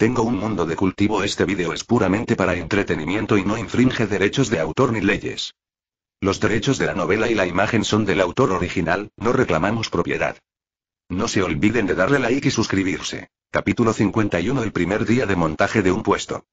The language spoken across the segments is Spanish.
Tengo un mundo de cultivo. Este vídeo es puramente para entretenimiento y no infringe derechos de autor ni leyes. Los derechos de la novela y la imagen son del autor original, no reclamamos propiedad. No se olviden de darle like y suscribirse. Capítulo 51 El primer día de montaje de un puesto.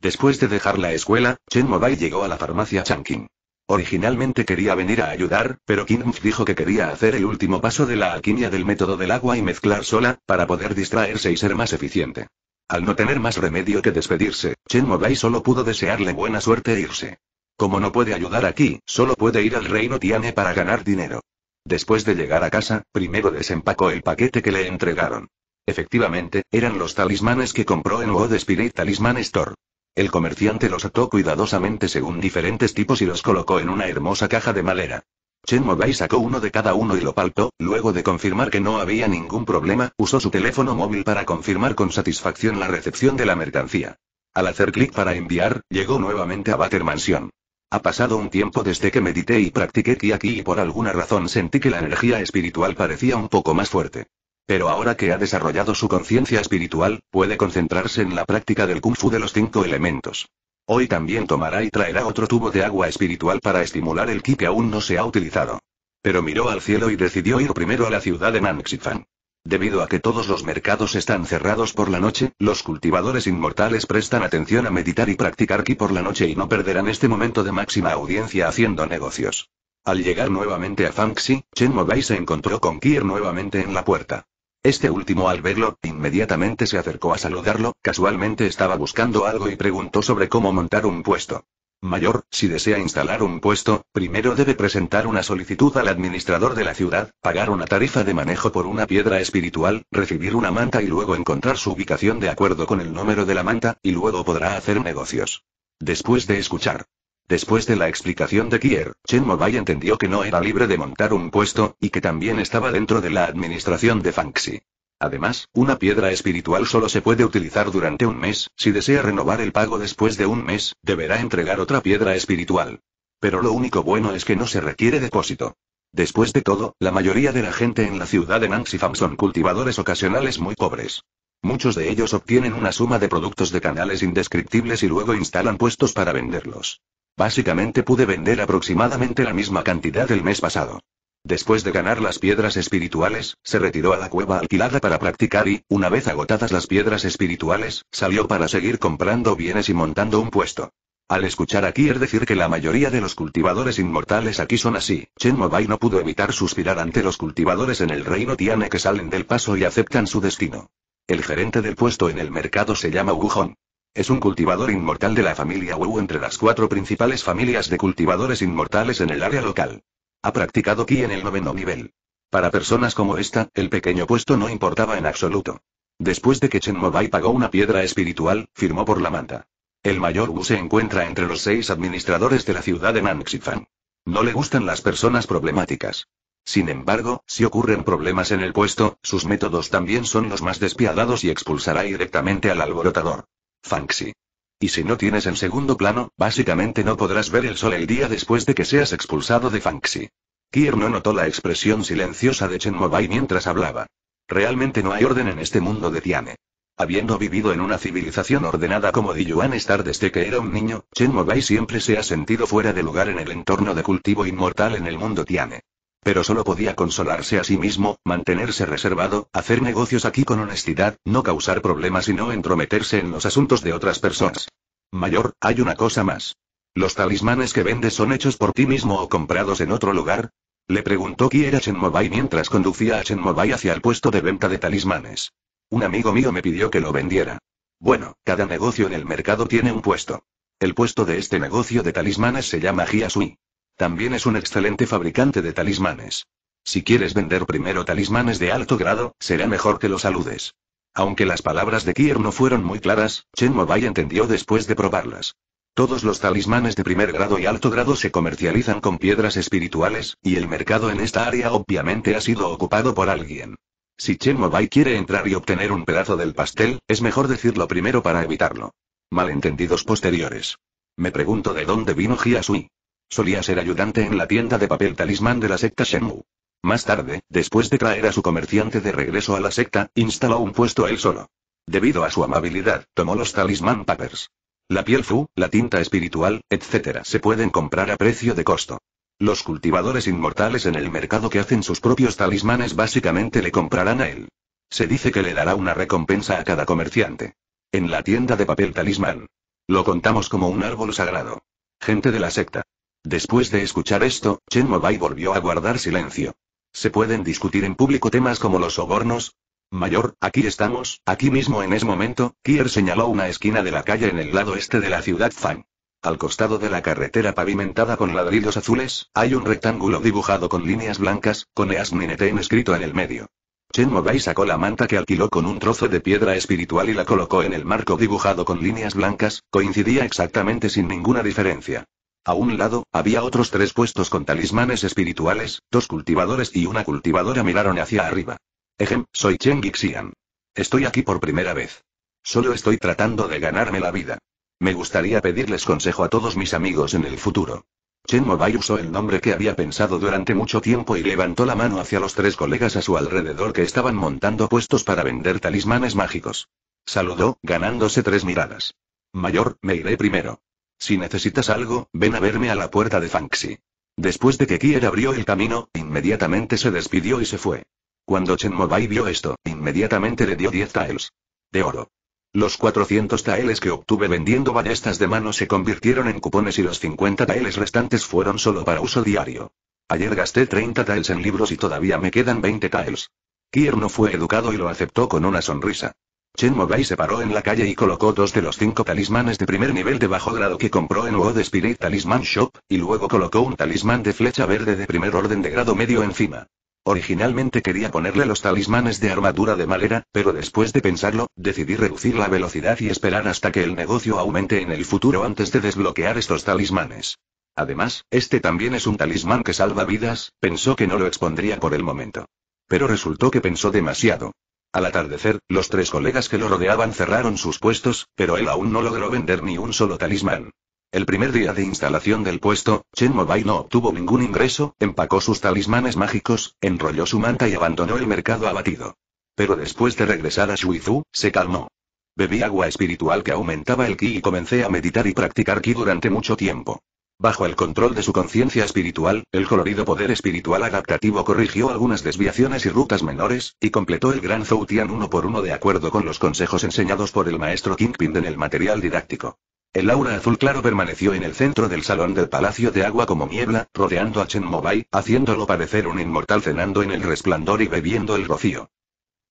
Después de dejar la escuela, Chen Mobai llegó a la farmacia Changqing. Originalmente quería venir a ayudar, pero King dijo que quería hacer el último paso de la alquimia del método del agua y mezclar sola, para poder distraerse y ser más eficiente. Al no tener más remedio que despedirse, Chen Mogai solo pudo desearle buena suerte e irse. Como no puede ayudar aquí, solo puede ir al reino Tiane para ganar dinero. Después de llegar a casa, primero desempacó el paquete que le entregaron. Efectivamente, eran los talismanes que compró en World Spirit Talisman Store. El comerciante los ató cuidadosamente según diferentes tipos y los colocó en una hermosa caja de madera. Chen Mobile sacó uno de cada uno y lo palpó, luego de confirmar que no había ningún problema, usó su teléfono móvil para confirmar con satisfacción la recepción de la mercancía. Al hacer clic para enviar, llegó nuevamente a Butter Mansion. Ha pasado un tiempo desde que medité y practiqué ki aquí y por alguna razón sentí que la energía espiritual parecía un poco más fuerte. Pero ahora que ha desarrollado su conciencia espiritual, puede concentrarse en la práctica del kung fu de los cinco elementos. Hoy también tomará y traerá otro tubo de agua espiritual para estimular el ki que aún no se ha utilizado. Pero miró al cielo y decidió ir primero a la ciudad de Manxifan. Debido a que todos los mercados están cerrados por la noche, los cultivadores inmortales prestan atención a meditar y practicar ki por la noche y no perderán este momento de máxima audiencia haciendo negocios. Al llegar nuevamente a Fangxi, Chen Mobai se encontró con Kier nuevamente en la puerta. Este último al verlo, inmediatamente se acercó a saludarlo, casualmente estaba buscando algo y preguntó sobre cómo montar un puesto. Mayor, si desea instalar un puesto, primero debe presentar una solicitud al administrador de la ciudad, pagar una tarifa de manejo por una piedra espiritual, recibir una manta y luego encontrar su ubicación de acuerdo con el número de la manta, y luego podrá hacer negocios. Después de escuchar Después de la explicación de Kier, Chen Mobai entendió que no era libre de montar un puesto, y que también estaba dentro de la administración de Fanxi. Además, una piedra espiritual solo se puede utilizar durante un mes, si desea renovar el pago después de un mes, deberá entregar otra piedra espiritual. Pero lo único bueno es que no se requiere depósito. Después de todo, la mayoría de la gente en la ciudad de Nanxi son cultivadores ocasionales muy pobres. Muchos de ellos obtienen una suma de productos de canales indescriptibles y luego instalan puestos para venderlos. Básicamente pude vender aproximadamente la misma cantidad el mes pasado. Después de ganar las piedras espirituales, se retiró a la cueva alquilada para practicar y, una vez agotadas las piedras espirituales, salió para seguir comprando bienes y montando un puesto. Al escuchar aquí es decir que la mayoría de los cultivadores inmortales aquí son así, Chen Mobai no pudo evitar suspirar ante los cultivadores en el reino Tiane que salen del paso y aceptan su destino. El gerente del puesto en el mercado se llama Wu Hong. Es un cultivador inmortal de la familia Wu entre las cuatro principales familias de cultivadores inmortales en el área local. Ha practicado Qi en el noveno nivel. Para personas como esta, el pequeño puesto no importaba en absoluto. Después de que Chen Mobai pagó una piedra espiritual, firmó por la manta. El mayor Wu se encuentra entre los seis administradores de la ciudad de Nanxifan. No le gustan las personas problemáticas. Sin embargo, si ocurren problemas en el puesto, sus métodos también son los más despiadados y expulsará directamente al alborotador. Fanxi. Y si no tienes en segundo plano, básicamente no podrás ver el sol el día después de que seas expulsado de Fanxi. Kier no notó la expresión silenciosa de Chen Mobai mientras hablaba. Realmente no hay orden en este mundo de Tiane. Habiendo vivido en una civilización ordenada como Diyuan Star desde que era un niño, Chen Mobai siempre se ha sentido fuera de lugar en el entorno de cultivo inmortal en el mundo Tiane. Pero solo podía consolarse a sí mismo, mantenerse reservado, hacer negocios aquí con honestidad, no causar problemas y no entrometerse en los asuntos de otras personas. Mayor, hay una cosa más. ¿Los talismanes que vendes son hechos por ti mismo o comprados en otro lugar? Le preguntó quién era Chenmobai mientras conducía a Chenmobai hacia el puesto de venta de talismanes. Un amigo mío me pidió que lo vendiera. Bueno, cada negocio en el mercado tiene un puesto. El puesto de este negocio de talismanes se llama Sui. También es un excelente fabricante de talismanes. Si quieres vender primero talismanes de alto grado, será mejor que los aludes. Aunque las palabras de Kier no fueron muy claras, Chen Mobai entendió después de probarlas. Todos los talismanes de primer grado y alto grado se comercializan con piedras espirituales, y el mercado en esta área obviamente ha sido ocupado por alguien. Si Chen Mobai quiere entrar y obtener un pedazo del pastel, es mejor decirlo primero para evitarlo. Malentendidos posteriores. Me pregunto de dónde vino Sui. Solía ser ayudante en la tienda de papel talismán de la secta Shenmue. Más tarde, después de traer a su comerciante de regreso a la secta, instaló un puesto él solo. Debido a su amabilidad, tomó los talismán papers. La piel fu, la tinta espiritual, etc. se pueden comprar a precio de costo. Los cultivadores inmortales en el mercado que hacen sus propios talismanes básicamente le comprarán a él. Se dice que le dará una recompensa a cada comerciante. En la tienda de papel talismán. Lo contamos como un árbol sagrado. Gente de la secta. Después de escuchar esto, Chen Mobai volvió a guardar silencio. Se pueden discutir en público temas como los sobornos, Mayor, aquí estamos, aquí mismo en ese momento, Kier señaló una esquina de la calle en el lado este de la ciudad Fan. Al costado de la carretera pavimentada con ladrillos azules, hay un rectángulo dibujado con líneas blancas, con e en escrito en el medio. Chen Mobai sacó la manta que alquiló con un trozo de piedra espiritual y la colocó en el marco dibujado con líneas blancas, coincidía exactamente sin ninguna diferencia. A un lado, había otros tres puestos con talismanes espirituales, dos cultivadores y una cultivadora miraron hacia arriba. Ejem, soy Chen Gixian. Estoy aquí por primera vez. Solo estoy tratando de ganarme la vida. Me gustaría pedirles consejo a todos mis amigos en el futuro. Chen Mobai usó el nombre que había pensado durante mucho tiempo y levantó la mano hacia los tres colegas a su alrededor que estaban montando puestos para vender talismanes mágicos. Saludó, ganándose tres miradas. Mayor, me iré primero. Si necesitas algo, ven a verme a la puerta de Fanxi. Después de que Kier abrió el camino, inmediatamente se despidió y se fue. Cuando Chen Mobai vio esto, inmediatamente le dio 10 taels. De oro. Los 400 taels que obtuve vendiendo ballestas de mano se convirtieron en cupones y los 50 taels restantes fueron solo para uso diario. Ayer gasté 30 taels en libros y todavía me quedan 20 taels. Kier no fue educado y lo aceptó con una sonrisa. Chen Mobai se paró en la calle y colocó dos de los cinco talismanes de primer nivel de bajo grado que compró en World Spirit Talisman Shop, y luego colocó un talismán de flecha verde de primer orden de grado medio encima. Originalmente quería ponerle los talismanes de armadura de madera, pero después de pensarlo, decidí reducir la velocidad y esperar hasta que el negocio aumente en el futuro antes de desbloquear estos talismanes. Además, este también es un talismán que salva vidas, pensó que no lo expondría por el momento. Pero resultó que pensó demasiado. Al atardecer, los tres colegas que lo rodeaban cerraron sus puestos, pero él aún no logró vender ni un solo talismán. El primer día de instalación del puesto, Chen Mobai no obtuvo ningún ingreso, empacó sus talismanes mágicos, enrolló su manta y abandonó el mercado abatido. Pero después de regresar a Shuizu, se calmó. Bebí agua espiritual que aumentaba el ki y comencé a meditar y practicar ki durante mucho tiempo. Bajo el control de su conciencia espiritual, el colorido poder espiritual adaptativo corrigió algunas desviaciones y rutas menores, y completó el gran Zoutian uno por uno de acuerdo con los consejos enseñados por el maestro Kingpin en el material didáctico. El aura azul claro permaneció en el centro del salón del Palacio de Agua como niebla, rodeando a Chen Mobai, haciéndolo parecer un inmortal cenando en el resplandor y bebiendo el rocío.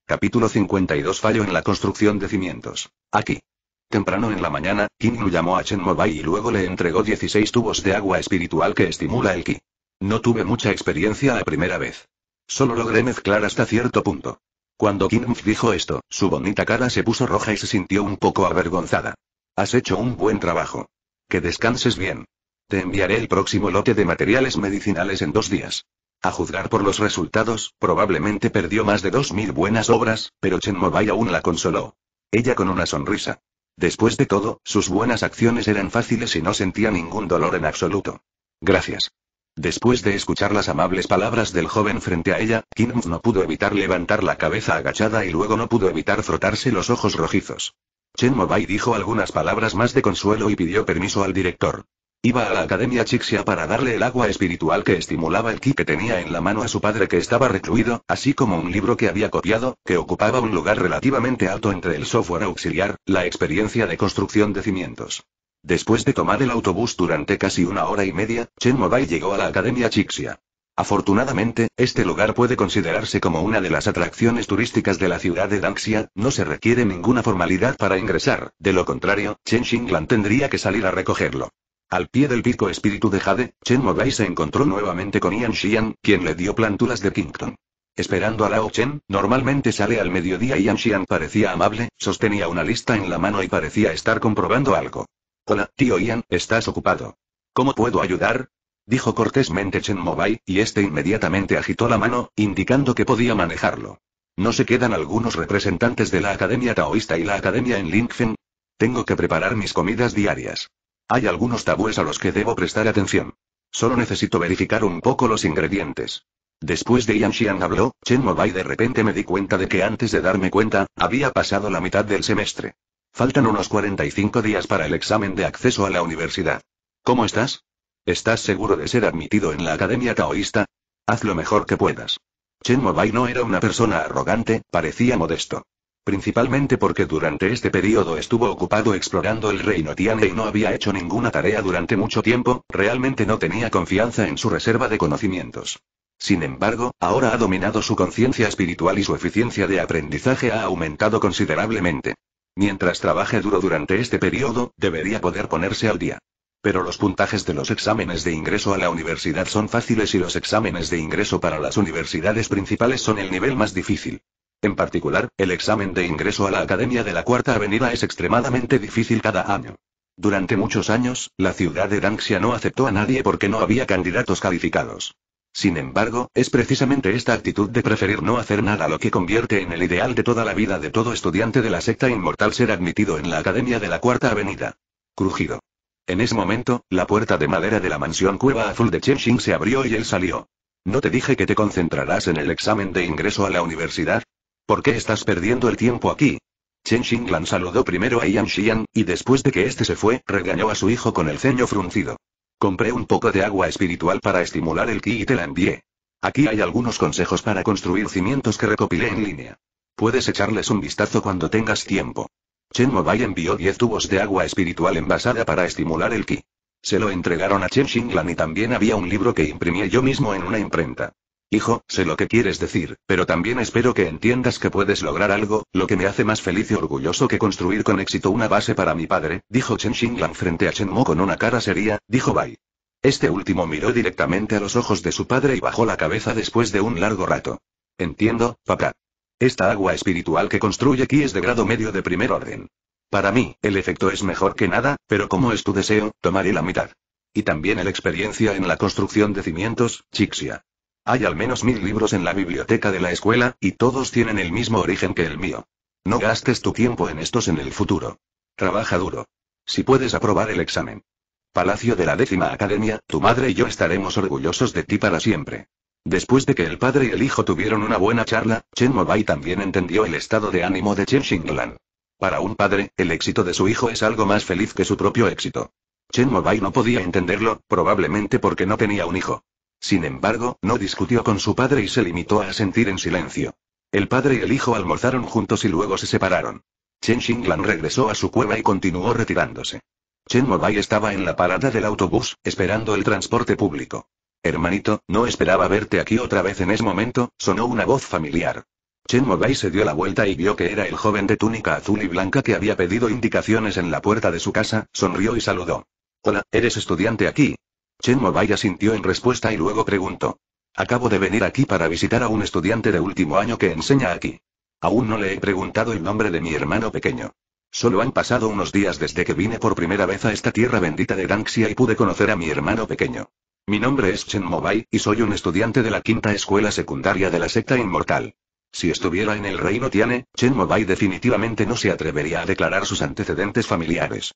Capítulo 52 Fallo en la construcción de cimientos. Aquí. Temprano en la mañana, King llamó a Chen Mobai y luego le entregó 16 tubos de agua espiritual que estimula el ki. No tuve mucha experiencia la primera vez. Solo logré mezclar hasta cierto punto. Cuando King dijo esto, su bonita cara se puso roja y se sintió un poco avergonzada. Has hecho un buen trabajo. Que descanses bien. Te enviaré el próximo lote de materiales medicinales en dos días. A juzgar por los resultados, probablemente perdió más de dos buenas obras, pero Chen Mobai aún la consoló. Ella con una sonrisa. Después de todo, sus buenas acciones eran fáciles y no sentía ningún dolor en absoluto. Gracias. Después de escuchar las amables palabras del joven frente a ella, Kim no pudo evitar levantar la cabeza agachada y luego no pudo evitar frotarse los ojos rojizos. Chen Mobai dijo algunas palabras más de consuelo y pidió permiso al director. Iba a la Academia Chixia para darle el agua espiritual que estimulaba el ki que tenía en la mano a su padre que estaba recluido, así como un libro que había copiado, que ocupaba un lugar relativamente alto entre el software auxiliar, la experiencia de construcción de cimientos. Después de tomar el autobús durante casi una hora y media, Chen Mobai llegó a la Academia Chixia. Afortunadamente, este lugar puede considerarse como una de las atracciones turísticas de la ciudad de Danxia, no se requiere ninguna formalidad para ingresar, de lo contrario, Chen Xinglan tendría que salir a recogerlo. Al pie del pico espíritu de Jade, Chen Mobai se encontró nuevamente con Ian Xian, quien le dio plántulas de Kington. Esperando a Lao Chen, normalmente sale al mediodía Ian Xian parecía amable, sostenía una lista en la mano y parecía estar comprobando algo. Hola, tío Ian, ¿estás ocupado? ¿Cómo puedo ayudar? Dijo cortésmente Chen Mobai, y este inmediatamente agitó la mano, indicando que podía manejarlo. ¿No se quedan algunos representantes de la Academia Taoísta y la Academia en Lingfen? Tengo que preparar mis comidas diarias. Hay algunos tabúes a los que debo prestar atención. Solo necesito verificar un poco los ingredientes. Después de Yanxian habló, Chen Mobai de repente me di cuenta de que antes de darme cuenta, había pasado la mitad del semestre. Faltan unos 45 días para el examen de acceso a la universidad. ¿Cómo estás? ¿Estás seguro de ser admitido en la academia taoísta? Haz lo mejor que puedas. Chen Mobai no era una persona arrogante, parecía modesto principalmente porque durante este periodo estuvo ocupado explorando el reino Tiane y no había hecho ninguna tarea durante mucho tiempo, realmente no tenía confianza en su reserva de conocimientos. Sin embargo, ahora ha dominado su conciencia espiritual y su eficiencia de aprendizaje ha aumentado considerablemente. Mientras trabaje duro durante este periodo, debería poder ponerse al día. Pero los puntajes de los exámenes de ingreso a la universidad son fáciles y los exámenes de ingreso para las universidades principales son el nivel más difícil. En particular, el examen de ingreso a la Academia de la Cuarta Avenida es extremadamente difícil cada año. Durante muchos años, la ciudad de Danxia no aceptó a nadie porque no había candidatos calificados. Sin embargo, es precisamente esta actitud de preferir no hacer nada lo que convierte en el ideal de toda la vida de todo estudiante de la secta inmortal ser admitido en la Academia de la Cuarta Avenida. Crujido. En ese momento, la puerta de madera de la mansión Cueva Azul de Xing se abrió y él salió. ¿No te dije que te concentrarás en el examen de ingreso a la universidad? ¿Por qué estás perdiendo el tiempo aquí? Chen Xinglan saludó primero a Yan Xian, y después de que este se fue, regañó a su hijo con el ceño fruncido. Compré un poco de agua espiritual para estimular el ki y te la envié. Aquí hay algunos consejos para construir cimientos que recopilé en línea. Puedes echarles un vistazo cuando tengas tiempo. Chen Mobai envió 10 tubos de agua espiritual envasada para estimular el ki. Se lo entregaron a Chen Xinglan y también había un libro que imprimí yo mismo en una imprenta. Hijo, sé lo que quieres decir, pero también espero que entiendas que puedes lograr algo, lo que me hace más feliz y orgulloso que construir con éxito una base para mi padre, dijo Chen Xinglan frente a Chen Mo con una cara seria, dijo Bai. Este último miró directamente a los ojos de su padre y bajó la cabeza después de un largo rato. Entiendo, papá. Esta agua espiritual que construye aquí es de grado medio de primer orden. Para mí, el efecto es mejor que nada, pero como es tu deseo, tomaré la mitad. Y también la experiencia en la construcción de cimientos, Chixia. Hay al menos mil libros en la biblioteca de la escuela, y todos tienen el mismo origen que el mío. No gastes tu tiempo en estos en el futuro. Trabaja duro. Si puedes aprobar el examen. Palacio de la décima academia, tu madre y yo estaremos orgullosos de ti para siempre. Después de que el padre y el hijo tuvieron una buena charla, Chen Mobai también entendió el estado de ánimo de Chen Xinglan. Para un padre, el éxito de su hijo es algo más feliz que su propio éxito. Chen Mobai no podía entenderlo, probablemente porque no tenía un hijo. Sin embargo, no discutió con su padre y se limitó a sentir en silencio. El padre y el hijo almorzaron juntos y luego se separaron. Chen Xinglan regresó a su cueva y continuó retirándose. Chen Mobai estaba en la parada del autobús, esperando el transporte público. Hermanito, no esperaba verte aquí otra vez en ese momento, sonó una voz familiar. Chen Mobai se dio la vuelta y vio que era el joven de túnica azul y blanca que había pedido indicaciones en la puerta de su casa, sonrió y saludó. Hola, ¿eres estudiante aquí? Chen Mobai asintió en respuesta y luego preguntó. Acabo de venir aquí para visitar a un estudiante de último año que enseña aquí. Aún no le he preguntado el nombre de mi hermano pequeño. Solo han pasado unos días desde que vine por primera vez a esta tierra bendita de Danxia y pude conocer a mi hermano pequeño. Mi nombre es Chen Mobai, y soy un estudiante de la quinta escuela secundaria de la secta inmortal. Si estuviera en el reino Tiane, Chen Mobai definitivamente no se atrevería a declarar sus antecedentes familiares.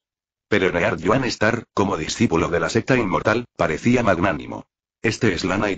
Pero Near Yuan Star, como discípulo de la secta inmortal, parecía magnánimo. Este es la y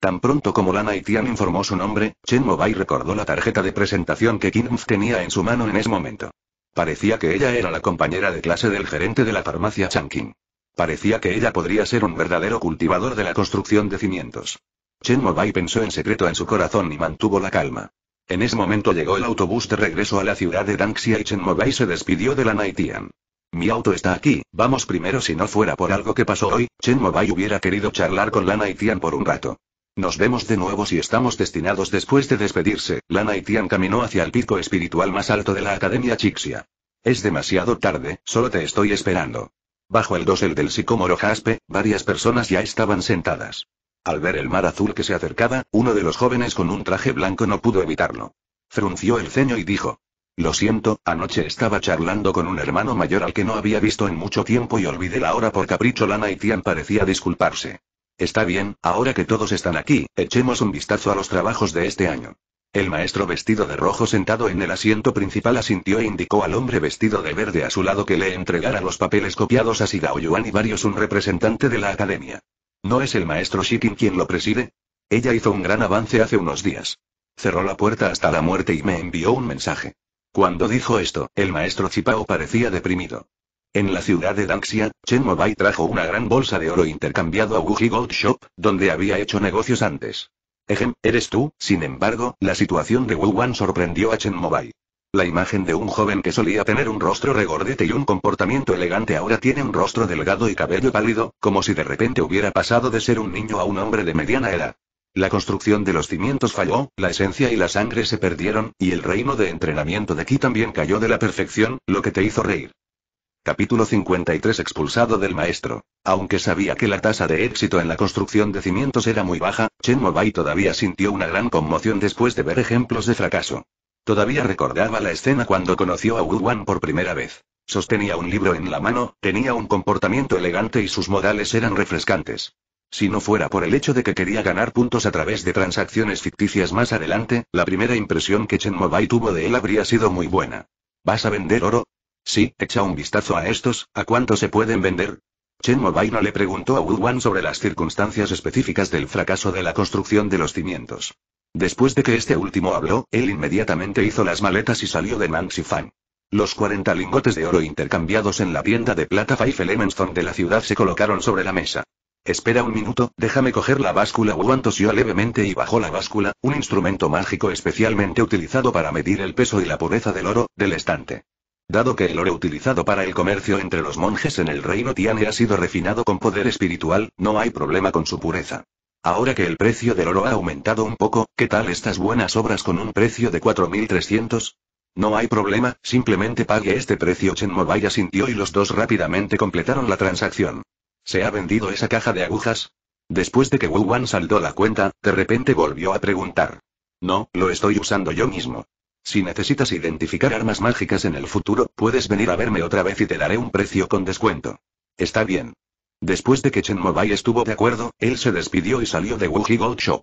Tan pronto como la y informó su nombre, Chen Mobai recordó la tarjeta de presentación que Kinf tenía en su mano en ese momento. Parecía que ella era la compañera de clase del gerente de la farmacia Changqing. Parecía que ella podría ser un verdadero cultivador de la construcción de cimientos. Chen Mobai pensó en secreto en su corazón y mantuvo la calma. En ese momento llegó el autobús de regreso a la ciudad de Danxia y Chen Mobai se despidió de la Naitian. Mi auto está aquí, vamos primero si no fuera por algo que pasó hoy, Chen Mobai hubiera querido charlar con Lana y Tian por un rato. Nos vemos de nuevo si estamos destinados después de despedirse, Lana y Tian caminó hacia el pico espiritual más alto de la Academia Chixia. Es demasiado tarde, solo te estoy esperando. Bajo el dosel del sicómoro jaspe, varias personas ya estaban sentadas. Al ver el mar azul que se acercaba, uno de los jóvenes con un traje blanco no pudo evitarlo. Frunció el ceño y dijo, lo siento, anoche estaba charlando con un hermano mayor al que no había visto en mucho tiempo y olvidé la hora por capricho. Lana y Tian parecía disculparse. Está bien, ahora que todos están aquí, echemos un vistazo a los trabajos de este año. El maestro vestido de rojo sentado en el asiento principal asintió e indicó al hombre vestido de verde a su lado que le entregara los papeles copiados a Sigao Yuan y varios un representante de la academia. ¿No es el maestro Shikin quien lo preside? Ella hizo un gran avance hace unos días. Cerró la puerta hasta la muerte y me envió un mensaje. Cuando dijo esto, el maestro Chipao parecía deprimido. En la ciudad de Danxia, Chen Mobai trajo una gran bolsa de oro intercambiado a Wuji Gold Shop, donde había hecho negocios antes. Ejem, eres tú, sin embargo, la situación de Wu Wan sorprendió a Chen Mobai. La imagen de un joven que solía tener un rostro regordete y un comportamiento elegante ahora tiene un rostro delgado y cabello pálido, como si de repente hubiera pasado de ser un niño a un hombre de mediana edad. La construcción de los cimientos falló, la esencia y la sangre se perdieron, y el reino de entrenamiento de aquí también cayó de la perfección, lo que te hizo reír. Capítulo 53 Expulsado del maestro. Aunque sabía que la tasa de éxito en la construcción de cimientos era muy baja, Chen Mobai todavía sintió una gran conmoción después de ver ejemplos de fracaso. Todavía recordaba la escena cuando conoció a Wu Wan por primera vez. Sostenía un libro en la mano, tenía un comportamiento elegante y sus modales eran refrescantes. Si no fuera por el hecho de que quería ganar puntos a través de transacciones ficticias más adelante, la primera impresión que Chen Mobai tuvo de él habría sido muy buena. ¿Vas a vender oro? Sí, echa un vistazo a estos, ¿a cuánto se pueden vender? Chen Mobai no le preguntó a Wu Wan sobre las circunstancias específicas del fracaso de la construcción de los cimientos. Después de que este último habló, él inmediatamente hizo las maletas y salió de Fang. Los 40 lingotes de oro intercambiados en la tienda de plata Five elements de la ciudad se colocaron sobre la mesa. Espera un minuto, déjame coger la báscula. Wuan tosió levemente y bajó la báscula, un instrumento mágico especialmente utilizado para medir el peso y la pureza del oro, del estante. Dado que el oro utilizado para el comercio entre los monjes en el reino Tiane ha sido refinado con poder espiritual, no hay problema con su pureza. Ahora que el precio del oro ha aumentado un poco, ¿qué tal estas buenas obras con un precio de 4.300? No hay problema, simplemente pague este precio. Chen Bai sintió y los dos rápidamente completaron la transacción. ¿Se ha vendido esa caja de agujas? Después de que Wu Wan saldó la cuenta, de repente volvió a preguntar. No, lo estoy usando yo mismo. Si necesitas identificar armas mágicas en el futuro, puedes venir a verme otra vez y te daré un precio con descuento. Está bien. Después de que Chen Mobai estuvo de acuerdo, él se despidió y salió de Wuji Gold Shop.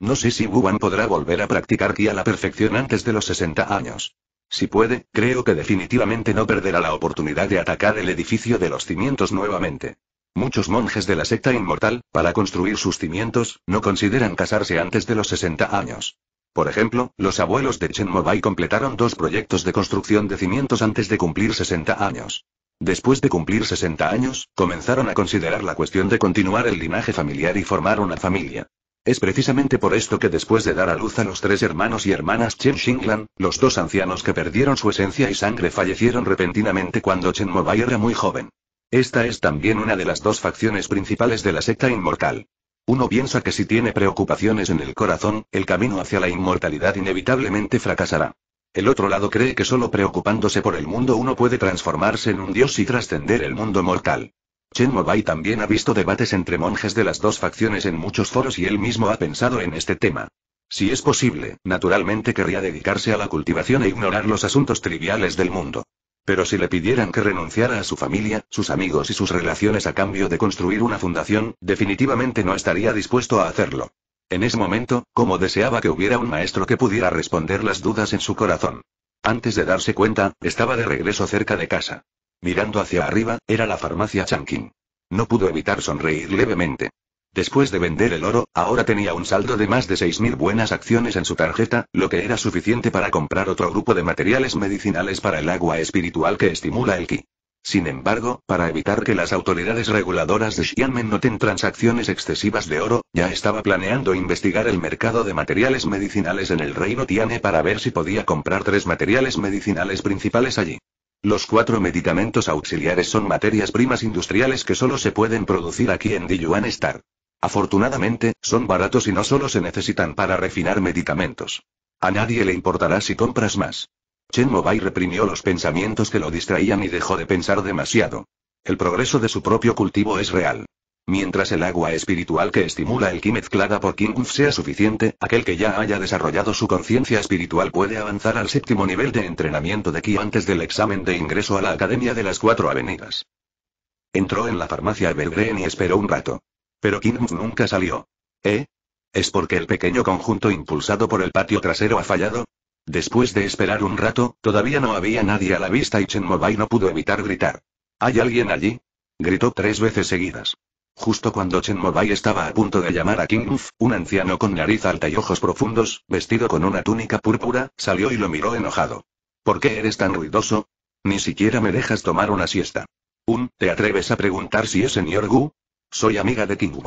No sé si Wu Wan podrá volver a practicar aquí a la perfección antes de los 60 años. Si puede, creo que definitivamente no perderá la oportunidad de atacar el edificio de los cimientos nuevamente. Muchos monjes de la secta inmortal, para construir sus cimientos, no consideran casarse antes de los 60 años. Por ejemplo, los abuelos de Chen Mobai completaron dos proyectos de construcción de cimientos antes de cumplir 60 años. Después de cumplir 60 años, comenzaron a considerar la cuestión de continuar el linaje familiar y formar una familia. Es precisamente por esto que después de dar a luz a los tres hermanos y hermanas Chen Xinglan, los dos ancianos que perdieron su esencia y sangre fallecieron repentinamente cuando Chen Mobai era muy joven. Esta es también una de las dos facciones principales de la secta inmortal. Uno piensa que si tiene preocupaciones en el corazón, el camino hacia la inmortalidad inevitablemente fracasará. El otro lado cree que solo preocupándose por el mundo uno puede transformarse en un dios y trascender el mundo mortal. Chen Mobai también ha visto debates entre monjes de las dos facciones en muchos foros y él mismo ha pensado en este tema. Si es posible, naturalmente querría dedicarse a la cultivación e ignorar los asuntos triviales del mundo. Pero si le pidieran que renunciara a su familia, sus amigos y sus relaciones a cambio de construir una fundación, definitivamente no estaría dispuesto a hacerlo. En ese momento, como deseaba que hubiera un maestro que pudiera responder las dudas en su corazón. Antes de darse cuenta, estaba de regreso cerca de casa. Mirando hacia arriba, era la farmacia Chankin. No pudo evitar sonreír levemente. Después de vender el oro, ahora tenía un saldo de más de 6.000 buenas acciones en su tarjeta, lo que era suficiente para comprar otro grupo de materiales medicinales para el agua espiritual que estimula el ki. Sin embargo, para evitar que las autoridades reguladoras de Xianmen noten transacciones excesivas de oro, ya estaba planeando investigar el mercado de materiales medicinales en el reino Tiane para ver si podía comprar tres materiales medicinales principales allí. Los cuatro medicamentos auxiliares son materias primas industriales que solo se pueden producir aquí en Diyuan Star. Afortunadamente, son baratos y no solo se necesitan para refinar medicamentos. A nadie le importará si compras más. Chen Mobai reprimió los pensamientos que lo distraían y dejó de pensar demasiado. El progreso de su propio cultivo es real. Mientras el agua espiritual que estimula el ki mezclada por King sea suficiente, aquel que ya haya desarrollado su conciencia espiritual puede avanzar al séptimo nivel de entrenamiento de ki antes del examen de ingreso a la Academia de las Cuatro Avenidas. Entró en la farmacia Evergreen y esperó un rato. Pero Kim nunca salió. ¿Eh? ¿Es porque el pequeño conjunto impulsado por el patio trasero ha fallado? Después de esperar un rato, todavía no había nadie a la vista y Chen Mobai no pudo evitar gritar. ¿Hay alguien allí? Gritó tres veces seguidas. Justo cuando Chen Mobai estaba a punto de llamar a King un anciano con nariz alta y ojos profundos, vestido con una túnica púrpura, salió y lo miró enojado. ¿Por qué eres tan ruidoso? Ni siquiera me dejas tomar una siesta. Un, ¿te atreves a preguntar si es señor Gu? Soy amiga de King Wu.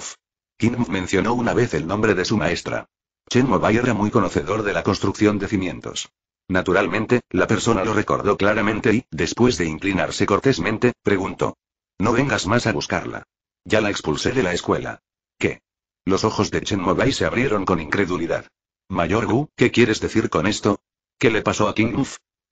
King mencionó una vez el nombre de su maestra. Chen Mobai era muy conocedor de la construcción de cimientos. Naturalmente, la persona lo recordó claramente y, después de inclinarse cortésmente, preguntó. No vengas más a buscarla. Ya la expulsé de la escuela. ¿Qué? Los ojos de Chen Mobai se abrieron con incredulidad. Mayor Wu, ¿qué quieres decir con esto? ¿Qué le pasó a King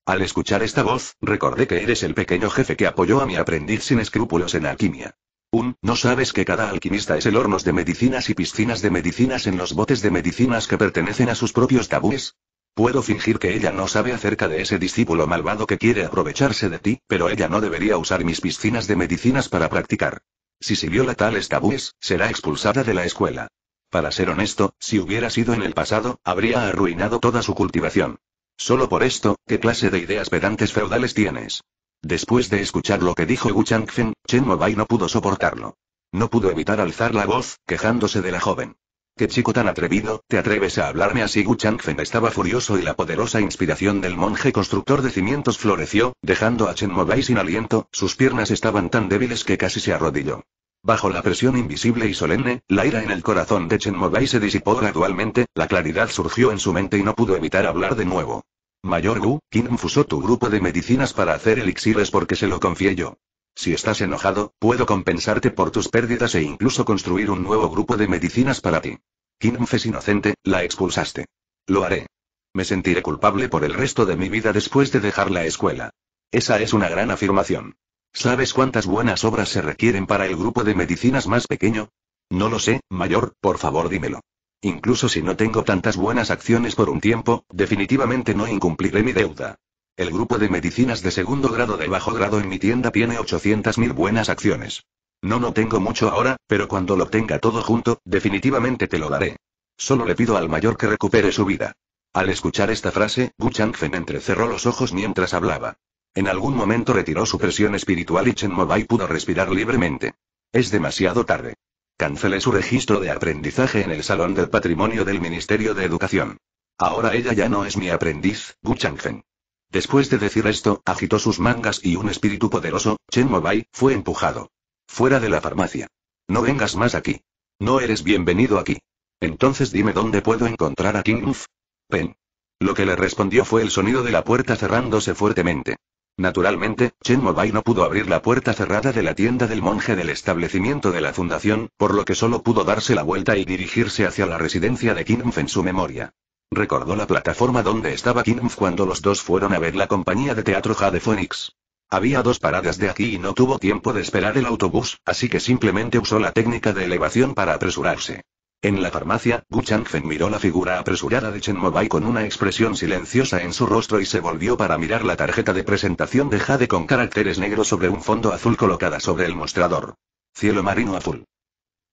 Al escuchar esta voz, recordé que eres el pequeño jefe que apoyó a mi aprendiz sin escrúpulos en alquimia. Un, no sabes que cada alquimista es el hornos de medicinas y piscinas de medicinas en los botes de medicinas que pertenecen a sus propios tabúes. Puedo fingir que ella no sabe acerca de ese discípulo malvado que quiere aprovecharse de ti, pero ella no debería usar mis piscinas de medicinas para practicar. Si se viola tales tabúes, será expulsada de la escuela. Para ser honesto, si hubiera sido en el pasado, habría arruinado toda su cultivación. Solo por esto, ¿qué clase de ideas pedantes feudales tienes? Después de escuchar lo que dijo Gu Changfen, Chen Mobai no pudo soportarlo. No pudo evitar alzar la voz, quejándose de la joven. ¿Qué chico tan atrevido, te atreves a hablarme así? Gu Changfeng estaba furioso y la poderosa inspiración del monje constructor de cimientos floreció, dejando a Chen Mobai sin aliento, sus piernas estaban tan débiles que casi se arrodilló. Bajo la presión invisible y solemne, la ira en el corazón de Chen Mobai se disipó gradualmente, la claridad surgió en su mente y no pudo evitar hablar de nuevo. Mayor Wu, Kim usó tu grupo de medicinas para hacer elixires porque se lo confié yo. Si estás enojado, puedo compensarte por tus pérdidas e incluso construir un nuevo grupo de medicinas para ti. Kim es inocente, la expulsaste. Lo haré. Me sentiré culpable por el resto de mi vida después de dejar la escuela. Esa es una gran afirmación. ¿Sabes cuántas buenas obras se requieren para el grupo de medicinas más pequeño? No lo sé, mayor, por favor dímelo. Incluso si no tengo tantas buenas acciones por un tiempo, definitivamente no incumpliré mi deuda. El grupo de medicinas de segundo grado de bajo grado en mi tienda tiene 800.000 buenas acciones. No no tengo mucho ahora, pero cuando lo tenga todo junto, definitivamente te lo daré. Solo le pido al mayor que recupere su vida. Al escuchar esta frase, Gu Changfen entrecerró los ojos mientras hablaba. En algún momento retiró su presión espiritual y Chen Mobai pudo respirar libremente. Es demasiado tarde. Cancelé su registro de aprendizaje en el Salón del Patrimonio del Ministerio de Educación. Ahora ella ya no es mi aprendiz, Gu Changfen. Después de decir esto, agitó sus mangas y un espíritu poderoso, Chen Mobai, fue empujado. Fuera de la farmacia. No vengas más aquí. No eres bienvenido aquí. Entonces dime dónde puedo encontrar a King Pen. Lo que le respondió fue el sonido de la puerta cerrándose fuertemente. Naturalmente, Chen Mobai no pudo abrir la puerta cerrada de la tienda del monje del establecimiento de la fundación, por lo que solo pudo darse la vuelta y dirigirse hacia la residencia de Kinf en su memoria. Recordó la plataforma donde estaba Kinf cuando los dos fueron a ver la compañía de teatro Jade Phoenix. Había dos paradas de aquí y no tuvo tiempo de esperar el autobús, así que simplemente usó la técnica de elevación para apresurarse. En la farmacia, Gu Changfen miró la figura apresurada de Chen Mobai con una expresión silenciosa en su rostro y se volvió para mirar la tarjeta de presentación de Jade con caracteres negros sobre un fondo azul colocada sobre el mostrador. Cielo marino azul.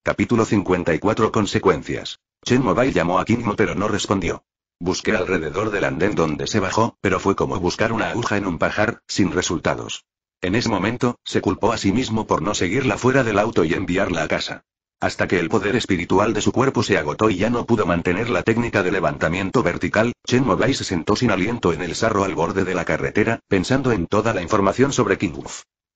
Capítulo 54 Consecuencias. Chen Mobai llamó a Kimmo pero no respondió. Busqué alrededor del andén donde se bajó, pero fue como buscar una aguja en un pajar, sin resultados. En ese momento, se culpó a sí mismo por no seguirla fuera del auto y enviarla a casa. Hasta que el poder espiritual de su cuerpo se agotó y ya no pudo mantener la técnica de levantamiento vertical, Chen Mobai se sentó sin aliento en el sarro al borde de la carretera, pensando en toda la información sobre King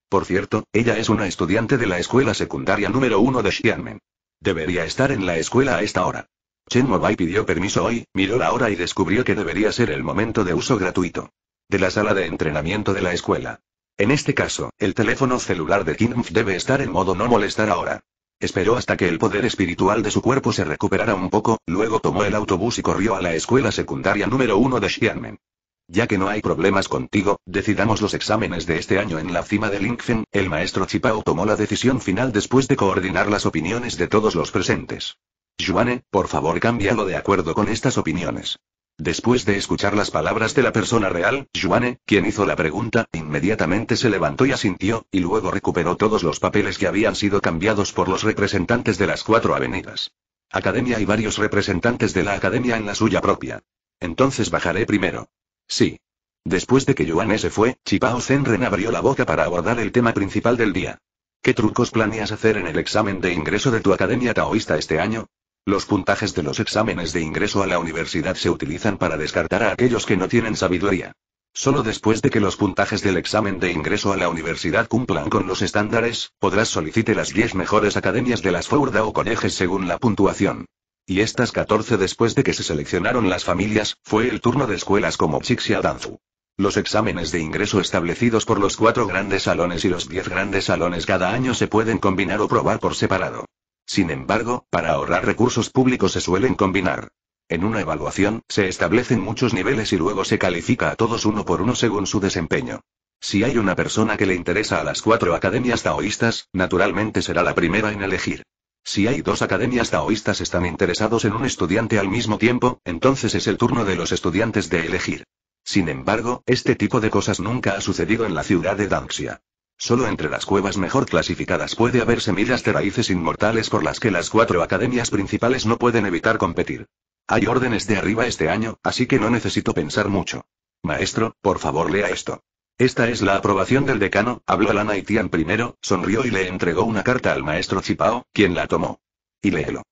Por cierto, ella es una estudiante de la escuela secundaria número uno de Xianmen. Debería estar en la escuela a esta hora. Chen Mobai pidió permiso hoy, miró la hora y descubrió que debería ser el momento de uso gratuito. De la sala de entrenamiento de la escuela. En este caso, el teléfono celular de King debe estar en modo no molestar ahora. Esperó hasta que el poder espiritual de su cuerpo se recuperara un poco, luego tomó el autobús y corrió a la escuela secundaria número uno de Xianmen. Ya que no hay problemas contigo, decidamos los exámenes de este año en la cima de Lingfen, el maestro Chipao tomó la decisión final después de coordinar las opiniones de todos los presentes. Yuane, por favor cámbialo de acuerdo con estas opiniones. Después de escuchar las palabras de la persona real, Juane, quien hizo la pregunta, inmediatamente se levantó y asintió, y luego recuperó todos los papeles que habían sido cambiados por los representantes de las cuatro avenidas. Academia y varios representantes de la academia en la suya propia. Entonces bajaré primero. Sí. Después de que Juane se fue, Chipao Zenren abrió la boca para abordar el tema principal del día. ¿Qué trucos planeas hacer en el examen de ingreso de tu academia taoísta este año? Los puntajes de los exámenes de ingreso a la universidad se utilizan para descartar a aquellos que no tienen sabiduría. Solo después de que los puntajes del examen de ingreso a la universidad cumplan con los estándares, podrás solicitar las 10 mejores academias de las Fourda o conejes según la puntuación. Y estas 14 después de que se seleccionaron las familias, fue el turno de escuelas como Chixia Danzu. Los exámenes de ingreso establecidos por los cuatro grandes salones y los 10 grandes salones cada año se pueden combinar o probar por separado. Sin embargo, para ahorrar recursos públicos se suelen combinar. En una evaluación, se establecen muchos niveles y luego se califica a todos uno por uno según su desempeño. Si hay una persona que le interesa a las cuatro academias taoístas, naturalmente será la primera en elegir. Si hay dos academias taoístas están interesados en un estudiante al mismo tiempo, entonces es el turno de los estudiantes de elegir. Sin embargo, este tipo de cosas nunca ha sucedido en la ciudad de Danxia. Solo entre las cuevas mejor clasificadas puede haber semillas de raíces inmortales por las que las cuatro academias principales no pueden evitar competir. Hay órdenes de arriba este año, así que no necesito pensar mucho. Maestro, por favor lea esto. Esta es la aprobación del decano, habló Lana y primero, sonrió y le entregó una carta al maestro Zipao, quien la tomó. Y léelo.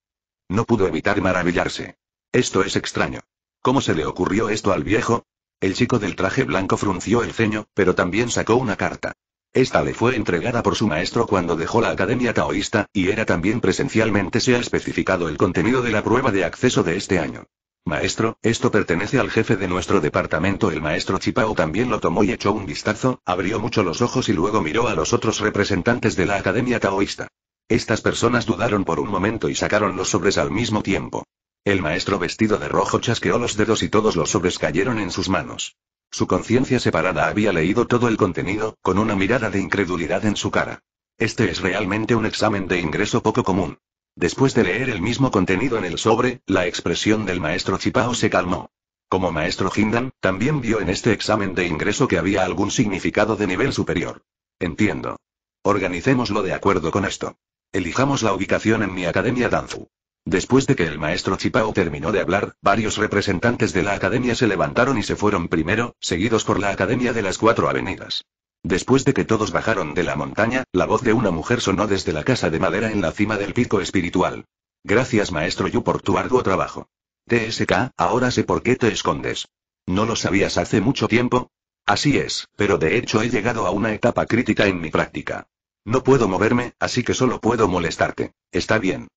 No pudo evitar maravillarse. Esto es extraño. ¿Cómo se le ocurrió esto al viejo? El chico del traje blanco frunció el ceño, pero también sacó una carta. Esta le fue entregada por su maestro cuando dejó la Academia Taoísta, y era también presencialmente se ha especificado el contenido de la prueba de acceso de este año. Maestro, esto pertenece al jefe de nuestro departamento. El maestro Chipao también lo tomó y echó un vistazo, abrió mucho los ojos y luego miró a los otros representantes de la Academia Taoísta. Estas personas dudaron por un momento y sacaron los sobres al mismo tiempo. El maestro vestido de rojo chasqueó los dedos y todos los sobres cayeron en sus manos. Su conciencia separada había leído todo el contenido, con una mirada de incredulidad en su cara. Este es realmente un examen de ingreso poco común. Después de leer el mismo contenido en el sobre, la expresión del maestro Chipao se calmó. Como maestro Hindan, también vio en este examen de ingreso que había algún significado de nivel superior. Entiendo. Organicémoslo de acuerdo con esto. Elijamos la ubicación en mi academia Danzu. Después de que el maestro Chipao terminó de hablar, varios representantes de la academia se levantaron y se fueron primero, seguidos por la academia de las cuatro avenidas. Después de que todos bajaron de la montaña, la voz de una mujer sonó desde la casa de madera en la cima del pico espiritual. Gracias maestro Yu por tu arduo trabajo. TSK, ahora sé por qué te escondes. ¿No lo sabías hace mucho tiempo? Así es, pero de hecho he llegado a una etapa crítica en mi práctica. No puedo moverme, así que solo puedo molestarte. Está bien.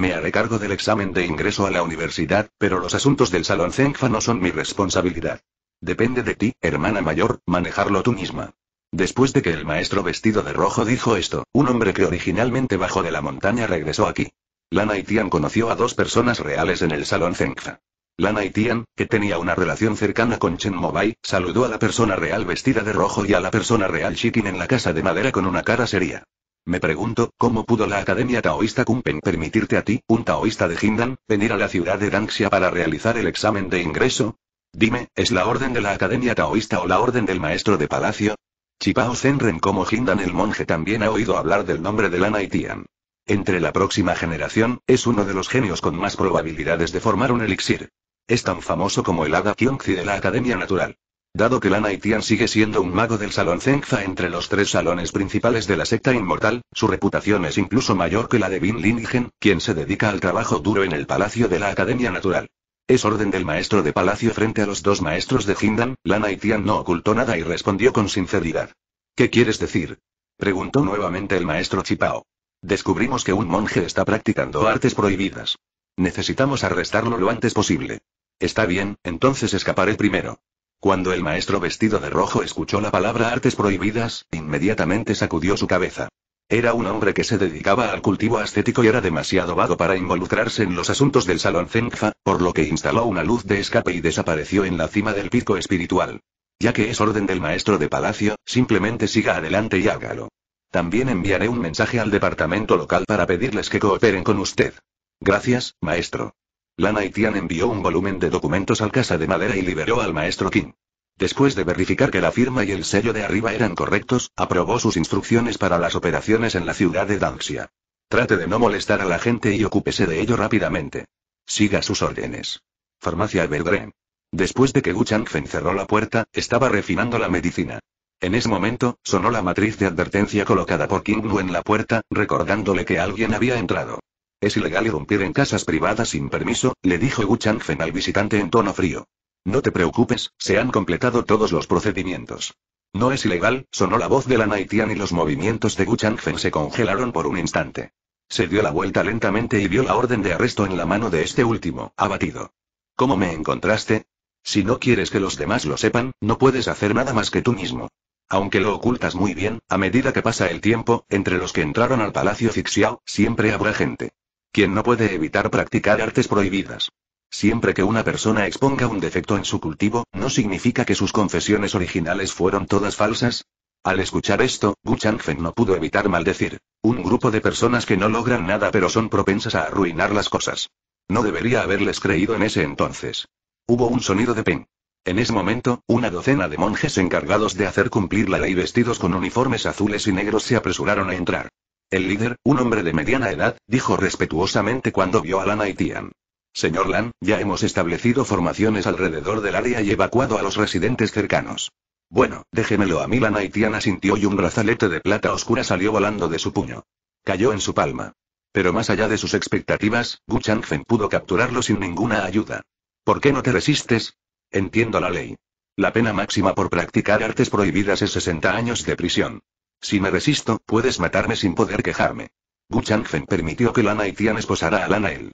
Me haré cargo del examen de ingreso a la universidad, pero los asuntos del salón Zengfa no son mi responsabilidad. Depende de ti, hermana mayor, manejarlo tú misma. Después de que el maestro vestido de rojo dijo esto, un hombre que originalmente bajó de la montaña regresó aquí. Lana y conoció a dos personas reales en el salón Zengfa. Lana y que tenía una relación cercana con Chen Mobai, saludó a la persona real vestida de rojo y a la persona real Shikin en la casa de madera con una cara seria. Me pregunto, ¿cómo pudo la Academia Taoísta Kumpen permitirte a ti, un taoísta de Hindan, venir a la ciudad de Danxia para realizar el examen de ingreso? Dime, ¿es la orden de la Academia Taoísta o la orden del maestro de palacio? Chipao Zenren como Hindan el monje también ha oído hablar del nombre de Lana y Tian. Entre la próxima generación, es uno de los genios con más probabilidades de formar un elixir. Es tan famoso como el Hada Kyongzi de la Academia Natural. Dado que Lana Tian sigue siendo un mago del Salón Zengfa entre los tres salones principales de la secta inmortal, su reputación es incluso mayor que la de Bin Lingen, quien se dedica al trabajo duro en el Palacio de la Academia Natural. Es orden del maestro de palacio frente a los dos maestros de Jindan, Lana Tian no ocultó nada y respondió con sinceridad. ¿Qué quieres decir? Preguntó nuevamente el maestro Chipao. Descubrimos que un monje está practicando artes prohibidas. Necesitamos arrestarlo lo antes posible. Está bien, entonces escaparé primero. Cuando el maestro vestido de rojo escuchó la palabra artes prohibidas, inmediatamente sacudió su cabeza. Era un hombre que se dedicaba al cultivo ascético y era demasiado vago para involucrarse en los asuntos del salón Zengfa, por lo que instaló una luz de escape y desapareció en la cima del pico espiritual. Ya que es orden del maestro de palacio, simplemente siga adelante y hágalo. También enviaré un mensaje al departamento local para pedirles que cooperen con usted. Gracias, maestro. Lana y Tian envió un volumen de documentos al Casa de Madera y liberó al maestro King. Después de verificar que la firma y el sello de arriba eran correctos, aprobó sus instrucciones para las operaciones en la ciudad de Danxia. Trate de no molestar a la gente y ocúpese de ello rápidamente. Siga sus órdenes. Farmacia Everdren. Después de que Wu Changfen cerró la puerta, estaba refinando la medicina. En ese momento, sonó la matriz de advertencia colocada por King Wu en la puerta, recordándole que alguien había entrado. Es ilegal irrumpir en casas privadas sin permiso, le dijo Gu Changfen al visitante en tono frío. No te preocupes, se han completado todos los procedimientos. No es ilegal, sonó la voz de la Naitian y los movimientos de Gu Changfen se congelaron por un instante. Se dio la vuelta lentamente y vio la orden de arresto en la mano de este último, abatido. ¿Cómo me encontraste? Si no quieres que los demás lo sepan, no puedes hacer nada más que tú mismo. Aunque lo ocultas muy bien, a medida que pasa el tiempo, entre los que entraron al Palacio Fixiao, siempre habrá gente quien no puede evitar practicar artes prohibidas. Siempre que una persona exponga un defecto en su cultivo, ¿no significa que sus confesiones originales fueron todas falsas? Al escuchar esto, Gu Changfeng no pudo evitar maldecir. Un grupo de personas que no logran nada pero son propensas a arruinar las cosas. No debería haberles creído en ese entonces. Hubo un sonido de pen. En ese momento, una docena de monjes encargados de hacer cumplir la ley vestidos con uniformes azules y negros se apresuraron a entrar. El líder, un hombre de mediana edad, dijo respetuosamente cuando vio a Lana y Tian. Señor Lan, ya hemos establecido formaciones alrededor del área y evacuado a los residentes cercanos. Bueno, déjemelo a mí. Lana y Tian asintió y un brazalete de plata oscura salió volando de su puño. Cayó en su palma. Pero más allá de sus expectativas, Gu Changfen pudo capturarlo sin ninguna ayuda. ¿Por qué no te resistes? Entiendo la ley. La pena máxima por practicar artes prohibidas es 60 años de prisión. Si me resisto, puedes matarme sin poder quejarme. Gu Changfeng permitió que Lana y Tian esposara a Lana él.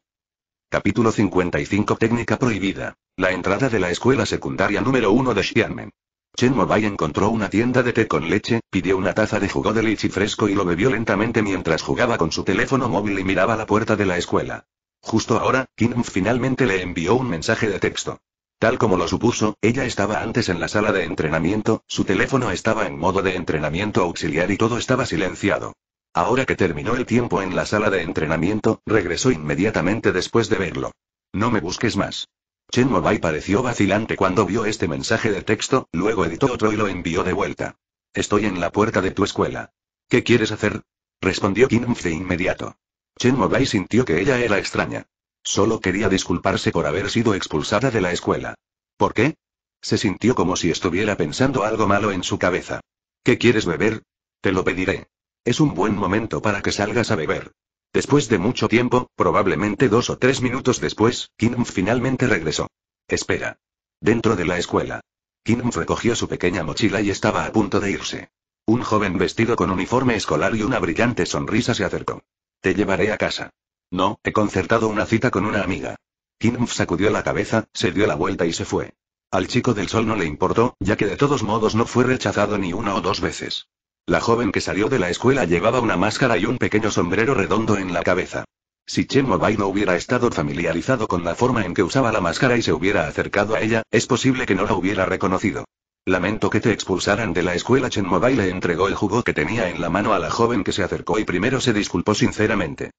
Capítulo 55 Técnica prohibida. La entrada de la escuela secundaria número 1 de Xianmen. Chen Mobai encontró una tienda de té con leche, pidió una taza de jugo de leche fresco y lo bebió lentamente mientras jugaba con su teléfono móvil y miraba la puerta de la escuela. Justo ahora, Kim finalmente le envió un mensaje de texto. Tal como lo supuso, ella estaba antes en la sala de entrenamiento, su teléfono estaba en modo de entrenamiento auxiliar y todo estaba silenciado. Ahora que terminó el tiempo en la sala de entrenamiento, regresó inmediatamente después de verlo. No me busques más. Chen Mobai pareció vacilante cuando vio este mensaje de texto, luego editó otro y lo envió de vuelta. Estoy en la puerta de tu escuela. ¿Qué quieres hacer? Respondió Kim de inmediato. Chen Mobai sintió que ella era extraña. Solo quería disculparse por haber sido expulsada de la escuela. ¿Por qué? Se sintió como si estuviera pensando algo malo en su cabeza. ¿Qué quieres beber? Te lo pediré. Es un buen momento para que salgas a beber. Después de mucho tiempo, probablemente dos o tres minutos después, Kim finalmente regresó. Espera. Dentro de la escuela. Kim recogió su pequeña mochila y estaba a punto de irse. Un joven vestido con uniforme escolar y una brillante sonrisa se acercó. Te llevaré a casa. No, he concertado una cita con una amiga. Kim sacudió la cabeza, se dio la vuelta y se fue. Al chico del sol no le importó, ya que de todos modos no fue rechazado ni una o dos veces. La joven que salió de la escuela llevaba una máscara y un pequeño sombrero redondo en la cabeza. Si Chen no hubiera estado familiarizado con la forma en que usaba la máscara y se hubiera acercado a ella, es posible que no la hubiera reconocido. Lamento que te expulsaran de la escuela. Chen Mobai le entregó el jugo que tenía en la mano a la joven que se acercó y primero se disculpó sinceramente.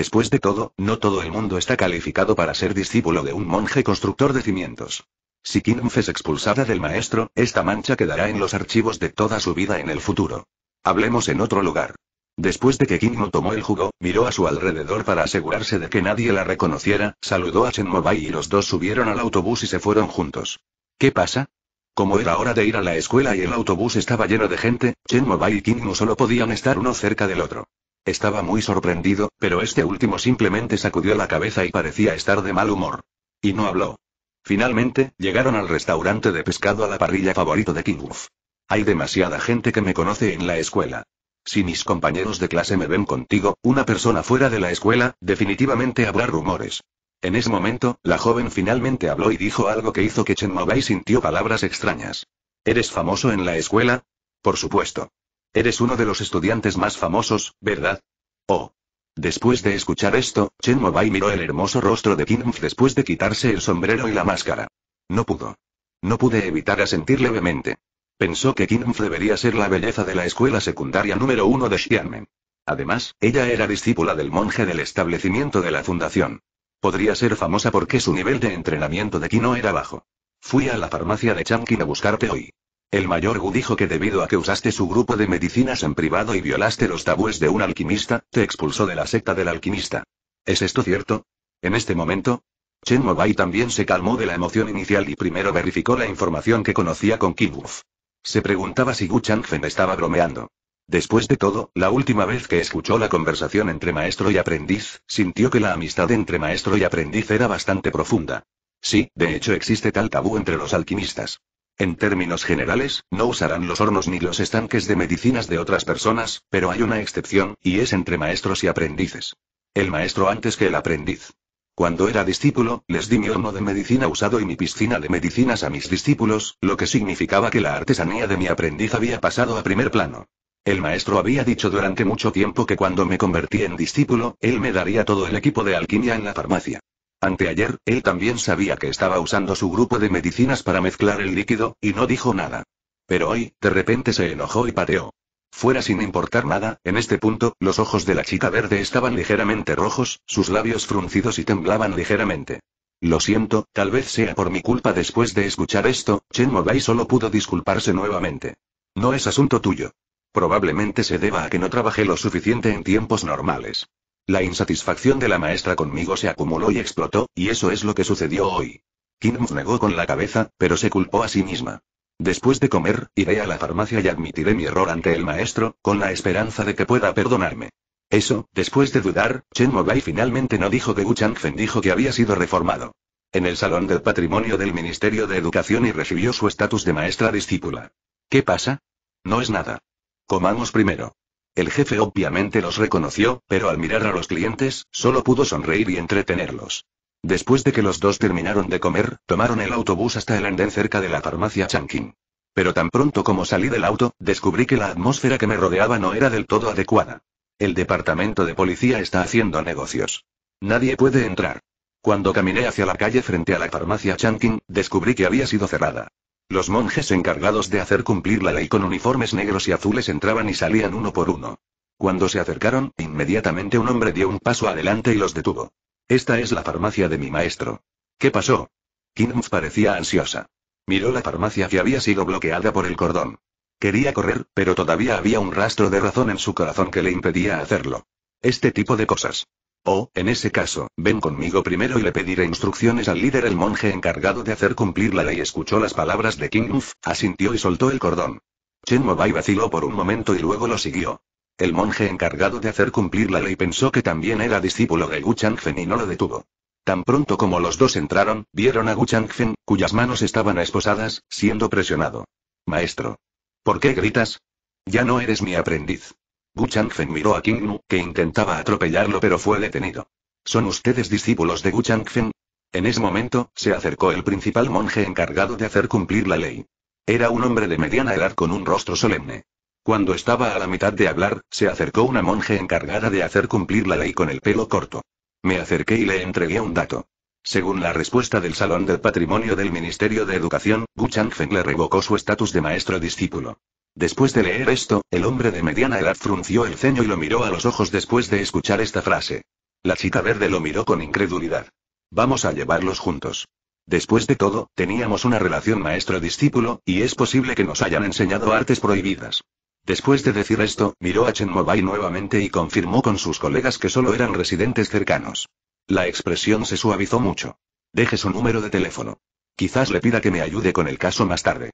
Después de todo, no todo el mundo está calificado para ser discípulo de un monje constructor de cimientos. Si Kinf es expulsada del maestro, esta mancha quedará en los archivos de toda su vida en el futuro. Hablemos en otro lugar. Después de que no tomó el jugo, miró a su alrededor para asegurarse de que nadie la reconociera, saludó a Chen Mobai y los dos subieron al autobús y se fueron juntos. ¿Qué pasa? Como era hora de ir a la escuela y el autobús estaba lleno de gente, Chen Mobai y no solo podían estar uno cerca del otro. Estaba muy sorprendido, pero este último simplemente sacudió la cabeza y parecía estar de mal humor. Y no habló. Finalmente, llegaron al restaurante de pescado a la parrilla favorito de King Wolf. Hay demasiada gente que me conoce en la escuela. Si mis compañeros de clase me ven contigo, una persona fuera de la escuela, definitivamente habrá rumores. En ese momento, la joven finalmente habló y dijo algo que hizo que Chen sintió palabras extrañas. ¿Eres famoso en la escuela? Por supuesto. Eres uno de los estudiantes más famosos, ¿verdad? Oh. Después de escuchar esto, Chen Mobai miró el hermoso rostro de Kim después de quitarse el sombrero y la máscara. No pudo. No pude evitar asentir levemente. Pensó que Kim debería ser la belleza de la escuela secundaria número uno de Xianmen. Además, ella era discípula del monje del establecimiento de la fundación. Podría ser famosa porque su nivel de entrenamiento de Kino era bajo. Fui a la farmacia de Changqing a buscarte hoy. El mayor Gu dijo que debido a que usaste su grupo de medicinas en privado y violaste los tabúes de un alquimista, te expulsó de la secta del alquimista. ¿Es esto cierto? En este momento, Chen Mobai también se calmó de la emoción inicial y primero verificó la información que conocía con Kibuf. Se preguntaba si Gu Changfen estaba bromeando. Después de todo, la última vez que escuchó la conversación entre maestro y aprendiz, sintió que la amistad entre maestro y aprendiz era bastante profunda. Sí, de hecho existe tal tabú entre los alquimistas. En términos generales, no usarán los hornos ni los estanques de medicinas de otras personas, pero hay una excepción, y es entre maestros y aprendices. El maestro antes que el aprendiz. Cuando era discípulo, les di mi horno de medicina usado y mi piscina de medicinas a mis discípulos, lo que significaba que la artesanía de mi aprendiz había pasado a primer plano. El maestro había dicho durante mucho tiempo que cuando me convertí en discípulo, él me daría todo el equipo de alquimia en la farmacia. Anteayer, él también sabía que estaba usando su grupo de medicinas para mezclar el líquido, y no dijo nada. Pero hoy, de repente se enojó y pateó. Fuera sin importar nada, en este punto, los ojos de la chica verde estaban ligeramente rojos, sus labios fruncidos y temblaban ligeramente. Lo siento, tal vez sea por mi culpa después de escuchar esto, Chen Mobai solo pudo disculparse nuevamente. No es asunto tuyo. Probablemente se deba a que no trabajé lo suficiente en tiempos normales. La insatisfacción de la maestra conmigo se acumuló y explotó, y eso es lo que sucedió hoy. Kim negó con la cabeza, pero se culpó a sí misma. Después de comer, iré a la farmacia y admitiré mi error ante el maestro, con la esperanza de que pueda perdonarme. Eso, después de dudar, Chen Mobai finalmente no dijo que Wu Changfen dijo que había sido reformado. En el Salón del Patrimonio del Ministerio de Educación y recibió su estatus de maestra discípula. ¿Qué pasa? No es nada. Comamos primero. El jefe obviamente los reconoció, pero al mirar a los clientes, solo pudo sonreír y entretenerlos. Después de que los dos terminaron de comer, tomaron el autobús hasta el andén cerca de la farmacia Chankin. Pero tan pronto como salí del auto, descubrí que la atmósfera que me rodeaba no era del todo adecuada. El departamento de policía está haciendo negocios. Nadie puede entrar. Cuando caminé hacia la calle frente a la farmacia Chankin, descubrí que había sido cerrada. Los monjes encargados de hacer cumplir la ley con uniformes negros y azules entraban y salían uno por uno. Cuando se acercaron, inmediatamente un hombre dio un paso adelante y los detuvo. Esta es la farmacia de mi maestro. ¿Qué pasó? King parecía ansiosa. Miró la farmacia que había sido bloqueada por el cordón. Quería correr, pero todavía había un rastro de razón en su corazón que le impedía hacerlo. Este tipo de cosas. Oh, en ese caso, ven conmigo primero y le pediré instrucciones al líder. El monje encargado de hacer cumplir la ley escuchó las palabras de King asintió y soltó el cordón. Chen Mobai vaciló por un momento y luego lo siguió. El monje encargado de hacer cumplir la ley pensó que también era discípulo de Gu Changfen y no lo detuvo. Tan pronto como los dos entraron, vieron a Gu Changfen, cuyas manos estaban esposadas, siendo presionado. Maestro. ¿Por qué gritas? Ya no eres mi aprendiz. Gu Changfen miró a King que intentaba atropellarlo pero fue detenido. ¿Son ustedes discípulos de Gu Changfen? En ese momento, se acercó el principal monje encargado de hacer cumplir la ley. Era un hombre de mediana edad con un rostro solemne. Cuando estaba a la mitad de hablar, se acercó una monje encargada de hacer cumplir la ley con el pelo corto. Me acerqué y le entregué un dato. Según la respuesta del Salón del Patrimonio del Ministerio de Educación, Gu Changfen le revocó su estatus de maestro discípulo. Después de leer esto, el hombre de mediana edad frunció el ceño y lo miró a los ojos después de escuchar esta frase. La chica verde lo miró con incredulidad. Vamos a llevarlos juntos. Después de todo, teníamos una relación maestro-discípulo, y es posible que nos hayan enseñado artes prohibidas. Después de decir esto, miró a Chen Mobai nuevamente y confirmó con sus colegas que solo eran residentes cercanos. La expresión se suavizó mucho. Deje su número de teléfono. Quizás le pida que me ayude con el caso más tarde.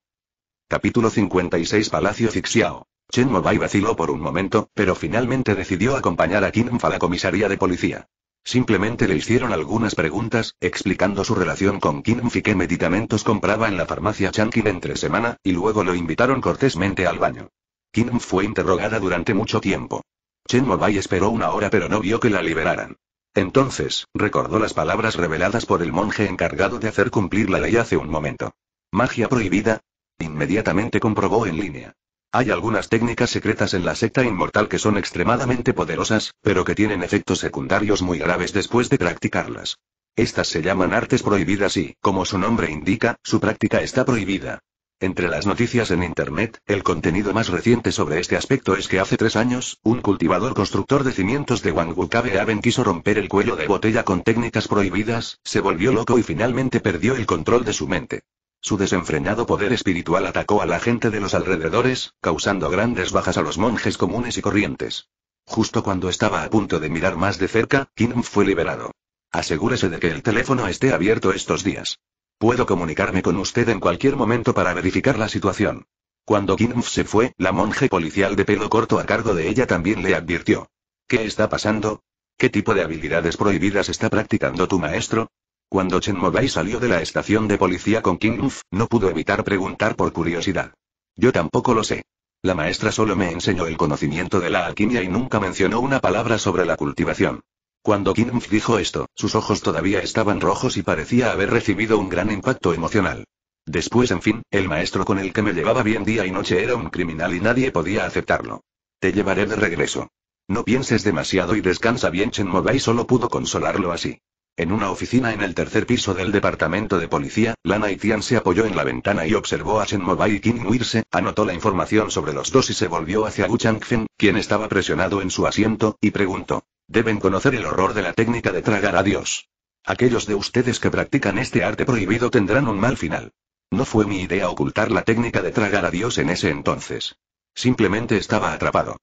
Capítulo 56 Palacio Fixiao. Chen Mobai vaciló por un momento, pero finalmente decidió acompañar a Kim a la comisaría de policía. Simplemente le hicieron algunas preguntas, explicando su relación con Kim y qué medicamentos compraba en la farmacia Chankin entre semana, y luego lo invitaron cortésmente al baño. Kim fue interrogada durante mucho tiempo. Chen Mobai esperó una hora pero no vio que la liberaran. Entonces, recordó las palabras reveladas por el monje encargado de hacer cumplir la ley hace un momento. Magia prohibida, Inmediatamente comprobó en línea. Hay algunas técnicas secretas en la secta inmortal que son extremadamente poderosas, pero que tienen efectos secundarios muy graves después de practicarlas. Estas se llaman artes prohibidas y, como su nombre indica, su práctica está prohibida. Entre las noticias en Internet, el contenido más reciente sobre este aspecto es que hace tres años, un cultivador constructor de cimientos de Wangukabe Aven quiso romper el cuello de botella con técnicas prohibidas, se volvió loco y finalmente perdió el control de su mente. Su desenfrenado poder espiritual atacó a la gente de los alrededores, causando grandes bajas a los monjes comunes y corrientes. Justo cuando estaba a punto de mirar más de cerca, Kim fue liberado. Asegúrese de que el teléfono esté abierto estos días. Puedo comunicarme con usted en cualquier momento para verificar la situación. Cuando Kim se fue, la monje policial de pelo corto a cargo de ella también le advirtió. ¿Qué está pasando? ¿Qué tipo de habilidades prohibidas está practicando tu maestro? Cuando Chen Mobai salió de la estación de policía con King no pudo evitar preguntar por curiosidad. Yo tampoco lo sé. La maestra solo me enseñó el conocimiento de la alquimia y nunca mencionó una palabra sobre la cultivación. Cuando King dijo esto, sus ojos todavía estaban rojos y parecía haber recibido un gran impacto emocional. Después, en fin, el maestro con el que me llevaba bien día y noche era un criminal y nadie podía aceptarlo. Te llevaré de regreso. No pienses demasiado y descansa bien. Chen Mobai solo pudo consolarlo así. En una oficina en el tercer piso del departamento de policía, Lana Tian se apoyó en la ventana y observó a Shen y King huirse, anotó la información sobre los dos y se volvió hacia Wu Changfen, quien estaba presionado en su asiento, y preguntó. Deben conocer el horror de la técnica de tragar a Dios. Aquellos de ustedes que practican este arte prohibido tendrán un mal final. No fue mi idea ocultar la técnica de tragar a Dios en ese entonces. Simplemente estaba atrapado.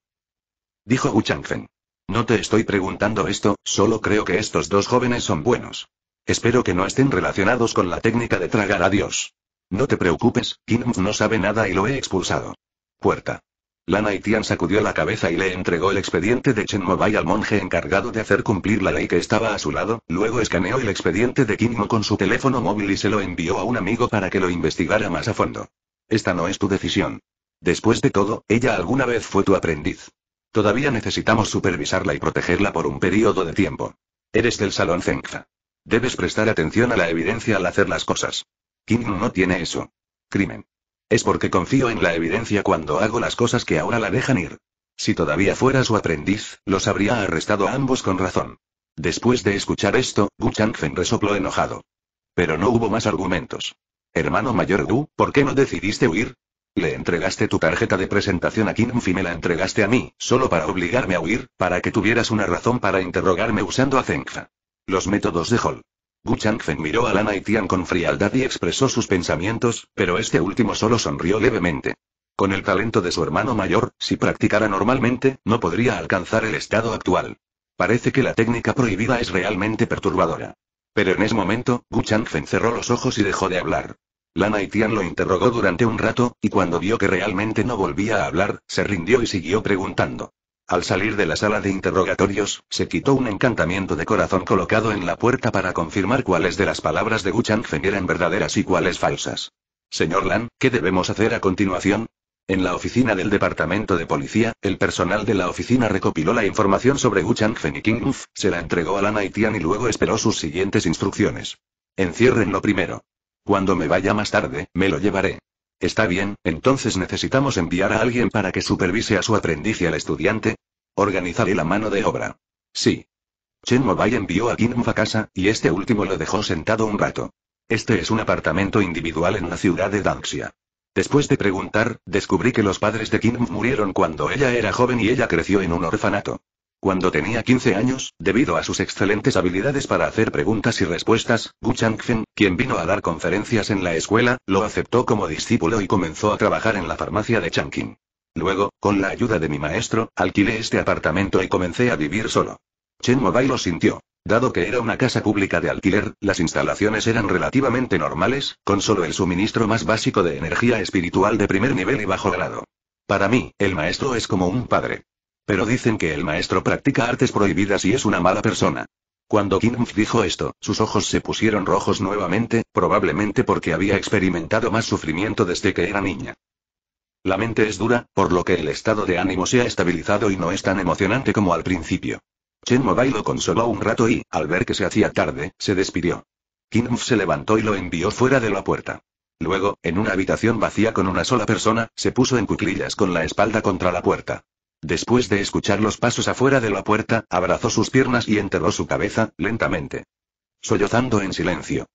Dijo Wu Changfen. No te estoy preguntando esto, solo creo que estos dos jóvenes son buenos. Espero que no estén relacionados con la técnica de tragar a Dios. No te preocupes, Kim no sabe nada y lo he expulsado. Puerta. Lana y Tian sacudió la cabeza y le entregó el expediente de Chen Mobile al monje encargado de hacer cumplir la ley que estaba a su lado, luego escaneó el expediente de Kimmo con su teléfono móvil y se lo envió a un amigo para que lo investigara más a fondo. Esta no es tu decisión. Después de todo, ella alguna vez fue tu aprendiz. Todavía necesitamos supervisarla y protegerla por un periodo de tiempo. Eres del Salón Zengfa. Debes prestar atención a la evidencia al hacer las cosas. Kim no tiene eso. Crimen. Es porque confío en la evidencia cuando hago las cosas que ahora la dejan ir. Si todavía fuera su aprendiz, los habría arrestado a ambos con razón. Después de escuchar esto, Gu Changfen resopló enojado. Pero no hubo más argumentos. Hermano mayor Gu, ¿por qué no decidiste huir? Le entregaste tu tarjeta de presentación a Kim y me la entregaste a mí, solo para obligarme a huir, para que tuvieras una razón para interrogarme usando a Zengfa. Los métodos de Hall. Gu Changfen miró a Lana y Tian con frialdad y expresó sus pensamientos, pero este último solo sonrió levemente. Con el talento de su hermano mayor, si practicara normalmente, no podría alcanzar el estado actual. Parece que la técnica prohibida es realmente perturbadora. Pero en ese momento, Gu Changfen cerró los ojos y dejó de hablar. Lana Haitian lo interrogó durante un rato, y cuando vio que realmente no volvía a hablar, se rindió y siguió preguntando. Al salir de la sala de interrogatorios, se quitó un encantamiento de corazón colocado en la puerta para confirmar cuáles de las palabras de Gu Changfeng eran verdaderas y cuáles falsas. Señor Lan, ¿qué debemos hacer a continuación? En la oficina del departamento de policía, el personal de la oficina recopiló la información sobre Wu Changfeng y King se la entregó a Lan Haitian y luego esperó sus siguientes instrucciones. Enciérrenlo primero. Cuando me vaya más tarde, me lo llevaré. Está bien, entonces necesitamos enviar a alguien para que supervise a su aprendiz y al estudiante. Organizaré la mano de obra. Sí. Chen Mobai envió a Kim a casa, y este último lo dejó sentado un rato. Este es un apartamento individual en la ciudad de Danxia. Después de preguntar, descubrí que los padres de Kim murieron cuando ella era joven y ella creció en un orfanato. Cuando tenía 15 años, debido a sus excelentes habilidades para hacer preguntas y respuestas, Gu Changfeng, quien vino a dar conferencias en la escuela, lo aceptó como discípulo y comenzó a trabajar en la farmacia de Changqing. Luego, con la ayuda de mi maestro, alquilé este apartamento y comencé a vivir solo. Chen Mobai lo sintió. Dado que era una casa pública de alquiler, las instalaciones eran relativamente normales, con solo el suministro más básico de energía espiritual de primer nivel y bajo grado. Para mí, el maestro es como un padre. Pero dicen que el maestro practica artes prohibidas y es una mala persona. Cuando Kinf dijo esto, sus ojos se pusieron rojos nuevamente, probablemente porque había experimentado más sufrimiento desde que era niña. La mente es dura, por lo que el estado de ánimo se ha estabilizado y no es tan emocionante como al principio. Mo Bai lo consoló un rato y, al ver que se hacía tarde, se despidió. Kinf se levantó y lo envió fuera de la puerta. Luego, en una habitación vacía con una sola persona, se puso en cuclillas con la espalda contra la puerta. Después de escuchar los pasos afuera de la puerta, abrazó sus piernas y enterró su cabeza, lentamente. Sollozando en silencio.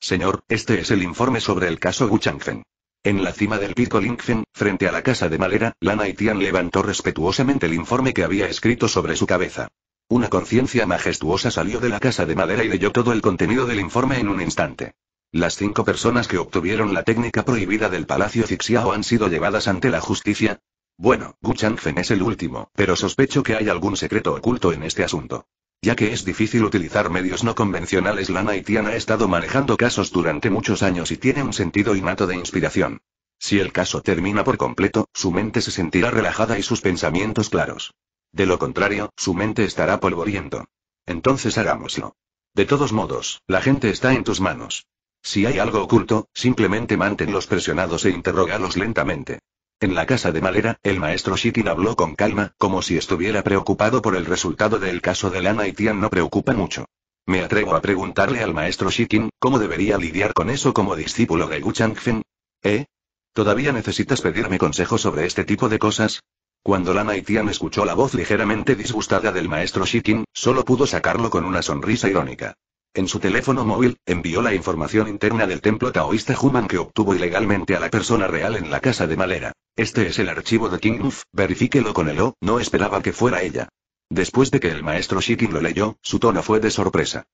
Señor, este es el informe sobre el caso Guchangfen. En la cima del pico Lingfen, frente a la casa de madera, Lana y Tian levantó respetuosamente el informe que había escrito sobre su cabeza. Una conciencia majestuosa salió de la casa de madera y leyó todo el contenido del informe en un instante. Las cinco personas que obtuvieron la técnica prohibida del Palacio Zixiao han sido llevadas ante la justicia, bueno, Gu Changfen es el último, pero sospecho que hay algún secreto oculto en este asunto. Ya que es difícil utilizar medios no convencionales, Lana y ha estado manejando casos durante muchos años y tiene un sentido innato de inspiración. Si el caso termina por completo, su mente se sentirá relajada y sus pensamientos claros. De lo contrario, su mente estará polvoriento. Entonces hagámoslo. De todos modos, la gente está en tus manos. Si hay algo oculto, simplemente manténlos presionados e interrogalos lentamente. En la casa de Malera, el maestro Shikin habló con calma, como si estuviera preocupado por el resultado del caso de Lana y Tian no preocupa mucho. Me atrevo a preguntarle al maestro Shikin, ¿cómo debería lidiar con eso como discípulo de Gu Changfeng? ¿Eh? ¿Todavía necesitas pedirme consejo sobre este tipo de cosas? Cuando Lana y Tian escuchó la voz ligeramente disgustada del maestro Shikin, solo pudo sacarlo con una sonrisa irónica. En su teléfono móvil, envió la información interna del templo taoísta Human que obtuvo ilegalmente a la persona real en la casa de Malera. Este es el archivo de Kinguf, verifíquelo con el O, no esperaba que fuera ella. Después de que el maestro Shikin lo leyó, su tono fue de sorpresa.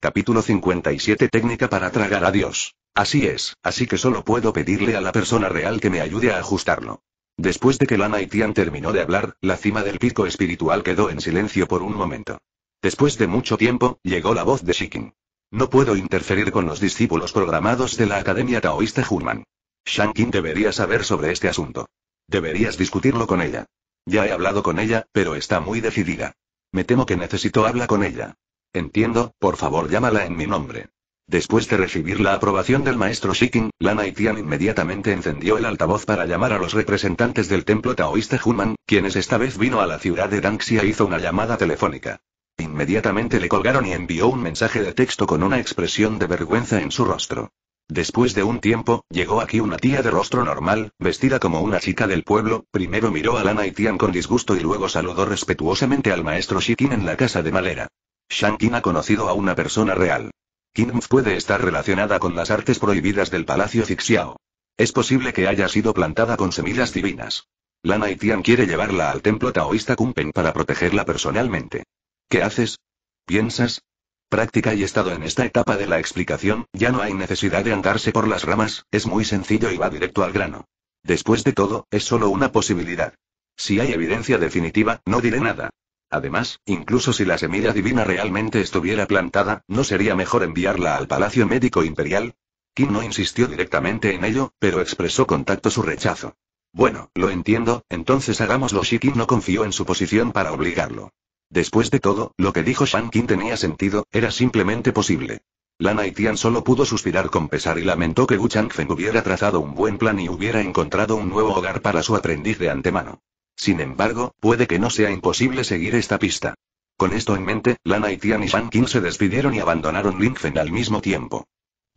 Capítulo 57 Técnica para tragar a Dios. Así es, así que solo puedo pedirle a la persona real que me ayude a ajustarlo. Después de que Lana y Tian terminó de hablar, la cima del pico espiritual quedó en silencio por un momento. Después de mucho tiempo, llegó la voz de Shikin. No puedo interferir con los discípulos programados de la Academia Taoísta Hunman. Shankin debería saber sobre este asunto. Deberías discutirlo con ella. Ya he hablado con ella, pero está muy decidida. Me temo que necesito hablar con ella. Entiendo, por favor llámala en mi nombre. Después de recibir la aprobación del maestro Shikin, Lana y Tian inmediatamente encendió el altavoz para llamar a los representantes del templo taoísta Human, quienes esta vez vino a la ciudad de Danxia e hizo una llamada telefónica. Inmediatamente le colgaron y envió un mensaje de texto con una expresión de vergüenza en su rostro. Después de un tiempo, llegó aquí una tía de rostro normal, vestida como una chica del pueblo, primero miró a Lana y Tian con disgusto y luego saludó respetuosamente al maestro Shikin en la casa de madera. Shang ha conocido a una persona real. Kim puede estar relacionada con las artes prohibidas del palacio Fixiao. Es posible que haya sido plantada con semillas divinas. Lana y Tian quiere llevarla al templo taoísta Kumpen para protegerla personalmente. ¿Qué haces? ¿Piensas? práctica y estado en esta etapa de la explicación, ya no hay necesidad de andarse por las ramas, es muy sencillo y va directo al grano. Después de todo, es solo una posibilidad. Si hay evidencia definitiva, no diré nada. Además, incluso si la semilla divina realmente estuviera plantada, ¿no sería mejor enviarla al Palacio Médico Imperial? Kim no insistió directamente en ello, pero expresó con tacto su rechazo. Bueno, lo entiendo, entonces hagámoslo si Kim no confió en su posición para obligarlo. Después de todo, lo que dijo shang Qin tenía sentido, era simplemente posible. Lana y Tian solo pudo suspirar con pesar y lamentó que Wu Fen hubiera trazado un buen plan y hubiera encontrado un nuevo hogar para su aprendiz de antemano. Sin embargo, puede que no sea imposible seguir esta pista. Con esto en mente, Lana y Tian y shang se despidieron y abandonaron Lingfeng al mismo tiempo.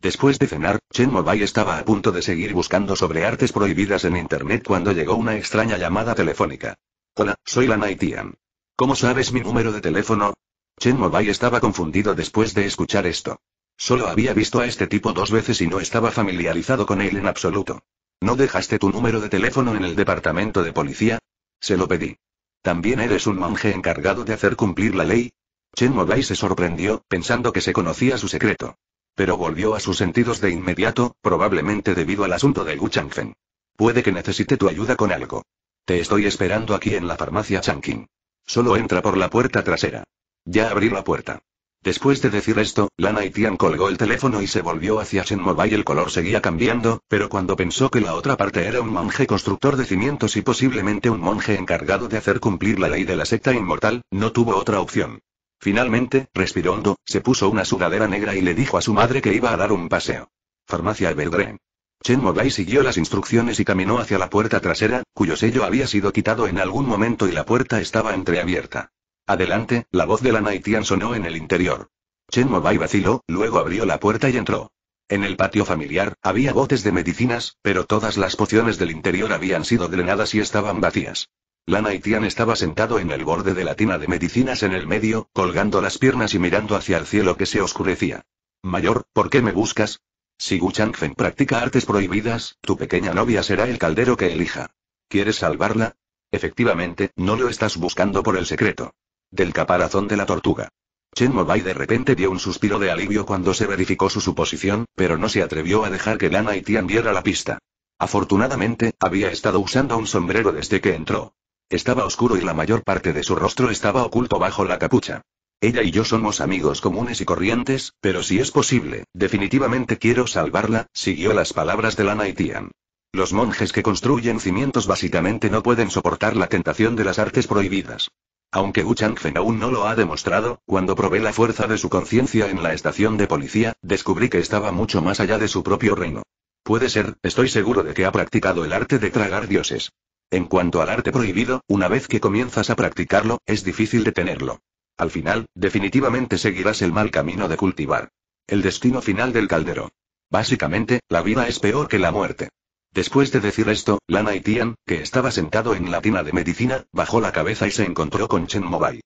Después de cenar, Chen Mobai estaba a punto de seguir buscando sobre artes prohibidas en internet cuando llegó una extraña llamada telefónica. Hola, soy Lana y Tian. ¿Cómo sabes mi número de teléfono? Chen Mobai estaba confundido después de escuchar esto. Solo había visto a este tipo dos veces y no estaba familiarizado con él en absoluto. ¿No dejaste tu número de teléfono en el departamento de policía? Se lo pedí. ¿También eres un monje encargado de hacer cumplir la ley? Chen Mobai se sorprendió, pensando que se conocía su secreto. Pero volvió a sus sentidos de inmediato, probablemente debido al asunto de Wu Changfen. Puede que necesite tu ayuda con algo. Te estoy esperando aquí en la farmacia Changqing. Solo entra por la puerta trasera. Ya abrí la puerta. Después de decir esto, Lana Tian colgó el teléfono y se volvió hacia Shenmobai. El color seguía cambiando, pero cuando pensó que la otra parte era un monje constructor de cimientos y posiblemente un monje encargado de hacer cumplir la ley de la secta inmortal, no tuvo otra opción. Finalmente, respirando, se puso una sudadera negra y le dijo a su madre que iba a dar un paseo. Farmacia Everdren. Chen Mobai siguió las instrucciones y caminó hacia la puerta trasera, cuyo sello había sido quitado en algún momento y la puerta estaba entreabierta. Adelante, la voz de la Naitian sonó en el interior. Chen Mobai vaciló, luego abrió la puerta y entró. En el patio familiar, había botes de medicinas, pero todas las pociones del interior habían sido drenadas y estaban vacías. Lana Tian estaba sentado en el borde de la tina de medicinas en el medio, colgando las piernas y mirando hacia el cielo que se oscurecía. Mayor, ¿por qué me buscas? Si Gu Changfeng practica artes prohibidas, tu pequeña novia será el caldero que elija. ¿Quieres salvarla? Efectivamente, no lo estás buscando por el secreto. Del caparazón de la tortuga. Chen Mobai de repente dio un suspiro de alivio cuando se verificó su suposición, pero no se atrevió a dejar que Lana y Tian viera la pista. Afortunadamente, había estado usando un sombrero desde que entró. Estaba oscuro y la mayor parte de su rostro estaba oculto bajo la capucha. Ella y yo somos amigos comunes y corrientes, pero si es posible, definitivamente quiero salvarla, siguió las palabras de la Naitian. Los monjes que construyen cimientos básicamente no pueden soportar la tentación de las artes prohibidas. Aunque Wu Changfeng aún no lo ha demostrado, cuando probé la fuerza de su conciencia en la estación de policía, descubrí que estaba mucho más allá de su propio reino. Puede ser, estoy seguro de que ha practicado el arte de tragar dioses. En cuanto al arte prohibido, una vez que comienzas a practicarlo, es difícil detenerlo. Al final, definitivamente seguirás el mal camino de cultivar. El destino final del caldero. Básicamente, la vida es peor que la muerte. Después de decir esto, Lana Tian, que estaba sentado en la tina de medicina, bajó la cabeza y se encontró con Chen Mobai.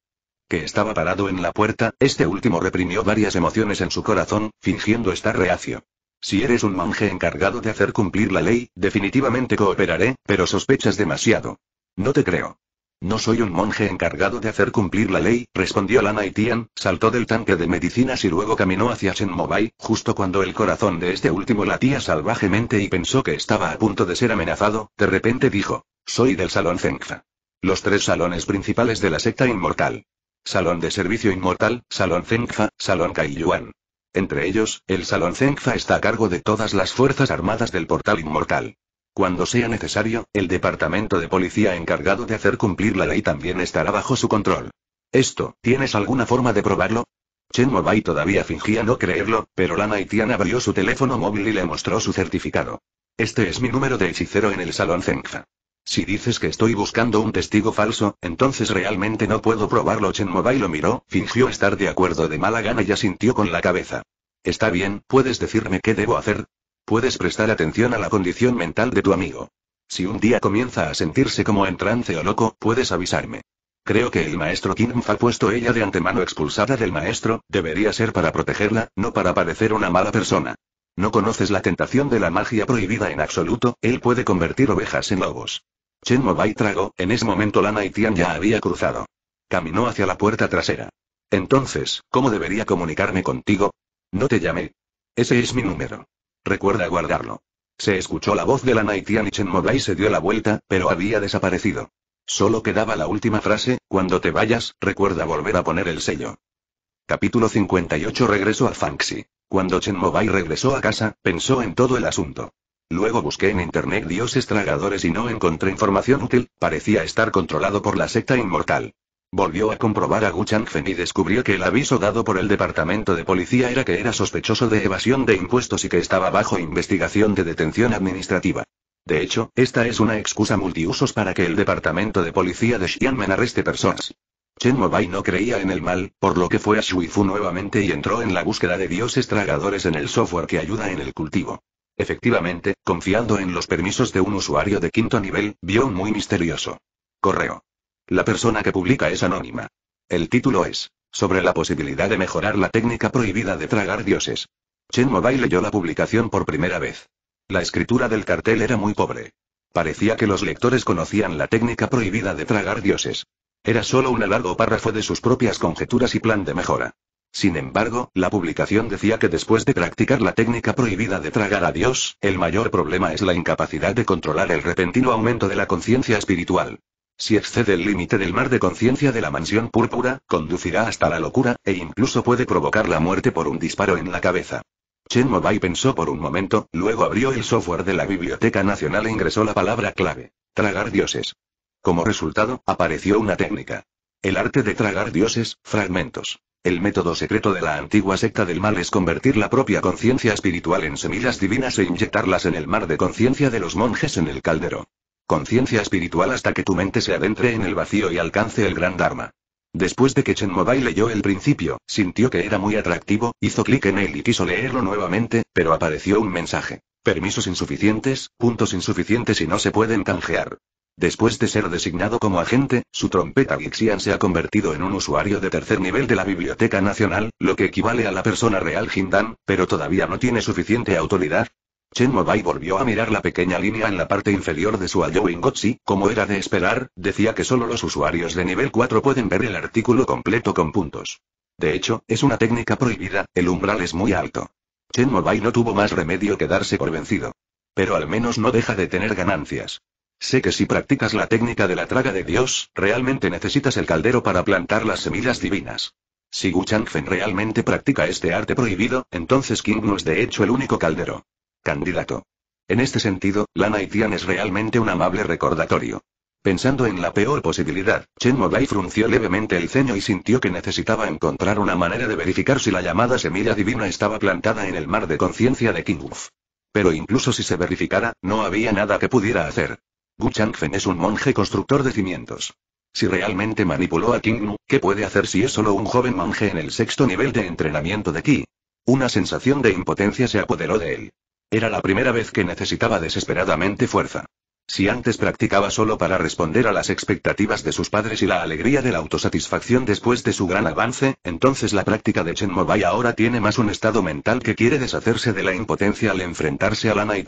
Que estaba parado en la puerta, este último reprimió varias emociones en su corazón, fingiendo estar reacio. Si eres un monje encargado de hacer cumplir la ley, definitivamente cooperaré, pero sospechas demasiado. No te creo. No soy un monje encargado de hacer cumplir la ley, respondió Lana y saltó del tanque de medicinas y luego caminó hacia Mobai, justo cuando el corazón de este último latía salvajemente y pensó que estaba a punto de ser amenazado, de repente dijo, soy del Salón Zengfa. Los tres salones principales de la secta inmortal. Salón de Servicio Inmortal, Salón Zengfa, Salón Kaiyuan. Entre ellos, el Salón Zengfa está a cargo de todas las fuerzas armadas del Portal Inmortal. Cuando sea necesario, el departamento de policía encargado de hacer cumplir la ley también estará bajo su control. Esto, ¿tienes alguna forma de probarlo? Chen Mobai todavía fingía no creerlo, pero la haitiana abrió su teléfono móvil y le mostró su certificado. Este es mi número de hechicero en el salón Zengfa. Si dices que estoy buscando un testigo falso, entonces realmente no puedo probarlo. Chen Mobai lo miró, fingió estar de acuerdo de mala gana y asintió con la cabeza. Está bien, ¿puedes decirme qué debo hacer? Puedes prestar atención a la condición mental de tu amigo. Si un día comienza a sentirse como en trance o loco, puedes avisarme. Creo que el maestro Kim ha puesto ella de antemano expulsada del maestro, debería ser para protegerla, no para parecer una mala persona. No conoces la tentación de la magia prohibida en absoluto, él puede convertir ovejas en lobos. Chen Mobai trago. en ese momento Lana y Tian ya había cruzado. Caminó hacia la puerta trasera. Entonces, ¿cómo debería comunicarme contigo? No te llamé. Ese es mi número. Recuerda guardarlo. Se escuchó la voz de la Naitian y Mobai se dio la vuelta, pero había desaparecido. Solo quedaba la última frase, cuando te vayas, recuerda volver a poner el sello. Capítulo 58 Regreso a Fangxi Cuando Chen Mobai regresó a casa, pensó en todo el asunto. Luego busqué en internet dioses tragadores y no encontré información útil, parecía estar controlado por la secta inmortal. Volvió a comprobar a Gu Changfen y descubrió que el aviso dado por el departamento de policía era que era sospechoso de evasión de impuestos y que estaba bajo investigación de detención administrativa. De hecho, esta es una excusa multiusos para que el departamento de policía de Xianmen arreste personas. Chen Mobai no creía en el mal, por lo que fue a Shuifu nuevamente y entró en la búsqueda de dioses tragadores en el software que ayuda en el cultivo. Efectivamente, confiando en los permisos de un usuario de quinto nivel, vio un muy misterioso correo. La persona que publica es anónima. El título es, sobre la posibilidad de mejorar la técnica prohibida de tragar dioses. Chen Mobai leyó la publicación por primera vez. La escritura del cartel era muy pobre. Parecía que los lectores conocían la técnica prohibida de tragar dioses. Era solo un largo párrafo de sus propias conjeturas y plan de mejora. Sin embargo, la publicación decía que después de practicar la técnica prohibida de tragar a Dios, el mayor problema es la incapacidad de controlar el repentino aumento de la conciencia espiritual. Si excede el límite del mar de conciencia de la mansión púrpura, conducirá hasta la locura, e incluso puede provocar la muerte por un disparo en la cabeza. Chen Mobai pensó por un momento, luego abrió el software de la Biblioteca Nacional e ingresó la palabra clave. Tragar dioses. Como resultado, apareció una técnica. El arte de tragar dioses, fragmentos. El método secreto de la antigua secta del mal es convertir la propia conciencia espiritual en semillas divinas e inyectarlas en el mar de conciencia de los monjes en el caldero. Conciencia espiritual hasta que tu mente se adentre en el vacío y alcance el gran Dharma. Después de que Chen Mobile leyó el principio, sintió que era muy atractivo, hizo clic en él y quiso leerlo nuevamente, pero apareció un mensaje. Permisos insuficientes, puntos insuficientes y no se pueden canjear. Después de ser designado como agente, su trompeta Gixian se ha convertido en un usuario de tercer nivel de la Biblioteca Nacional, lo que equivale a la persona real Jindan, pero todavía no tiene suficiente autoridad, Chen Mobai volvió a mirar la pequeña línea en la parte inferior de su Wingotsi, como era de esperar, decía que solo los usuarios de nivel 4 pueden ver el artículo completo con puntos. De hecho, es una técnica prohibida, el umbral es muy alto. Chen Mobai no tuvo más remedio que darse por vencido. Pero al menos no deja de tener ganancias. Sé que si practicas la técnica de la traga de Dios, realmente necesitas el caldero para plantar las semillas divinas. Si Gu Changfen realmente practica este arte prohibido, entonces King no es de hecho el único caldero. Candidato. En este sentido, la y Tian es realmente un amable recordatorio. Pensando en la peor posibilidad, Chen Mogai frunció levemente el ceño y sintió que necesitaba encontrar una manera de verificar si la llamada semilla divina estaba plantada en el mar de conciencia de King Wolf. Pero incluso si se verificara, no había nada que pudiera hacer. Gu Changfen es un monje constructor de cimientos. Si realmente manipuló a King Wu, ¿qué puede hacer si es solo un joven monje en el sexto nivel de entrenamiento de Qi? Una sensación de impotencia se apoderó de él. Era la primera vez que necesitaba desesperadamente fuerza. Si antes practicaba solo para responder a las expectativas de sus padres y la alegría de la autosatisfacción después de su gran avance, entonces la práctica de Chen Mobai ahora tiene más un estado mental que quiere deshacerse de la impotencia al enfrentarse a Lana y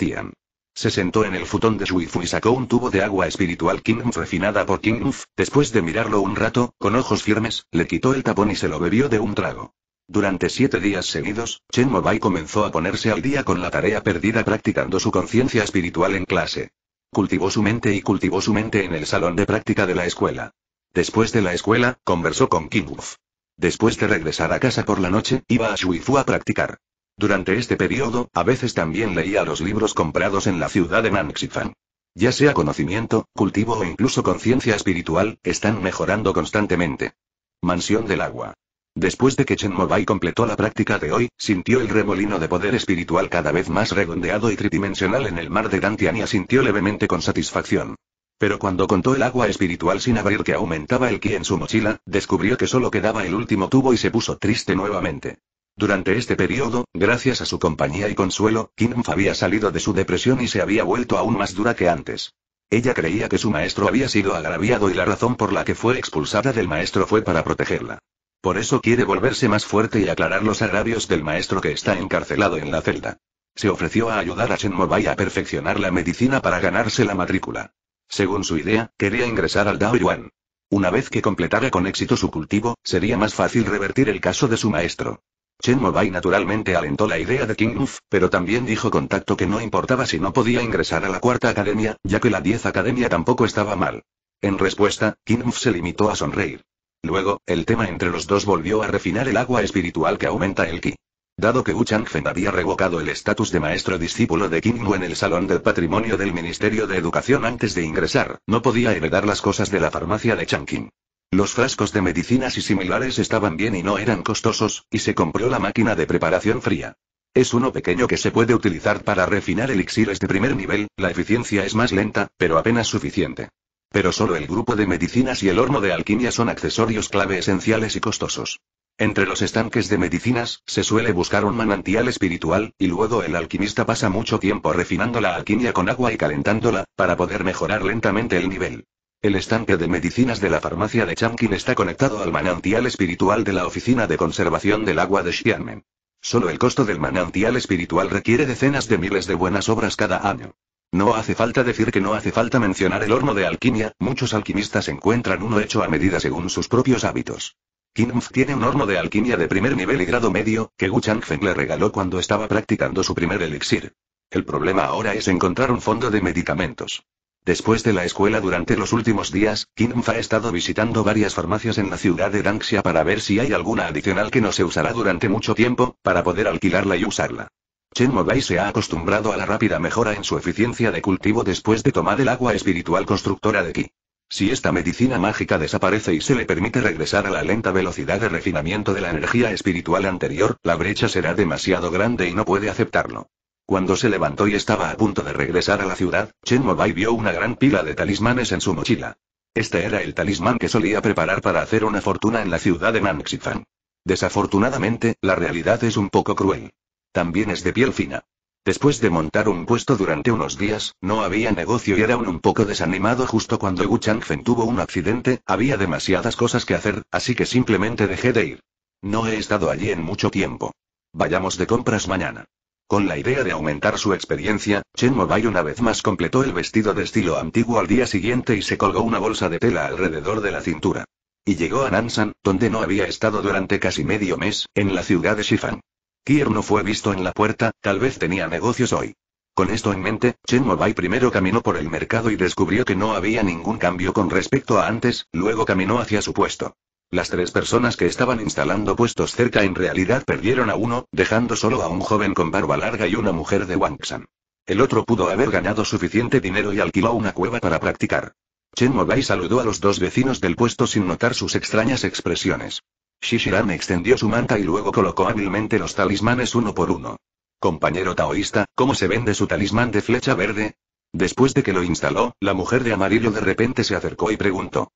Se sentó en el futón de Fu y sacó un tubo de agua espiritual Kingf refinada por Kingf, después de mirarlo un rato, con ojos firmes, le quitó el tapón y se lo bebió de un trago. Durante siete días seguidos, Chen Mobai comenzó a ponerse al día con la tarea perdida practicando su conciencia espiritual en clase. Cultivó su mente y cultivó su mente en el salón de práctica de la escuela. Después de la escuela, conversó con Kim Wuf. Después de regresar a casa por la noche, iba a Shuifu a practicar. Durante este periodo, a veces también leía los libros comprados en la ciudad de Nanxifan. Ya sea conocimiento, cultivo o incluso conciencia espiritual, están mejorando constantemente. Mansión del agua. Después de que Chen Mobai completó la práctica de hoy, sintió el remolino de poder espiritual cada vez más redondeado y tridimensional en el mar de Dantian y asintió levemente con satisfacción. Pero cuando contó el agua espiritual sin abrir que aumentaba el ki en su mochila, descubrió que solo quedaba el último tubo y se puso triste nuevamente. Durante este periodo, gracias a su compañía y consuelo, Kinf había salido de su depresión y se había vuelto aún más dura que antes. Ella creía que su maestro había sido agraviado y la razón por la que fue expulsada del maestro fue para protegerla. Por eso quiere volverse más fuerte y aclarar los agravios del maestro que está encarcelado en la celda. Se ofreció a ayudar a Mobai a perfeccionar la medicina para ganarse la matrícula. Según su idea, quería ingresar al Dao Yuan. Una vez que completara con éxito su cultivo, sería más fácil revertir el caso de su maestro. Chen Mobai naturalmente alentó la idea de King Uf, pero también dijo contacto que no importaba si no podía ingresar a la cuarta academia, ya que la diez academia tampoco estaba mal. En respuesta, King Uf se limitó a sonreír. Luego, el tema entre los dos volvió a refinar el agua espiritual que aumenta el ki. Dado que Wu Changfen había revocado el estatus de maestro-discípulo de Qing Wu en el Salón del Patrimonio del Ministerio de Educación antes de ingresar, no podía heredar las cosas de la farmacia de Changqing. Los frascos de medicinas y similares estaban bien y no eran costosos, y se compró la máquina de preparación fría. Es uno pequeño que se puede utilizar para refinar elixires de primer nivel, la eficiencia es más lenta, pero apenas suficiente. Pero solo el grupo de medicinas y el horno de alquimia son accesorios clave esenciales y costosos. Entre los estanques de medicinas, se suele buscar un manantial espiritual, y luego el alquimista pasa mucho tiempo refinando la alquimia con agua y calentándola, para poder mejorar lentamente el nivel. El estanque de medicinas de la farmacia de Chamkin está conectado al manantial espiritual de la oficina de conservación del agua de Xianmen. Solo el costo del manantial espiritual requiere decenas de miles de buenas obras cada año. No hace falta decir que no hace falta mencionar el horno de alquimia, muchos alquimistas encuentran uno hecho a medida según sus propios hábitos. Kinmf tiene un horno de alquimia de primer nivel y grado medio, que Gu Changfeng le regaló cuando estaba practicando su primer elixir. El problema ahora es encontrar un fondo de medicamentos. Después de la escuela durante los últimos días, Kinmf ha estado visitando varias farmacias en la ciudad de Danxia para ver si hay alguna adicional que no se usará durante mucho tiempo, para poder alquilarla y usarla. Chen Mobai se ha acostumbrado a la rápida mejora en su eficiencia de cultivo después de tomar el agua espiritual constructora de Qi. Si esta medicina mágica desaparece y se le permite regresar a la lenta velocidad de refinamiento de la energía espiritual anterior, la brecha será demasiado grande y no puede aceptarlo. Cuando se levantó y estaba a punto de regresar a la ciudad, Chen Mobai vio una gran pila de talismanes en su mochila. Este era el talismán que solía preparar para hacer una fortuna en la ciudad de Manxifan. Desafortunadamente, la realidad es un poco cruel. También es de piel fina. Después de montar un puesto durante unos días, no había negocio y era un, un poco desanimado justo cuando Gu Changfen tuvo un accidente, había demasiadas cosas que hacer, así que simplemente dejé de ir. No he estado allí en mucho tiempo. Vayamos de compras mañana. Con la idea de aumentar su experiencia, Chen Mobai una vez más completó el vestido de estilo antiguo al día siguiente y se colgó una bolsa de tela alrededor de la cintura. Y llegó a Nansan, donde no había estado durante casi medio mes, en la ciudad de Shifang. Kier no fue visto en la puerta, tal vez tenía negocios hoy. Con esto en mente, Chen Mobai primero caminó por el mercado y descubrió que no había ningún cambio con respecto a antes, luego caminó hacia su puesto. Las tres personas que estaban instalando puestos cerca en realidad perdieron a uno, dejando solo a un joven con barba larga y una mujer de Wangsan. El otro pudo haber ganado suficiente dinero y alquiló una cueva para practicar. Chen Mobai saludó a los dos vecinos del puesto sin notar sus extrañas expresiones. Shishiran extendió su manta y luego colocó hábilmente los talismanes uno por uno. Compañero taoísta, ¿cómo se vende su talismán de flecha verde? Después de que lo instaló, la mujer de amarillo de repente se acercó y preguntó.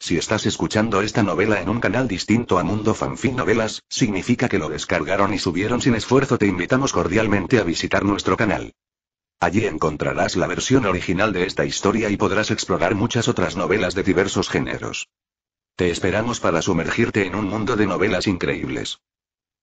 Si estás escuchando esta novela en un canal distinto a Mundo Fanfic Novelas, significa que lo descargaron y subieron sin esfuerzo. Te invitamos cordialmente a visitar nuestro canal. Allí encontrarás la versión original de esta historia y podrás explorar muchas otras novelas de diversos géneros. Te esperamos para sumergirte en un mundo de novelas increíbles.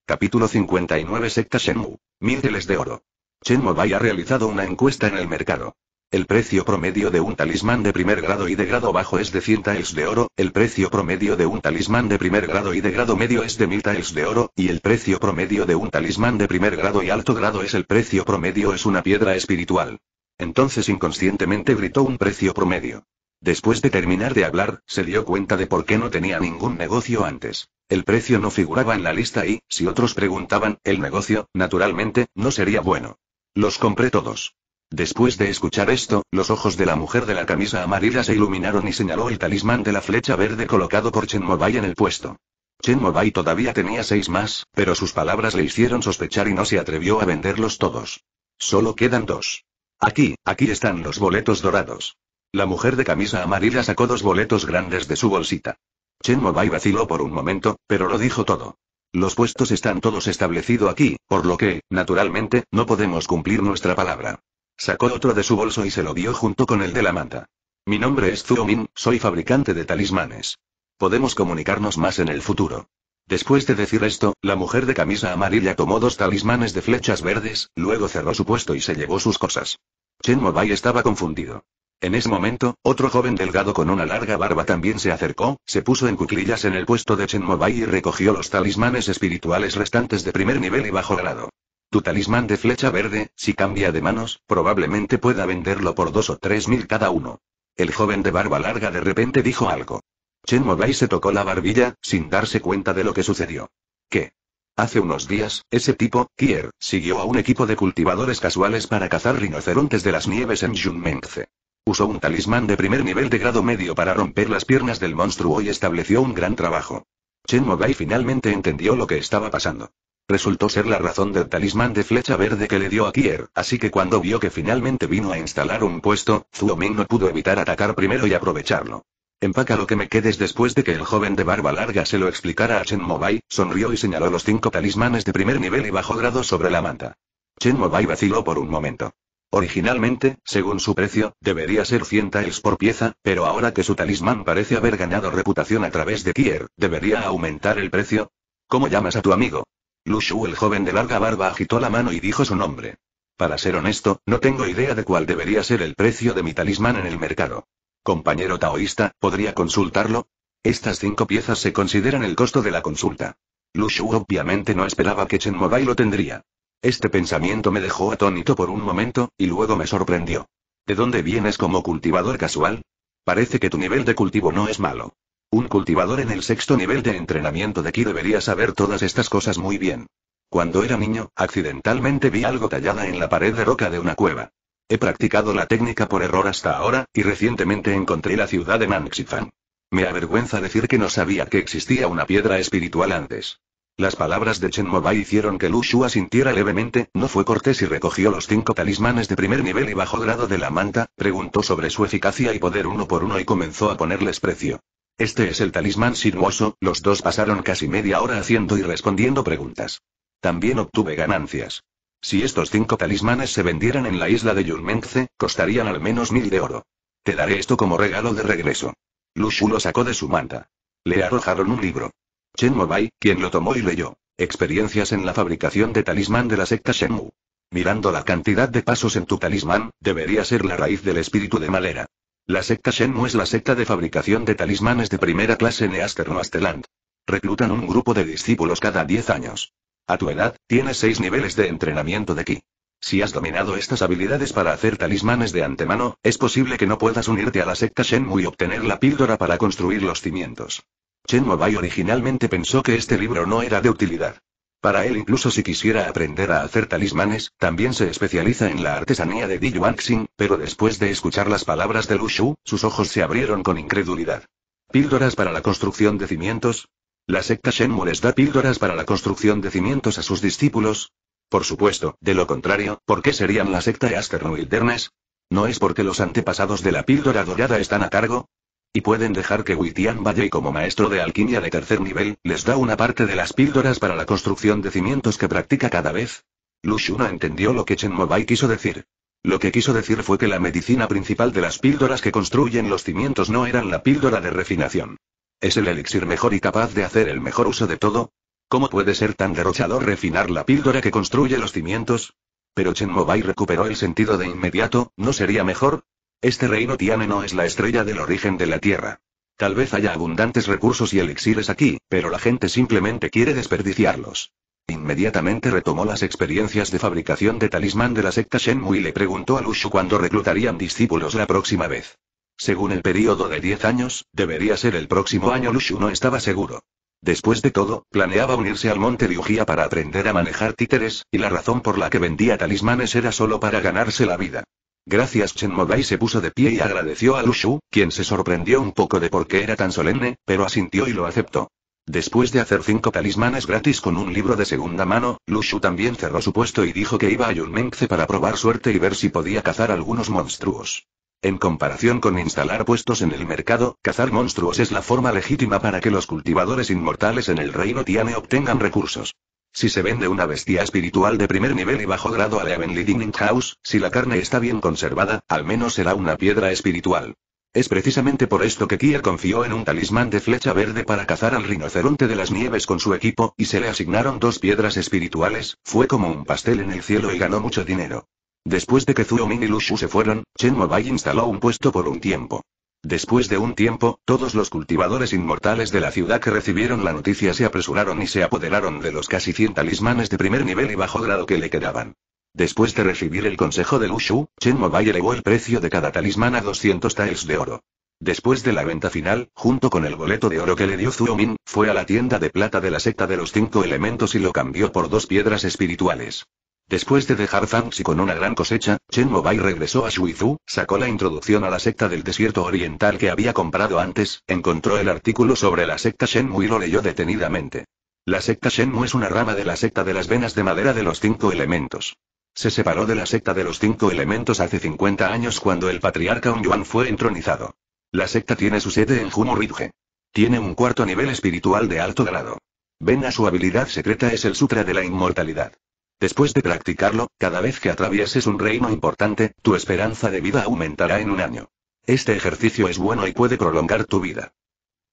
Capítulo 59 Secta Shenmue. Miles de oro. Shenmue Bay ha realizado una encuesta en el mercado. El precio promedio de un talismán de primer grado y de grado bajo es de 100 taels de oro, el precio promedio de un talismán de primer grado y de grado medio es de 1000 taels de oro, y el precio promedio de un talismán de primer grado y alto grado es el precio promedio es una piedra espiritual. Entonces inconscientemente gritó un precio promedio. Después de terminar de hablar, se dio cuenta de por qué no tenía ningún negocio antes. El precio no figuraba en la lista y, si otros preguntaban, el negocio, naturalmente, no sería bueno. Los compré todos. Después de escuchar esto, los ojos de la mujer de la camisa amarilla se iluminaron y señaló el talismán de la flecha verde colocado por Chen Mobai en el puesto. Chen Mobai todavía tenía seis más, pero sus palabras le hicieron sospechar y no se atrevió a venderlos todos. Solo quedan dos. Aquí, aquí están los boletos dorados. La mujer de camisa amarilla sacó dos boletos grandes de su bolsita. Chen Mobai vaciló por un momento, pero lo dijo todo. Los puestos están todos establecidos aquí, por lo que, naturalmente, no podemos cumplir nuestra palabra. Sacó otro de su bolso y se lo dio junto con el de la manta. Mi nombre es Zhuomin. soy fabricante de talismanes. Podemos comunicarnos más en el futuro. Después de decir esto, la mujer de camisa amarilla tomó dos talismanes de flechas verdes, luego cerró su puesto y se llevó sus cosas. Chen Mobai estaba confundido. En ese momento, otro joven delgado con una larga barba también se acercó, se puso en cuclillas en el puesto de Chen Mobai y recogió los talismanes espirituales restantes de primer nivel y bajo grado. Tu talismán de flecha verde, si cambia de manos, probablemente pueda venderlo por dos o tres mil cada uno. El joven de barba larga de repente dijo algo. Chen Mobai se tocó la barbilla, sin darse cuenta de lo que sucedió. ¿Qué? Hace unos días, ese tipo, Kier, siguió a un equipo de cultivadores casuales para cazar rinocerontes de las nieves en Junmengce. Usó un talismán de primer nivel de grado medio para romper las piernas del monstruo y estableció un gran trabajo. Chen Mobai finalmente entendió lo que estaba pasando. Resultó ser la razón del talismán de flecha verde que le dio a Kier, así que cuando vio que finalmente vino a instalar un puesto, Zhuo Ming no pudo evitar atacar primero y aprovecharlo. Empaca lo que me quedes después de que el joven de barba larga se lo explicara a Chen Mobai, sonrió y señaló los cinco talismanes de primer nivel y bajo grado sobre la manta. Chen Mobai vaciló por un momento. Originalmente, según su precio, debería ser 100 tiles por pieza, pero ahora que su talismán parece haber ganado reputación a través de Kier, ¿debería aumentar el precio? ¿Cómo llamas a tu amigo? Lushu, el joven de larga barba, agitó la mano y dijo su nombre. Para ser honesto, no tengo idea de cuál debería ser el precio de mi talismán en el mercado. Compañero taoísta, ¿podría consultarlo? Estas cinco piezas se consideran el costo de la consulta. Lushu obviamente no esperaba que Chen Mobile lo tendría. Este pensamiento me dejó atónito por un momento, y luego me sorprendió. ¿De dónde vienes como cultivador casual? Parece que tu nivel de cultivo no es malo. Un cultivador en el sexto nivel de entrenamiento de aquí debería saber todas estas cosas muy bien. Cuando era niño, accidentalmente vi algo tallada en la pared de roca de una cueva. He practicado la técnica por error hasta ahora, y recientemente encontré la ciudad de Nanxifan. Me avergüenza decir que no sabía que existía una piedra espiritual antes. Las palabras de Chen Mobai hicieron que Lu sintiera asintiera levemente, no fue cortés y recogió los cinco talismanes de primer nivel y bajo grado de la manta, preguntó sobre su eficacia y poder uno por uno y comenzó a ponerles precio. Este es el talismán sinuoso, los dos pasaron casi media hora haciendo y respondiendo preguntas. También obtuve ganancias. Si estos cinco talismanes se vendieran en la isla de Yulmengze, costarían al menos mil de oro. Te daré esto como regalo de regreso. Lu Shu lo sacó de su manta. Le arrojaron un libro. Bai, quien lo tomó y leyó. Experiencias en la fabricación de talismán de la secta Shenmu. Mirando la cantidad de pasos en tu talismán, debería ser la raíz del espíritu de Malera. La secta Shenmu es la secta de fabricación de talismanes de primera clase en Asternoasteland. Reclutan un grupo de discípulos cada 10 años. A tu edad, tienes 6 niveles de entrenamiento de ki. Si has dominado estas habilidades para hacer talismanes de antemano, es posible que no puedas unirte a la secta Shenmue y obtener la píldora para construir los cimientos. Shenmue Bai originalmente pensó que este libro no era de utilidad. Para él incluso si quisiera aprender a hacer talismanes, también se especializa en la artesanía de Di Yuanxing, pero después de escuchar las palabras de Lu Shu, sus ojos se abrieron con incredulidad. ¿Píldoras para la construcción de cimientos? ¿La secta Shenmue les da píldoras para la construcción de cimientos a sus discípulos? Por supuesto, de lo contrario, ¿por qué serían la secta de ¿No es porque los antepasados de la píldora dorada están a cargo? Y pueden dejar que Witian y como maestro de alquimia de tercer nivel, les da una parte de las píldoras para la construcción de cimientos que practica cada vez. Lushu no entendió lo que Chen Mobai quiso decir. Lo que quiso decir fue que la medicina principal de las píldoras que construyen los cimientos no eran la píldora de refinación. ¿Es el elixir mejor y capaz de hacer el mejor uso de todo? ¿Cómo puede ser tan derrochador refinar la píldora que construye los cimientos? Pero Chen Mobai recuperó el sentido de inmediato, ¿no sería mejor? Este reino Tiane no es la estrella del origen de la Tierra. Tal vez haya abundantes recursos y elixires aquí, pero la gente simplemente quiere desperdiciarlos. Inmediatamente retomó las experiencias de fabricación de talismán de la secta Shenmue y le preguntó a Lushu cuándo reclutarían discípulos la próxima vez. Según el período de 10 años, debería ser el próximo año Lushu no estaba seguro. Después de todo, planeaba unirse al monte de para aprender a manejar títeres, y la razón por la que vendía talismanes era solo para ganarse la vida. Gracias Chen Mogai se puso de pie y agradeció a Lushu, quien se sorprendió un poco de por qué era tan solemne, pero asintió y lo aceptó. Después de hacer cinco talismanes gratis con un libro de segunda mano, Lushu también cerró su puesto y dijo que iba a Yunmengce para probar suerte y ver si podía cazar algunos monstruos. En comparación con instalar puestos en el mercado, cazar monstruos es la forma legítima para que los cultivadores inmortales en el reino Tiane obtengan recursos. Si se vende una bestia espiritual de primer nivel y bajo grado a la Dining House, si la carne está bien conservada, al menos será una piedra espiritual. Es precisamente por esto que Kier confió en un talismán de flecha verde para cazar al rinoceronte de las nieves con su equipo, y se le asignaron dos piedras espirituales, fue como un pastel en el cielo y ganó mucho dinero. Después de que Zuomin y Lushu se fueron, Chen Mobai instaló un puesto por un tiempo. Después de un tiempo, todos los cultivadores inmortales de la ciudad que recibieron la noticia se apresuraron y se apoderaron de los casi 100 talismanes de primer nivel y bajo grado que le quedaban. Después de recibir el consejo de Shu, Chen Mobai elevó el precio de cada talismán a 200 taels de oro. Después de la venta final, junto con el boleto de oro que le dio Min, fue a la tienda de plata de la secta de los cinco elementos y lo cambió por dos piedras espirituales. Después de dejar Zhangxi con una gran cosecha, Chen Mobai regresó a Shuizhou, sacó la introducción a la secta del desierto oriental que había comprado antes, encontró el artículo sobre la secta Shenmue y lo leyó detenidamente. La secta Shenmue es una rama de la secta de las venas de madera de los cinco elementos. Se separó de la secta de los cinco elementos hace 50 años cuando el patriarca Yuan fue entronizado. La secta tiene su sede en Ridge. Tiene un cuarto nivel espiritual de alto grado. Ven a su habilidad secreta es el Sutra de la Inmortalidad. Después de practicarlo, cada vez que atravieses un reino importante, tu esperanza de vida aumentará en un año. Este ejercicio es bueno y puede prolongar tu vida.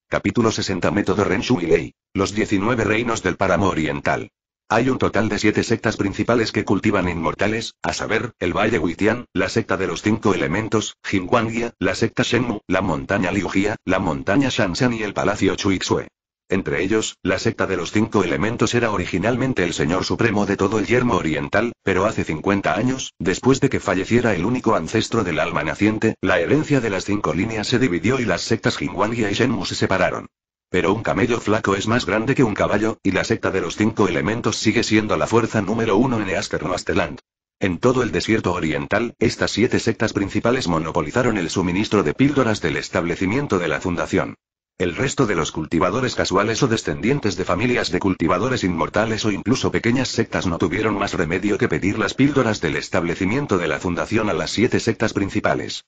Capítulo 60 Método Renshu y Lei. Los 19 reinos del páramo oriental. Hay un total de siete sectas principales que cultivan inmortales, a saber, el Valle Huitian, la secta de los cinco elementos, Jinguangia, la secta Shenmu, la montaña Liugia, la montaña Shanshan y el palacio Chuixue. Entre ellos, la secta de los cinco elementos era originalmente el señor supremo de todo el yermo oriental, pero hace 50 años, después de que falleciera el único ancestro del alma naciente, la herencia de las cinco líneas se dividió y las sectas Jingwangia y Shenmu se separaron. Pero un camello flaco es más grande que un caballo, y la secta de los cinco elementos sigue siendo la fuerza número uno en Easternoasteland. En todo el desierto oriental, estas siete sectas principales monopolizaron el suministro de píldoras del establecimiento de la fundación. El resto de los cultivadores casuales o descendientes de familias de cultivadores inmortales o incluso pequeñas sectas no tuvieron más remedio que pedir las píldoras del establecimiento de la fundación a las siete sectas principales.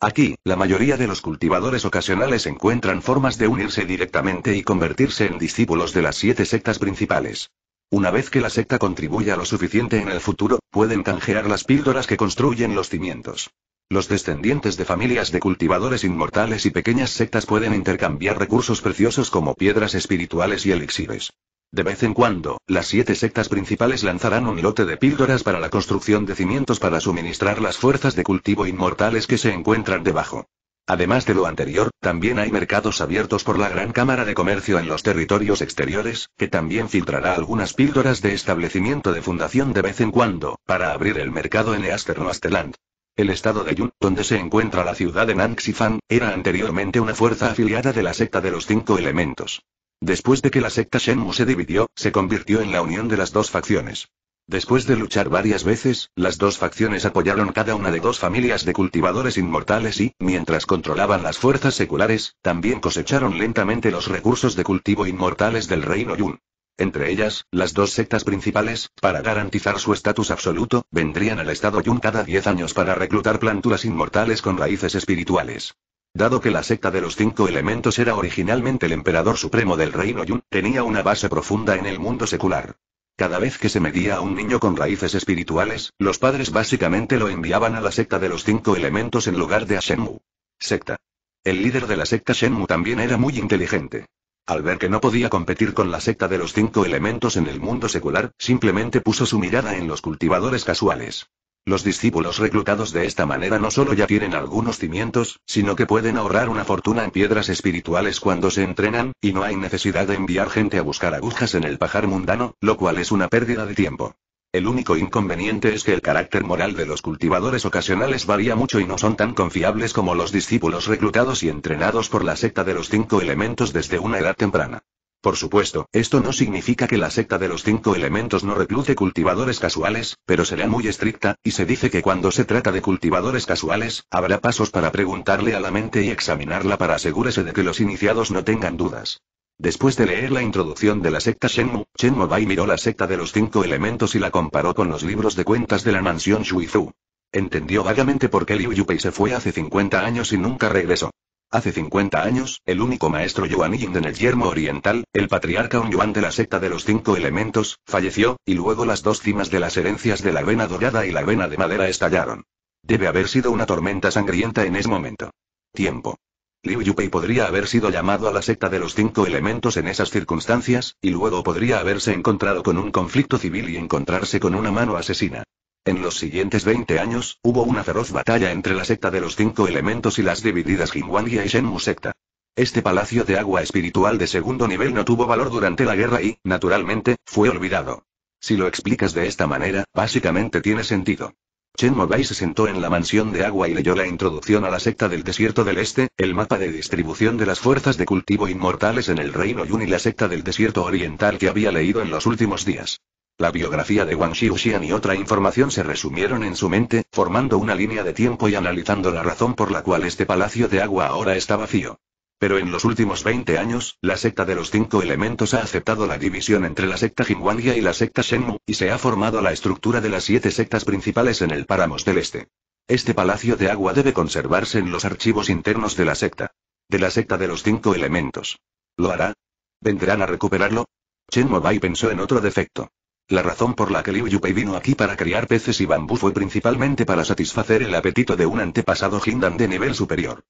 Aquí, la mayoría de los cultivadores ocasionales encuentran formas de unirse directamente y convertirse en discípulos de las siete sectas principales. Una vez que la secta contribuya lo suficiente en el futuro, pueden canjear las píldoras que construyen los cimientos. Los descendientes de familias de cultivadores inmortales y pequeñas sectas pueden intercambiar recursos preciosos como piedras espirituales y elixires. De vez en cuando, las siete sectas principales lanzarán un lote de píldoras para la construcción de cimientos para suministrar las fuerzas de cultivo inmortales que se encuentran debajo. Además de lo anterior, también hay mercados abiertos por la Gran Cámara de Comercio en los territorios exteriores, que también filtrará algunas píldoras de establecimiento de fundación de vez en cuando, para abrir el mercado en Easternoasteland. El estado de Yun, donde se encuentra la ciudad de Fan, era anteriormente una fuerza afiliada de la secta de los cinco elementos. Después de que la secta Shenmu se dividió, se convirtió en la unión de las dos facciones. Después de luchar varias veces, las dos facciones apoyaron cada una de dos familias de cultivadores inmortales y, mientras controlaban las fuerzas seculares, también cosecharon lentamente los recursos de cultivo inmortales del reino Yun. Entre ellas, las dos sectas principales, para garantizar su estatus absoluto, vendrían al estado Yun cada diez años para reclutar plántulas inmortales con raíces espirituales. Dado que la secta de los cinco elementos era originalmente el emperador supremo del reino Yun, tenía una base profunda en el mundo secular. Cada vez que se medía a un niño con raíces espirituales, los padres básicamente lo enviaban a la secta de los cinco elementos en lugar de a Shenmu. Secta. El líder de la secta Shenmu también era muy inteligente. Al ver que no podía competir con la secta de los cinco elementos en el mundo secular, simplemente puso su mirada en los cultivadores casuales. Los discípulos reclutados de esta manera no solo ya tienen algunos cimientos, sino que pueden ahorrar una fortuna en piedras espirituales cuando se entrenan, y no hay necesidad de enviar gente a buscar agujas en el pajar mundano, lo cual es una pérdida de tiempo. El único inconveniente es que el carácter moral de los cultivadores ocasionales varía mucho y no son tan confiables como los discípulos reclutados y entrenados por la secta de los cinco elementos desde una edad temprana. Por supuesto, esto no significa que la secta de los cinco elementos no reclute cultivadores casuales, pero será muy estricta, y se dice que cuando se trata de cultivadores casuales, habrá pasos para preguntarle a la mente y examinarla para asegurarse de que los iniciados no tengan dudas. Después de leer la introducción de la secta Shenmu, Chen Bai miró la secta de los cinco elementos y la comparó con los libros de cuentas de la mansión Shuizu. Entendió vagamente por qué Liu Yupei se fue hace 50 años y nunca regresó. Hace 50 años, el único maestro Yuan Yin en el yermo oriental, el patriarca Un Yuan de la secta de los cinco elementos, falleció, y luego las dos cimas de las herencias de la vena dorada y la vena de madera estallaron. Debe haber sido una tormenta sangrienta en ese momento. Tiempo. Liu Yupei podría haber sido llamado a la secta de los cinco elementos en esas circunstancias, y luego podría haberse encontrado con un conflicto civil y encontrarse con una mano asesina. En los siguientes 20 años, hubo una feroz batalla entre la secta de los cinco elementos y las divididas Jingwangia y Shenmu secta. Este palacio de agua espiritual de segundo nivel no tuvo valor durante la guerra y, naturalmente, fue olvidado. Si lo explicas de esta manera, básicamente tiene sentido. Chen Mobai se sentó en la mansión de agua y leyó la introducción a la secta del desierto del este, el mapa de distribución de las fuerzas de cultivo inmortales en el reino Yun y la secta del desierto oriental que había leído en los últimos días. La biografía de Wang Xian y otra información se resumieron en su mente, formando una línea de tiempo y analizando la razón por la cual este palacio de agua ahora está vacío. Pero en los últimos 20 años, la secta de los cinco elementos ha aceptado la división entre la secta Jingwangia y la secta Shenmu, y se ha formado la estructura de las siete sectas principales en el páramo del Este. Este palacio de agua debe conservarse en los archivos internos de la secta. De la secta de los cinco elementos. ¿Lo hará? ¿Vendrán a recuperarlo? Chen Bai pensó en otro defecto. La razón por la que Liu Yupei vino aquí para criar peces y bambú fue principalmente para satisfacer el apetito de un antepasado Jindan de nivel superior.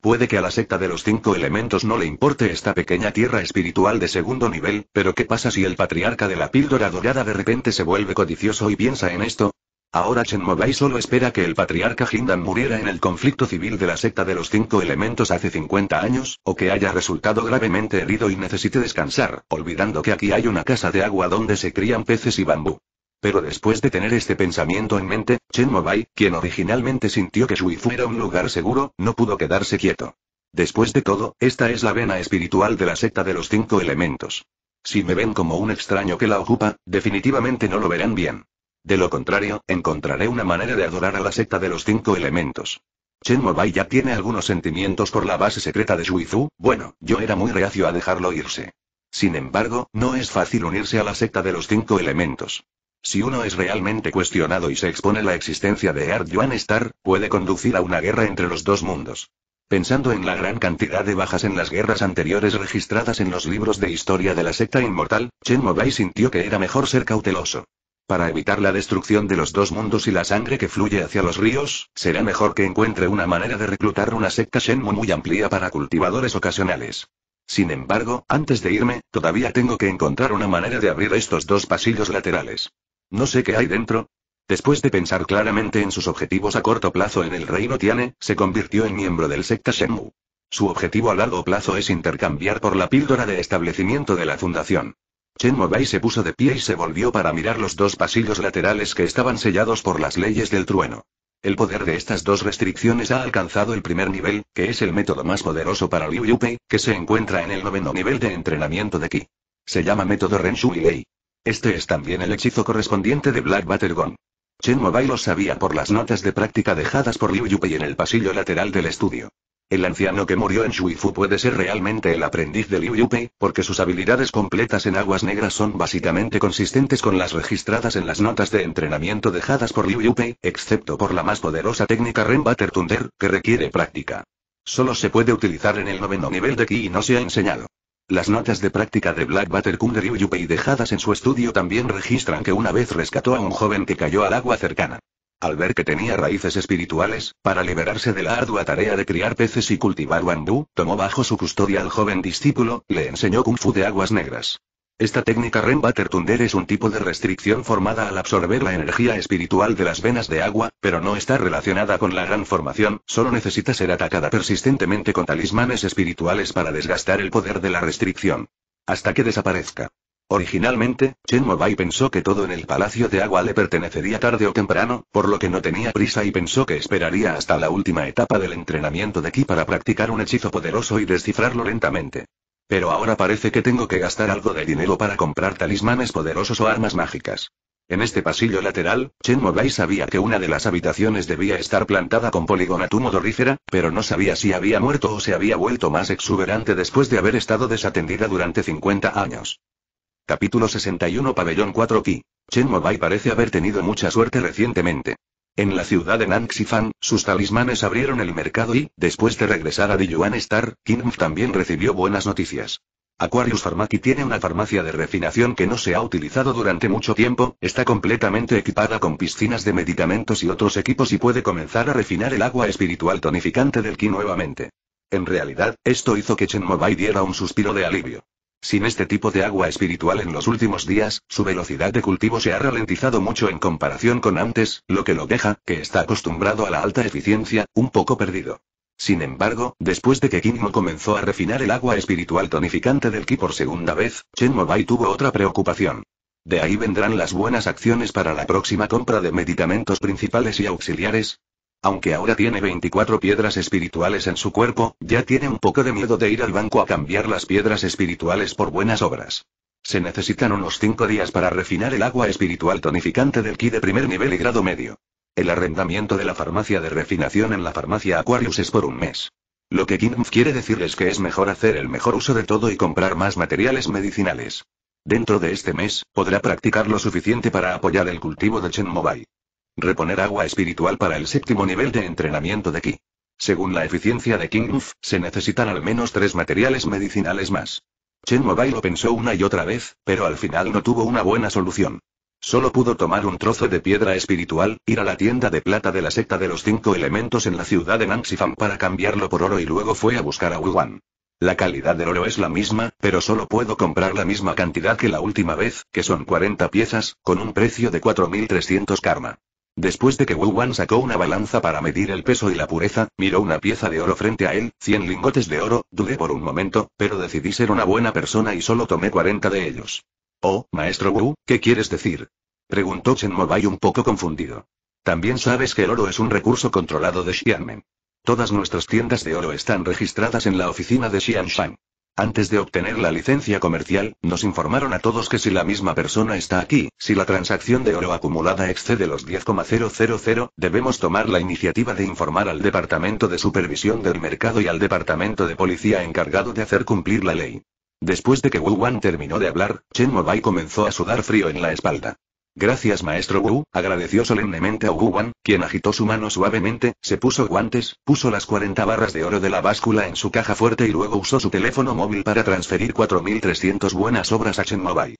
Puede que a la secta de los cinco elementos no le importe esta pequeña tierra espiritual de segundo nivel, pero ¿qué pasa si el patriarca de la píldora dorada de repente se vuelve codicioso y piensa en esto? Ahora Chen Mobai solo espera que el patriarca Jindan muriera en el conflicto civil de la secta de los cinco elementos hace 50 años, o que haya resultado gravemente herido y necesite descansar, olvidando que aquí hay una casa de agua donde se crían peces y bambú. Pero después de tener este pensamiento en mente, Chen Mobai, quien originalmente sintió que Shuifu fuera un lugar seguro, no pudo quedarse quieto. Después de todo, esta es la vena espiritual de la secta de los cinco elementos. Si me ven como un extraño que la ocupa, definitivamente no lo verán bien. De lo contrario, encontraré una manera de adorar a la secta de los cinco elementos. Chen Mobai ya tiene algunos sentimientos por la base secreta de Shuizu. bueno, yo era muy reacio a dejarlo irse. Sin embargo, no es fácil unirse a la secta de los cinco elementos. Si uno es realmente cuestionado y se expone la existencia de Art Yuan Star, puede conducir a una guerra entre los dos mundos. Pensando en la gran cantidad de bajas en las guerras anteriores registradas en los libros de historia de la secta inmortal, Chen Mobai sintió que era mejor ser cauteloso. Para evitar la destrucción de los dos mundos y la sangre que fluye hacia los ríos, será mejor que encuentre una manera de reclutar una secta Shenmue muy amplia para cultivadores ocasionales. Sin embargo, antes de irme, todavía tengo que encontrar una manera de abrir estos dos pasillos laterales. No sé qué hay dentro. Después de pensar claramente en sus objetivos a corto plazo en el reino Tiane, se convirtió en miembro del secta Shenmue. Su objetivo a largo plazo es intercambiar por la píldora de establecimiento de la fundación. Chen Mobai se puso de pie y se volvió para mirar los dos pasillos laterales que estaban sellados por las leyes del trueno. El poder de estas dos restricciones ha alcanzado el primer nivel, que es el método más poderoso para Liu Yupei, que se encuentra en el noveno nivel de entrenamiento de Qi. Se llama método Renshu Lei. Este es también el hechizo correspondiente de Black Battlegon. Chen Mobai lo sabía por las notas de práctica dejadas por Liu Yupei en el pasillo lateral del estudio. El anciano que murió en Shuifu puede ser realmente el aprendiz de Liu Yupe, porque sus habilidades completas en aguas negras son básicamente consistentes con las registradas en las notas de entrenamiento dejadas por Liu Yupe, excepto por la más poderosa técnica Ren Butter Thunder, que requiere práctica. Solo se puede utilizar en el noveno nivel de Ki y no se ha enseñado. Las notas de práctica de Black Butter Thunder Liu Yupe y dejadas en su estudio también registran que una vez rescató a un joven que cayó al agua cercana. Al ver que tenía raíces espirituales, para liberarse de la ardua tarea de criar peces y cultivar bambú, tomó bajo su custodia al joven discípulo, le enseñó kung fu de aguas negras. Esta técnica Ren tertunder es un tipo de restricción formada al absorber la energía espiritual de las venas de agua, pero no está relacionada con la gran formación, solo necesita ser atacada persistentemente con talismanes espirituales para desgastar el poder de la restricción. Hasta que desaparezca. Originalmente, Chen Mobai pensó que todo en el Palacio de Agua le pertenecería tarde o temprano, por lo que no tenía prisa y pensó que esperaría hasta la última etapa del entrenamiento de Ki para practicar un hechizo poderoso y descifrarlo lentamente. Pero ahora parece que tengo que gastar algo de dinero para comprar talismanes poderosos o armas mágicas. En este pasillo lateral, Chen Mobai sabía que una de las habitaciones debía estar plantada con poligonatum odorífera, pero no sabía si había muerto o se había vuelto más exuberante después de haber estado desatendida durante 50 años. Capítulo 61 Pabellón 4 Ki. Chen Mobai parece haber tenido mucha suerte recientemente. En la ciudad de Nanxifan, sus talismanes abrieron el mercado y, después de regresar a Diyuan Star, King también recibió buenas noticias. Aquarius Pharmacy tiene una farmacia de refinación que no se ha utilizado durante mucho tiempo, está completamente equipada con piscinas de medicamentos y otros equipos y puede comenzar a refinar el agua espiritual tonificante del ki nuevamente. En realidad, esto hizo que Chen Mobai diera un suspiro de alivio. Sin este tipo de agua espiritual en los últimos días, su velocidad de cultivo se ha ralentizado mucho en comparación con antes, lo que lo deja, que está acostumbrado a la alta eficiencia, un poco perdido. Sin embargo, después de que Kinmo comenzó a refinar el agua espiritual tonificante del Ki por segunda vez, Chen Mobai tuvo otra preocupación. De ahí vendrán las buenas acciones para la próxima compra de medicamentos principales y auxiliares, aunque ahora tiene 24 piedras espirituales en su cuerpo, ya tiene un poco de miedo de ir al banco a cambiar las piedras espirituales por buenas obras. Se necesitan unos 5 días para refinar el agua espiritual tonificante del ki de primer nivel y grado medio. El arrendamiento de la farmacia de refinación en la farmacia Aquarius es por un mes. Lo que Kim quiere decir es que es mejor hacer el mejor uso de todo y comprar más materiales medicinales. Dentro de este mes, podrá practicar lo suficiente para apoyar el cultivo de Chen Mobile. Reponer agua espiritual para el séptimo nivel de entrenamiento de Ki. Según la eficiencia de Kingf, se necesitan al menos tres materiales medicinales más. Chen Mobai lo pensó una y otra vez, pero al final no tuvo una buena solución. Solo pudo tomar un trozo de piedra espiritual, ir a la tienda de plata de la secta de los cinco elementos en la ciudad de Nanxifan para cambiarlo por oro y luego fue a buscar a Wan. La calidad del oro es la misma, pero solo puedo comprar la misma cantidad que la última vez, que son 40 piezas, con un precio de 4.300 karma. Después de que Wu Wan sacó una balanza para medir el peso y la pureza, miró una pieza de oro frente a él, 100 lingotes de oro, dudé por un momento, pero decidí ser una buena persona y solo tomé 40 de ellos. Oh, maestro Wu, ¿qué quieres decir? Preguntó Chen Mobai un poco confundido. También sabes que el oro es un recurso controlado de Xianmen. Todas nuestras tiendas de oro están registradas en la oficina de Xianshan. Antes de obtener la licencia comercial, nos informaron a todos que si la misma persona está aquí, si la transacción de oro acumulada excede los 10,000, debemos tomar la iniciativa de informar al Departamento de Supervisión del Mercado y al Departamento de Policía encargado de hacer cumplir la ley. Después de que Wu Wan terminó de hablar, Chen Mobai comenzó a sudar frío en la espalda. Gracias, maestro Wu, agradeció solemnemente a Wu Wan, quien agitó su mano suavemente, se puso guantes, puso las 40 barras de oro de la báscula en su caja fuerte y luego usó su teléfono móvil para transferir 4.300 buenas obras a Chen Mobile.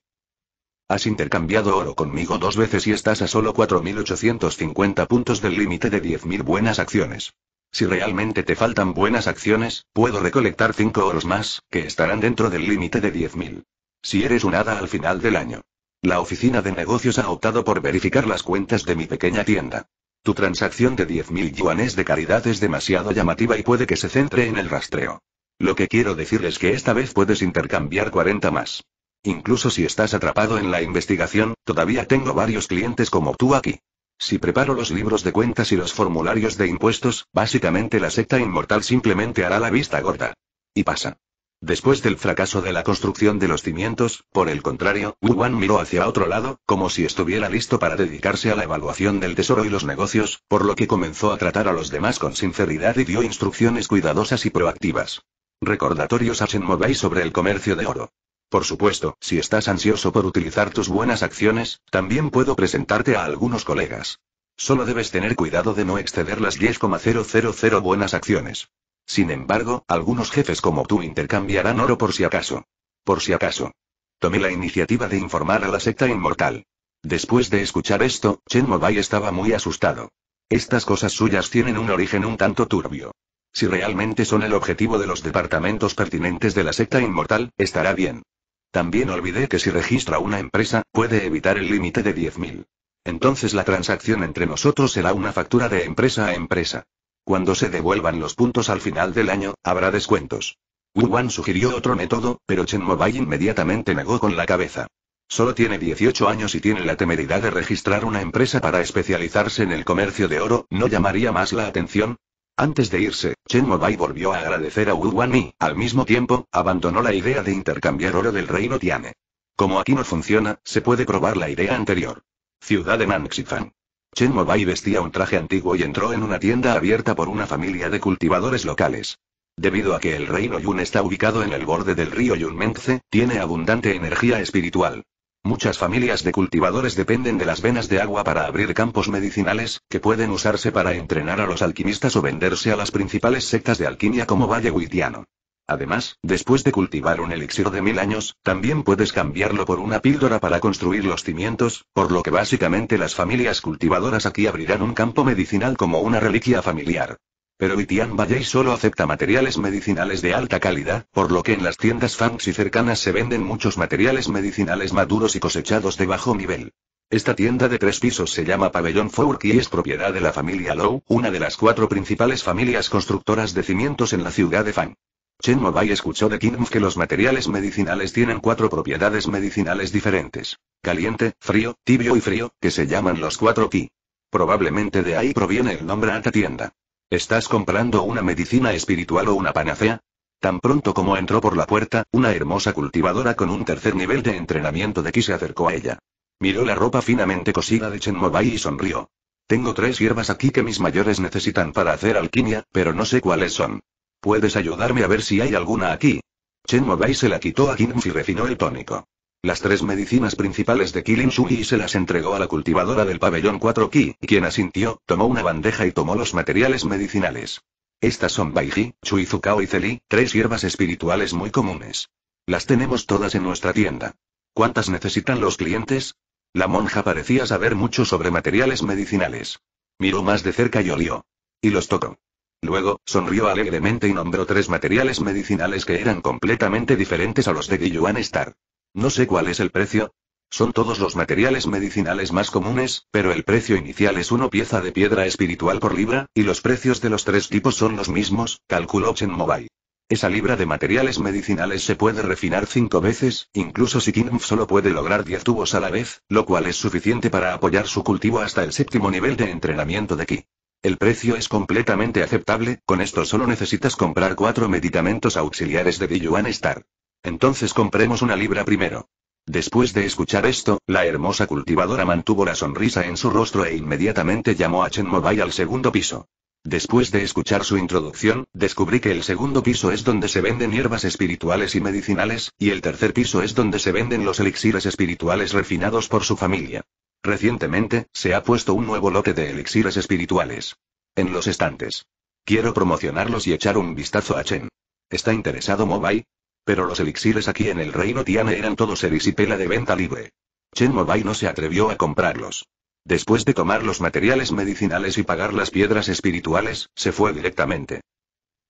Has intercambiado oro conmigo dos veces y estás a solo 4.850 puntos del límite de 10.000 buenas acciones. Si realmente te faltan buenas acciones, puedo recolectar 5 oros más, que estarán dentro del límite de 10.000. Si eres un hada al final del año. La oficina de negocios ha optado por verificar las cuentas de mi pequeña tienda. Tu transacción de 10.000 yuanes de caridad es demasiado llamativa y puede que se centre en el rastreo. Lo que quiero decir es que esta vez puedes intercambiar 40 más. Incluso si estás atrapado en la investigación, todavía tengo varios clientes como tú aquí. Si preparo los libros de cuentas y los formularios de impuestos, básicamente la secta inmortal simplemente hará la vista gorda. Y pasa. Después del fracaso de la construcción de los cimientos, por el contrario, Wu Wan miró hacia otro lado, como si estuviera listo para dedicarse a la evaluación del tesoro y los negocios, por lo que comenzó a tratar a los demás con sinceridad y dio instrucciones cuidadosas y proactivas. Recordatorios a Shenmobei sobre el comercio de oro. Por supuesto, si estás ansioso por utilizar tus buenas acciones, también puedo presentarte a algunos colegas. Solo debes tener cuidado de no exceder las 10,000 buenas acciones. Sin embargo, algunos jefes como tú intercambiarán oro por si acaso. Por si acaso. Tomé la iniciativa de informar a la secta inmortal. Después de escuchar esto, Chen Mobai estaba muy asustado. Estas cosas suyas tienen un origen un tanto turbio. Si realmente son el objetivo de los departamentos pertinentes de la secta inmortal, estará bien. También olvidé que si registra una empresa, puede evitar el límite de 10.000. Entonces la transacción entre nosotros será una factura de empresa a empresa. Cuando se devuelvan los puntos al final del año, habrá descuentos. Wu Wan sugirió otro método, pero Chen Mobai inmediatamente negó con la cabeza. Solo tiene 18 años y tiene la temeridad de registrar una empresa para especializarse en el comercio de oro, ¿no llamaría más la atención? Antes de irse, Chen Mobai volvió a agradecer a Wu Wan y, al mismo tiempo, abandonó la idea de intercambiar oro del reino Tiane. Como aquí no funciona, se puede probar la idea anterior. Ciudad de Manxifan. Chen Mobai vestía un traje antiguo y entró en una tienda abierta por una familia de cultivadores locales. Debido a que el reino Yun está ubicado en el borde del río Yunmengce, tiene abundante energía espiritual. Muchas familias de cultivadores dependen de las venas de agua para abrir campos medicinales, que pueden usarse para entrenar a los alquimistas o venderse a las principales sectas de alquimia como Valle Huitiano. Además, después de cultivar un elixir de mil años, también puedes cambiarlo por una píldora para construir los cimientos, por lo que básicamente las familias cultivadoras aquí abrirán un campo medicinal como una reliquia familiar. Pero Itian Valley solo acepta materiales medicinales de alta calidad, por lo que en las tiendas y cercanas se venden muchos materiales medicinales maduros y cosechados de bajo nivel. Esta tienda de tres pisos se llama Pabellón Fork y es propiedad de la familia Low, una de las cuatro principales familias constructoras de cimientos en la ciudad de Fang. Chen Mobai escuchó de Kingf que los materiales medicinales tienen cuatro propiedades medicinales diferentes. Caliente, frío, tibio y frío, que se llaman los cuatro ki. Probablemente de ahí proviene el nombre a tienda. ¿Estás comprando una medicina espiritual o una panacea? Tan pronto como entró por la puerta, una hermosa cultivadora con un tercer nivel de entrenamiento de ki se acercó a ella. Miró la ropa finamente cosida de Chen Mobai y sonrió. Tengo tres hierbas aquí que mis mayores necesitan para hacer alquimia, pero no sé cuáles son. ¿Puedes ayudarme a ver si hay alguna aquí? Chen Mobai se la quitó a Kim y refinó el tónico. Las tres medicinas principales de Killing Shui se las entregó a la cultivadora del pabellón 4 Ki, quien asintió, tomó una bandeja y tomó los materiales medicinales. Estas son Baiji, Chuizukao y Celi, tres hierbas espirituales muy comunes. Las tenemos todas en nuestra tienda. ¿Cuántas necesitan los clientes? La monja parecía saber mucho sobre materiales medicinales. Miró más de cerca y olió. Y los tocó. Luego, sonrió alegremente y nombró tres materiales medicinales que eran completamente diferentes a los de Guiyuan Star. No sé cuál es el precio. Son todos los materiales medicinales más comunes, pero el precio inicial es una pieza de piedra espiritual por libra, y los precios de los tres tipos son los mismos, calculó Chen Mobile. Esa libra de materiales medicinales se puede refinar cinco veces, incluso si King solo puede lograr diez tubos a la vez, lo cual es suficiente para apoyar su cultivo hasta el séptimo nivel de entrenamiento de Ki. El precio es completamente aceptable, con esto solo necesitas comprar cuatro medicamentos auxiliares de Diyuan Star. Entonces compremos una libra primero. Después de escuchar esto, la hermosa cultivadora mantuvo la sonrisa en su rostro e inmediatamente llamó a Chen Mobai al segundo piso. Después de escuchar su introducción, descubrí que el segundo piso es donde se venden hierbas espirituales y medicinales, y el tercer piso es donde se venden los elixires espirituales refinados por su familia. Recientemente, se ha puesto un nuevo lote de elixires espirituales. En los estantes. Quiero promocionarlos y echar un vistazo a Chen. ¿Está interesado Mobai? Pero los elixires aquí en el reino Tiana eran todos erisipela de venta libre. Chen Mobai no se atrevió a comprarlos. Después de tomar los materiales medicinales y pagar las piedras espirituales, se fue directamente.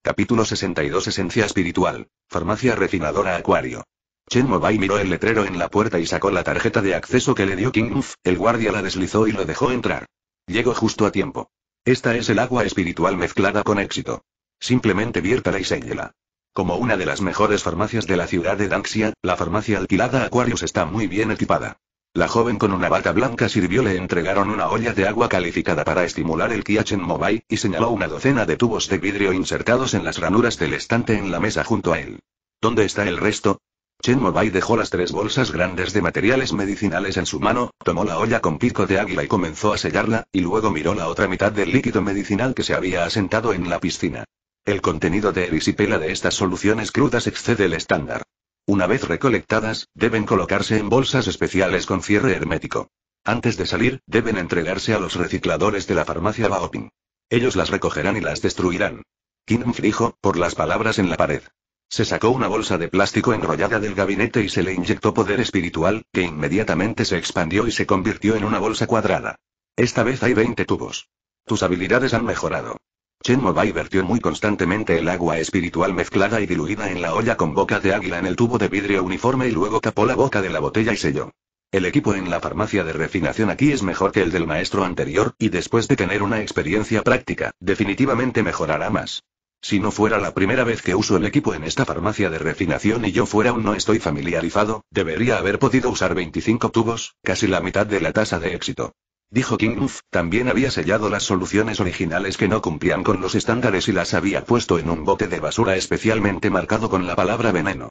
Capítulo 62 Esencia espiritual. Farmacia refinadora Acuario. Chen Mobai miró el letrero en la puerta y sacó la tarjeta de acceso que le dio King el guardia la deslizó y lo dejó entrar. Llegó justo a tiempo. Esta es el agua espiritual mezclada con éxito. Simplemente viértala y séñela. Como una de las mejores farmacias de la ciudad de Danxia, la farmacia alquilada Aquarius está muy bien equipada. La joven con una bata blanca sirvió le entregaron una olla de agua calificada para estimular el Chen Mobai, y señaló una docena de tubos de vidrio insertados en las ranuras del estante en la mesa junto a él. ¿Dónde está el resto? Chen Mobai dejó las tres bolsas grandes de materiales medicinales en su mano, tomó la olla con pico de águila y comenzó a sellarla, y luego miró la otra mitad del líquido medicinal que se había asentado en la piscina. El contenido de erisipela de estas soluciones crudas excede el estándar. Una vez recolectadas, deben colocarse en bolsas especiales con cierre hermético. Antes de salir, deben entregarse a los recicladores de la farmacia Baoping. Ellos las recogerán y las destruirán. Kim frijo, por las palabras en la pared. Se sacó una bolsa de plástico enrollada del gabinete y se le inyectó poder espiritual, que inmediatamente se expandió y se convirtió en una bolsa cuadrada. Esta vez hay 20 tubos. Tus habilidades han mejorado. Chen Mobai vertió muy constantemente el agua espiritual mezclada y diluida en la olla con boca de águila en el tubo de vidrio uniforme y luego tapó la boca de la botella y selló. El equipo en la farmacia de refinación aquí es mejor que el del maestro anterior, y después de tener una experiencia práctica, definitivamente mejorará más. Si no fuera la primera vez que uso el equipo en esta farmacia de refinación y yo fuera un no estoy familiarizado, debería haber podido usar 25 tubos, casi la mitad de la tasa de éxito. Dijo King Uf, también había sellado las soluciones originales que no cumplían con los estándares y las había puesto en un bote de basura especialmente marcado con la palabra veneno.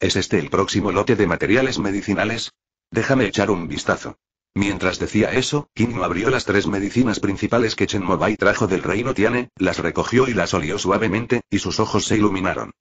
¿Es este el próximo lote de materiales medicinales? Déjame echar un vistazo. Mientras decía eso, Kim abrió las tres medicinas principales que Chen Mobai trajo del reino Tiane, las recogió y las olió suavemente, y sus ojos se iluminaron.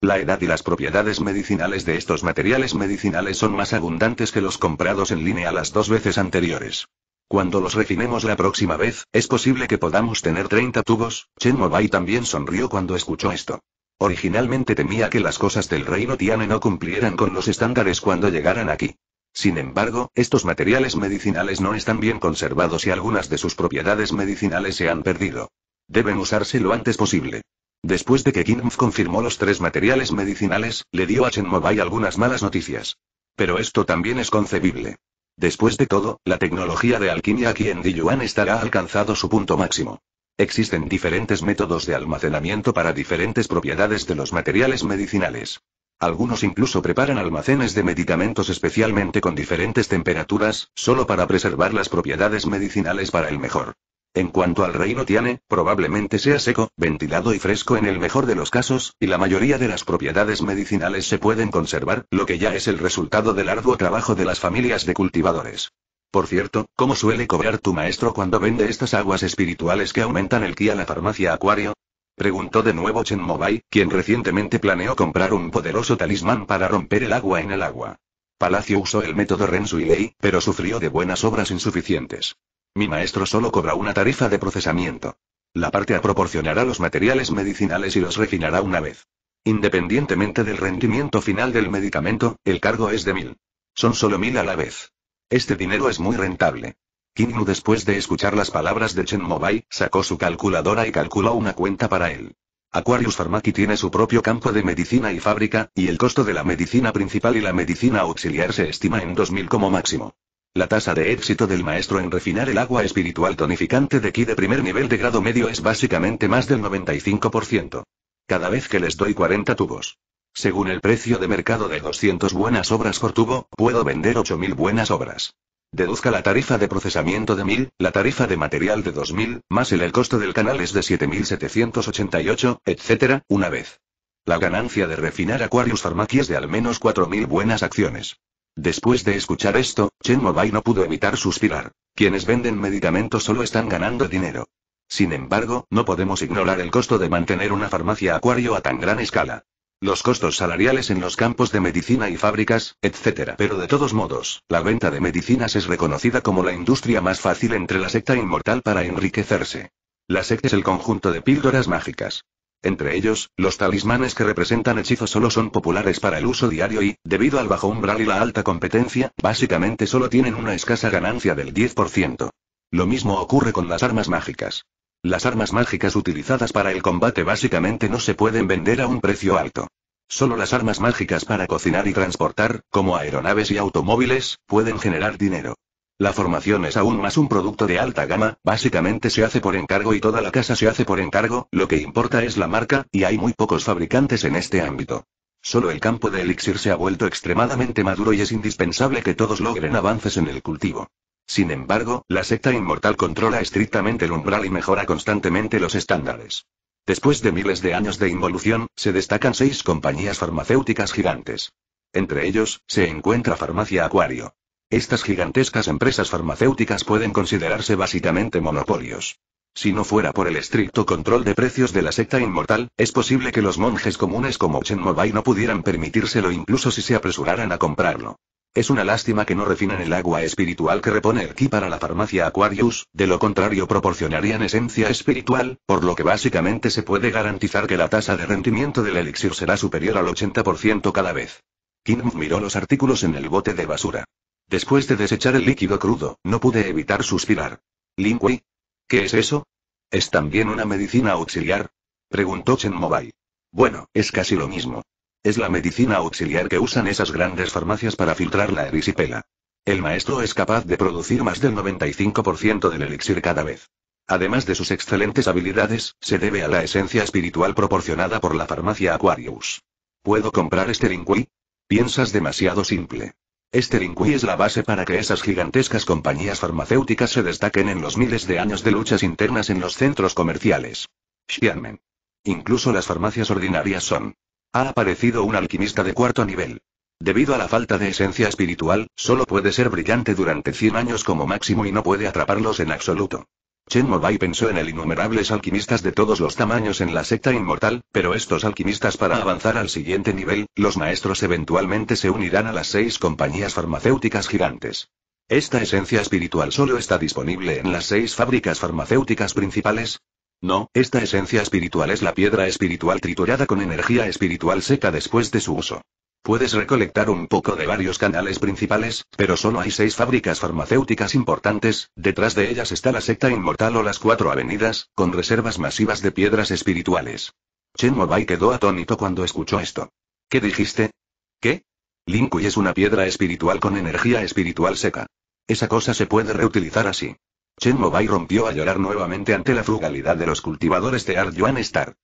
La edad y las propiedades medicinales de estos materiales medicinales son más abundantes que los comprados en línea las dos veces anteriores. Cuando los refinemos la próxima vez, es posible que podamos tener 30 tubos. Chen Mobai también sonrió cuando escuchó esto. Originalmente temía que las cosas del reino Tiane no cumplieran con los estándares cuando llegaran aquí. Sin embargo, estos materiales medicinales no están bien conservados y algunas de sus propiedades medicinales se han perdido. Deben usarse lo antes posible. Después de que Kimf confirmó los tres materiales medicinales, le dio a Chen Mobai algunas malas noticias. Pero esto también es concebible. Después de todo, la tecnología de alquimia aquí en Diyuan estará alcanzado su punto máximo. Existen diferentes métodos de almacenamiento para diferentes propiedades de los materiales medicinales. Algunos incluso preparan almacenes de medicamentos especialmente con diferentes temperaturas, solo para preservar las propiedades medicinales para el mejor. En cuanto al reino tiene, probablemente sea seco, ventilado y fresco en el mejor de los casos, y la mayoría de las propiedades medicinales se pueden conservar, lo que ya es el resultado del arduo trabajo de las familias de cultivadores. Por cierto, ¿cómo suele cobrar tu maestro cuando vende estas aguas espirituales que aumentan el ki a la farmacia Acuario? Preguntó de nuevo Chen Mobai, quien recientemente planeó comprar un poderoso talismán para romper el agua en el agua. Palacio usó el método Lei, pero sufrió de buenas obras insuficientes. Mi maestro solo cobra una tarifa de procesamiento. La parte proporcionará los materiales medicinales y los refinará una vez. Independientemente del rendimiento final del medicamento, el cargo es de mil. Son solo mil a la vez. Este dinero es muy rentable. Kingu después de escuchar las palabras de Chen Mobai, sacó su calculadora y calculó una cuenta para él. Aquarius Pharmacy tiene su propio campo de medicina y fábrica, y el costo de la medicina principal y la medicina auxiliar se estima en 2.000 como máximo. La tasa de éxito del maestro en refinar el agua espiritual tonificante de aquí de primer nivel de grado medio es básicamente más del 95%. Cada vez que les doy 40 tubos. Según el precio de mercado de 200 buenas obras por tubo, puedo vender 8.000 buenas obras. Deduzca la tarifa de procesamiento de 1000, la tarifa de material de 2000, más el, el costo del canal es de 7788, etc., una vez. La ganancia de refinar Aquarius Farmacias es de al menos 4000 buenas acciones. Después de escuchar esto, Chen Mobai no pudo evitar suspirar. Quienes venden medicamentos solo están ganando dinero. Sin embargo, no podemos ignorar el costo de mantener una farmacia acuario a tan gran escala los costos salariales en los campos de medicina y fábricas, etc. Pero de todos modos, la venta de medicinas es reconocida como la industria más fácil entre la secta inmortal para enriquecerse. La secta es el conjunto de píldoras mágicas. Entre ellos, los talismanes que representan hechizos solo son populares para el uso diario y, debido al bajo umbral y la alta competencia, básicamente solo tienen una escasa ganancia del 10%. Lo mismo ocurre con las armas mágicas. Las armas mágicas utilizadas para el combate básicamente no se pueden vender a un precio alto. Solo las armas mágicas para cocinar y transportar, como aeronaves y automóviles, pueden generar dinero. La formación es aún más un producto de alta gama, básicamente se hace por encargo y toda la casa se hace por encargo, lo que importa es la marca, y hay muy pocos fabricantes en este ámbito. Solo el campo de elixir se ha vuelto extremadamente maduro y es indispensable que todos logren avances en el cultivo. Sin embargo, la secta inmortal controla estrictamente el umbral y mejora constantemente los estándares. Después de miles de años de involución, se destacan seis compañías farmacéuticas gigantes. Entre ellos, se encuentra Farmacia Acuario. Estas gigantescas empresas farmacéuticas pueden considerarse básicamente monopolios. Si no fuera por el estricto control de precios de la secta inmortal, es posible que los monjes comunes como Chen no pudieran permitírselo incluso si se apresuraran a comprarlo. Es una lástima que no refinen el agua espiritual que repone aquí para la farmacia Aquarius, de lo contrario proporcionarían esencia espiritual, por lo que básicamente se puede garantizar que la tasa de rendimiento del elixir será superior al 80% cada vez. Kim miró los artículos en el bote de basura. Después de desechar el líquido crudo, no pude evitar suspirar. Lingui. ¿Qué es eso? ¿Es también una medicina auxiliar? Preguntó Chen Mobai. Bueno, es casi lo mismo. Es la medicina auxiliar que usan esas grandes farmacias para filtrar la erisipela. El maestro es capaz de producir más del 95% del elixir cada vez. Además de sus excelentes habilidades, se debe a la esencia espiritual proporcionada por la farmacia Aquarius. ¿Puedo comprar este lingüí? Piensas demasiado simple. Este lingüí es la base para que esas gigantescas compañías farmacéuticas se destaquen en los miles de años de luchas internas en los centros comerciales. Xianmen. Incluso las farmacias ordinarias son ha aparecido un alquimista de cuarto nivel. Debido a la falta de esencia espiritual, solo puede ser brillante durante 100 años como máximo y no puede atraparlos en absoluto. Chen Mobai pensó en el innumerables alquimistas de todos los tamaños en la secta inmortal, pero estos alquimistas para avanzar al siguiente nivel, los maestros eventualmente se unirán a las seis compañías farmacéuticas gigantes. Esta esencia espiritual solo está disponible en las seis fábricas farmacéuticas principales, no, esta esencia espiritual es la piedra espiritual triturada con energía espiritual seca después de su uso. Puedes recolectar un poco de varios canales principales, pero solo hay seis fábricas farmacéuticas importantes, detrás de ellas está la secta inmortal o las cuatro avenidas, con reservas masivas de piedras espirituales. Chen Mobai quedó atónito cuando escuchó esto. ¿Qué dijiste? ¿Qué? Linkui es una piedra espiritual con energía espiritual seca. Esa cosa se puede reutilizar así. Chen Mobai rompió a llorar nuevamente ante la frugalidad de los cultivadores de Art Yuan Star.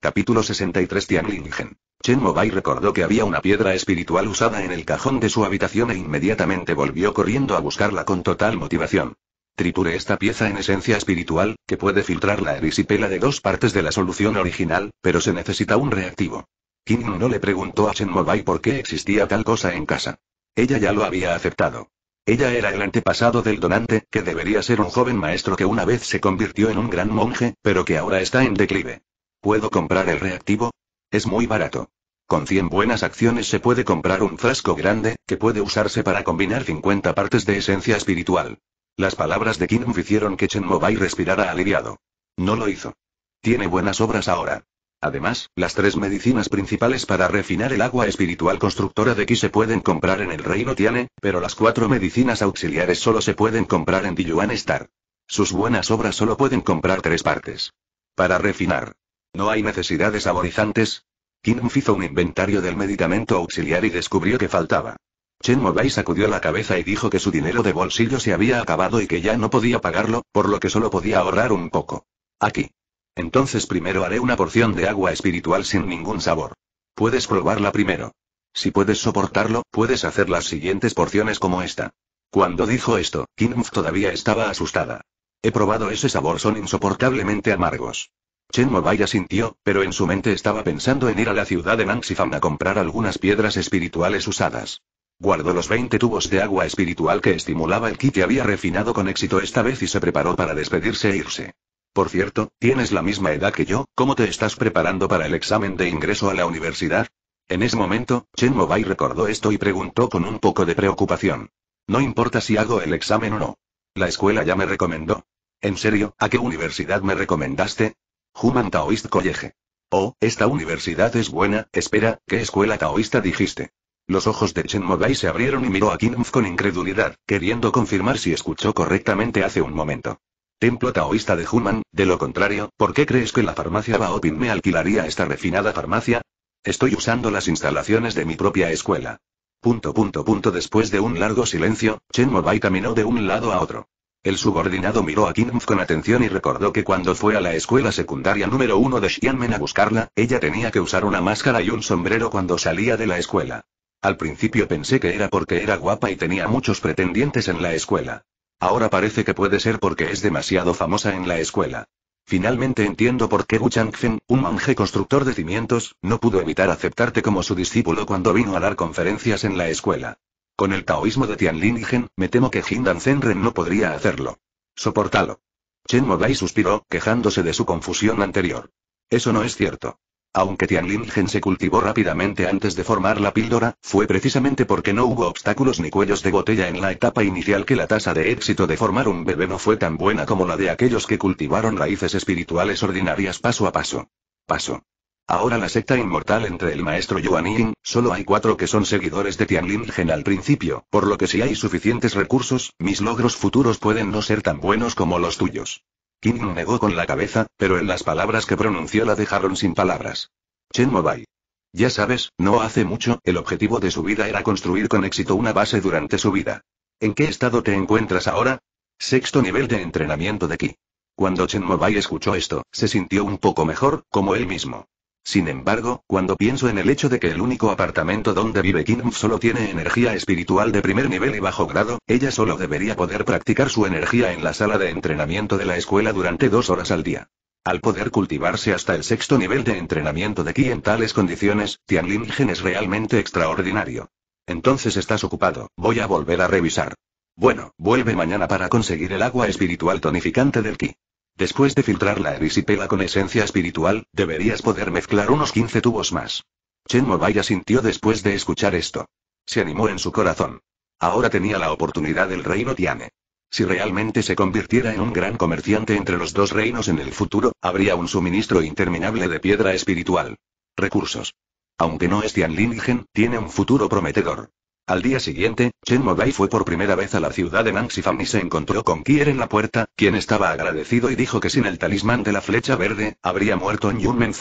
Capítulo 63 Tianlingen. Chen Mobai recordó que había una piedra espiritual usada en el cajón de su habitación e inmediatamente volvió corriendo a buscarla con total motivación. Triture esta pieza en esencia espiritual, que puede filtrar la erisipela de dos partes de la solución original, pero se necesita un reactivo. kim no le preguntó a Chen Mobai por qué existía tal cosa en casa. Ella ya lo había aceptado. Ella era el antepasado del donante, que debería ser un joven maestro que una vez se convirtió en un gran monje, pero que ahora está en declive. ¿Puedo comprar el reactivo? Es muy barato. Con 100 buenas acciones se puede comprar un frasco grande, que puede usarse para combinar 50 partes de esencia espiritual. Las palabras de Kim hicieron que Chen Mobai respirara aliviado. No lo hizo. Tiene buenas obras ahora. Además, las tres medicinas principales para refinar el agua espiritual constructora de Ki se pueden comprar en el reino tiene, pero las cuatro medicinas auxiliares solo se pueden comprar en Diyuan Star. Sus buenas obras solo pueden comprar tres partes. Para refinar. No hay necesidades saborizantes. Kim hizo un inventario del medicamento auxiliar y descubrió que faltaba. Chen Mobai sacudió la cabeza y dijo que su dinero de bolsillo se había acabado y que ya no podía pagarlo, por lo que solo podía ahorrar un poco. Aquí. Entonces primero haré una porción de agua espiritual sin ningún sabor. Puedes probarla primero. Si puedes soportarlo, puedes hacer las siguientes porciones como esta. Cuando dijo esto, Kinmf todavía estaba asustada. He probado ese sabor, son insoportablemente amargos. Chen Mobaya sintió, pero en su mente estaba pensando en ir a la ciudad de Fan a comprar algunas piedras espirituales usadas. Guardó los 20 tubos de agua espiritual que estimulaba el kit que había refinado con éxito esta vez y se preparó para despedirse e irse. Por cierto, tienes la misma edad que yo, ¿cómo te estás preparando para el examen de ingreso a la universidad? En ese momento, Chen Mobai recordó esto y preguntó con un poco de preocupación. No importa si hago el examen o no. La escuela ya me recomendó. ¿En serio, a qué universidad me recomendaste? Human Taoist College. Oh, esta universidad es buena, espera, ¿qué escuela taoísta dijiste? Los ojos de Chen Mobai se abrieron y miró a Kim con incredulidad, queriendo confirmar si escuchó correctamente hace un momento templo taoísta de Human, de lo contrario, ¿por qué crees que la farmacia Baopin me alquilaría esta refinada farmacia? Estoy usando las instalaciones de mi propia escuela. Punto punto punto después de un largo silencio, Chen Mobai caminó de un lado a otro. El subordinado miró a Kim con atención y recordó que cuando fue a la escuela secundaria número uno de Xianmen a buscarla, ella tenía que usar una máscara y un sombrero cuando salía de la escuela. Al principio pensé que era porque era guapa y tenía muchos pretendientes en la escuela. Ahora parece que puede ser porque es demasiado famosa en la escuela. Finalmente entiendo por qué Wu Changfeng, un monje constructor de cimientos, no pudo evitar aceptarte como su discípulo cuando vino a dar conferencias en la escuela. Con el taoísmo de Tianlin Gen, me temo que Jindan Zenren no podría hacerlo. Soportalo. Chen Mobai suspiró, quejándose de su confusión anterior. Eso no es cierto. Aunque Gen se cultivó rápidamente antes de formar la píldora, fue precisamente porque no hubo obstáculos ni cuellos de botella en la etapa inicial que la tasa de éxito de formar un bebé no fue tan buena como la de aquellos que cultivaron raíces espirituales ordinarias paso a paso. Paso. Ahora la secta inmortal entre el maestro Yuan Yin, solo hay cuatro que son seguidores de Gen al principio, por lo que si hay suficientes recursos, mis logros futuros pueden no ser tan buenos como los tuyos. Kim negó con la cabeza, pero en las palabras que pronunció la dejaron sin palabras. Chen Mobai. Ya sabes, no hace mucho, el objetivo de su vida era construir con éxito una base durante su vida. ¿En qué estado te encuentras ahora? Sexto nivel de entrenamiento de Ki. Cuando Chen Mobai escuchó esto, se sintió un poco mejor, como él mismo. Sin embargo, cuando pienso en el hecho de que el único apartamento donde vive Kim solo tiene energía espiritual de primer nivel y bajo grado, ella solo debería poder practicar su energía en la sala de entrenamiento de la escuela durante dos horas al día. Al poder cultivarse hasta el sexto nivel de entrenamiento de Ki en tales condiciones, Tianlin Gen es realmente extraordinario. Entonces estás ocupado, voy a volver a revisar. Bueno, vuelve mañana para conseguir el agua espiritual tonificante del Ki. Después de filtrar la erisipela con esencia espiritual, deberías poder mezclar unos 15 tubos más. Chen Mobaya sintió después de escuchar esto. Se animó en su corazón. Ahora tenía la oportunidad del reino Tiane. Si realmente se convirtiera en un gran comerciante entre los dos reinos en el futuro, habría un suministro interminable de piedra espiritual. Recursos. Aunque no es Tianlingen, tiene un futuro prometedor. Al día siguiente, Chen Mobai fue por primera vez a la ciudad de Nanxifam y se encontró con Kier en la puerta, quien estaba agradecido y dijo que sin el talismán de la flecha verde, habría muerto en Yunmen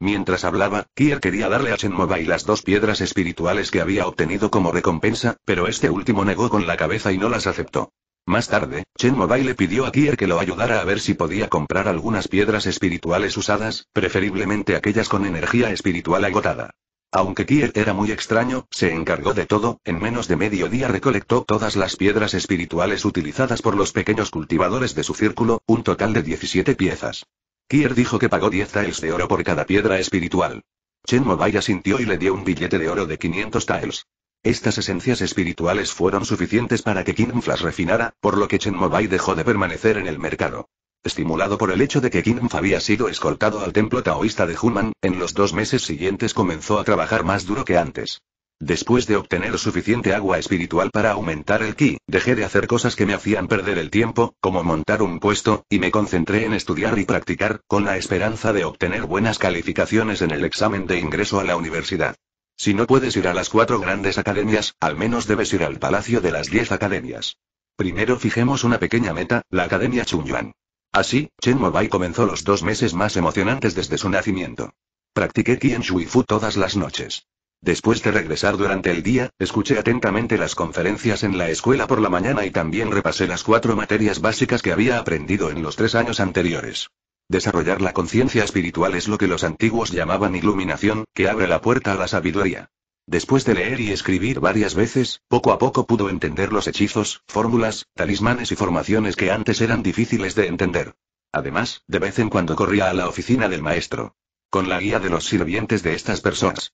Mientras hablaba, Kier quería darle a Chen Mobai las dos piedras espirituales que había obtenido como recompensa, pero este último negó con la cabeza y no las aceptó. Más tarde, Chen Mobai le pidió a Kier que lo ayudara a ver si podía comprar algunas piedras espirituales usadas, preferiblemente aquellas con energía espiritual agotada. Aunque Kier era muy extraño, se encargó de todo, en menos de medio día recolectó todas las piedras espirituales utilizadas por los pequeños cultivadores de su círculo, un total de 17 piezas. Kier dijo que pagó 10 taels de oro por cada piedra espiritual. Chen Mobai asintió y le dio un billete de oro de 500 taels. Estas esencias espirituales fueron suficientes para que King refinara, por lo que Chen Mobai dejó de permanecer en el mercado estimulado por el hecho de que Kim había sido escoltado al templo taoísta de Human, en los dos meses siguientes comenzó a trabajar más duro que antes. Después de obtener suficiente agua espiritual para aumentar el ki, dejé de hacer cosas que me hacían perder el tiempo, como montar un puesto, y me concentré en estudiar y practicar, con la esperanza de obtener buenas calificaciones en el examen de ingreso a la universidad. Si no puedes ir a las cuatro grandes academias, al menos debes ir al Palacio de las Diez Academias. Primero fijemos una pequeña meta, la Academia Chunyuan. Así, Chen Mobai comenzó los dos meses más emocionantes desde su nacimiento. Practiqué Qian Shui Fu todas las noches. Después de regresar durante el día, escuché atentamente las conferencias en la escuela por la mañana y también repasé las cuatro materias básicas que había aprendido en los tres años anteriores. Desarrollar la conciencia espiritual es lo que los antiguos llamaban iluminación, que abre la puerta a la sabiduría. Después de leer y escribir varias veces, poco a poco pudo entender los hechizos, fórmulas, talismanes y formaciones que antes eran difíciles de entender. Además, de vez en cuando corría a la oficina del maestro. Con la guía de los sirvientes de estas personas.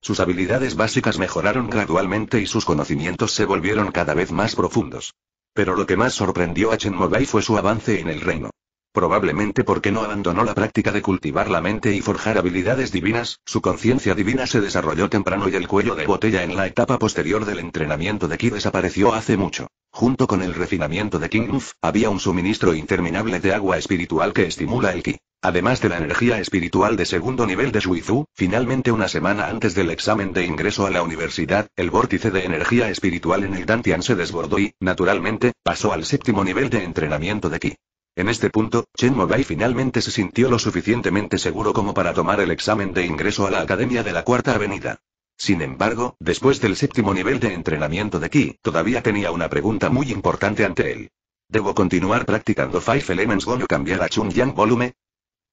Sus habilidades básicas mejoraron gradualmente y sus conocimientos se volvieron cada vez más profundos. Pero lo que más sorprendió a Chen Mobai fue su avance en el reino. Probablemente porque no abandonó la práctica de cultivar la mente y forjar habilidades divinas, su conciencia divina se desarrolló temprano y el cuello de botella en la etapa posterior del entrenamiento de Ki desapareció hace mucho. Junto con el refinamiento de Kingf, había un suministro interminable de agua espiritual que estimula el Ki. Además de la energía espiritual de segundo nivel de Shui-Zhu, finalmente una semana antes del examen de ingreso a la universidad, el vórtice de energía espiritual en el Dantian se desbordó y, naturalmente, pasó al séptimo nivel de entrenamiento de Ki. En este punto, Chen Mobai finalmente se sintió lo suficientemente seguro como para tomar el examen de ingreso a la Academia de la Cuarta Avenida. Sin embargo, después del séptimo nivel de entrenamiento de Qi, todavía tenía una pregunta muy importante ante él. ¿Debo continuar practicando Five Elements Gong o cambiar a Chun Yang Volume?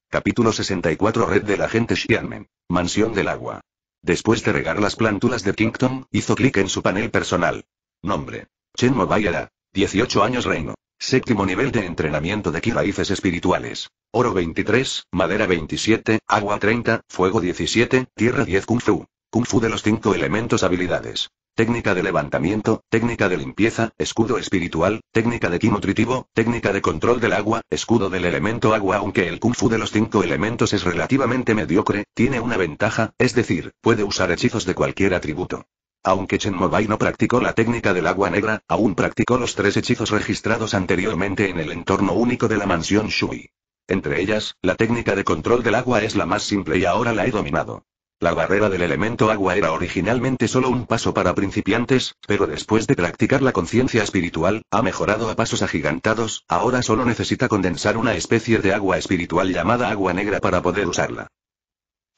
Capítulo 64 Red la gente Xianmen. Mansión del agua. Después de regar las plántulas de Kington, hizo clic en su panel personal. Nombre. Chen era. 18 años reino. Séptimo nivel de entrenamiento de ki raíces espirituales. Oro 23, madera 27, agua 30, fuego 17, tierra 10 kung fu. Kung fu de los cinco elementos habilidades. Técnica de levantamiento, técnica de limpieza, escudo espiritual, técnica de ki nutritivo, técnica de control del agua, escudo del elemento agua aunque el kung fu de los cinco elementos es relativamente mediocre, tiene una ventaja, es decir, puede usar hechizos de cualquier atributo. Aunque Chen Mobai no practicó la técnica del agua negra, aún practicó los tres hechizos registrados anteriormente en el entorno único de la mansión Shui. Entre ellas, la técnica de control del agua es la más simple y ahora la he dominado. La barrera del elemento agua era originalmente solo un paso para principiantes, pero después de practicar la conciencia espiritual, ha mejorado a pasos agigantados, ahora solo necesita condensar una especie de agua espiritual llamada agua negra para poder usarla.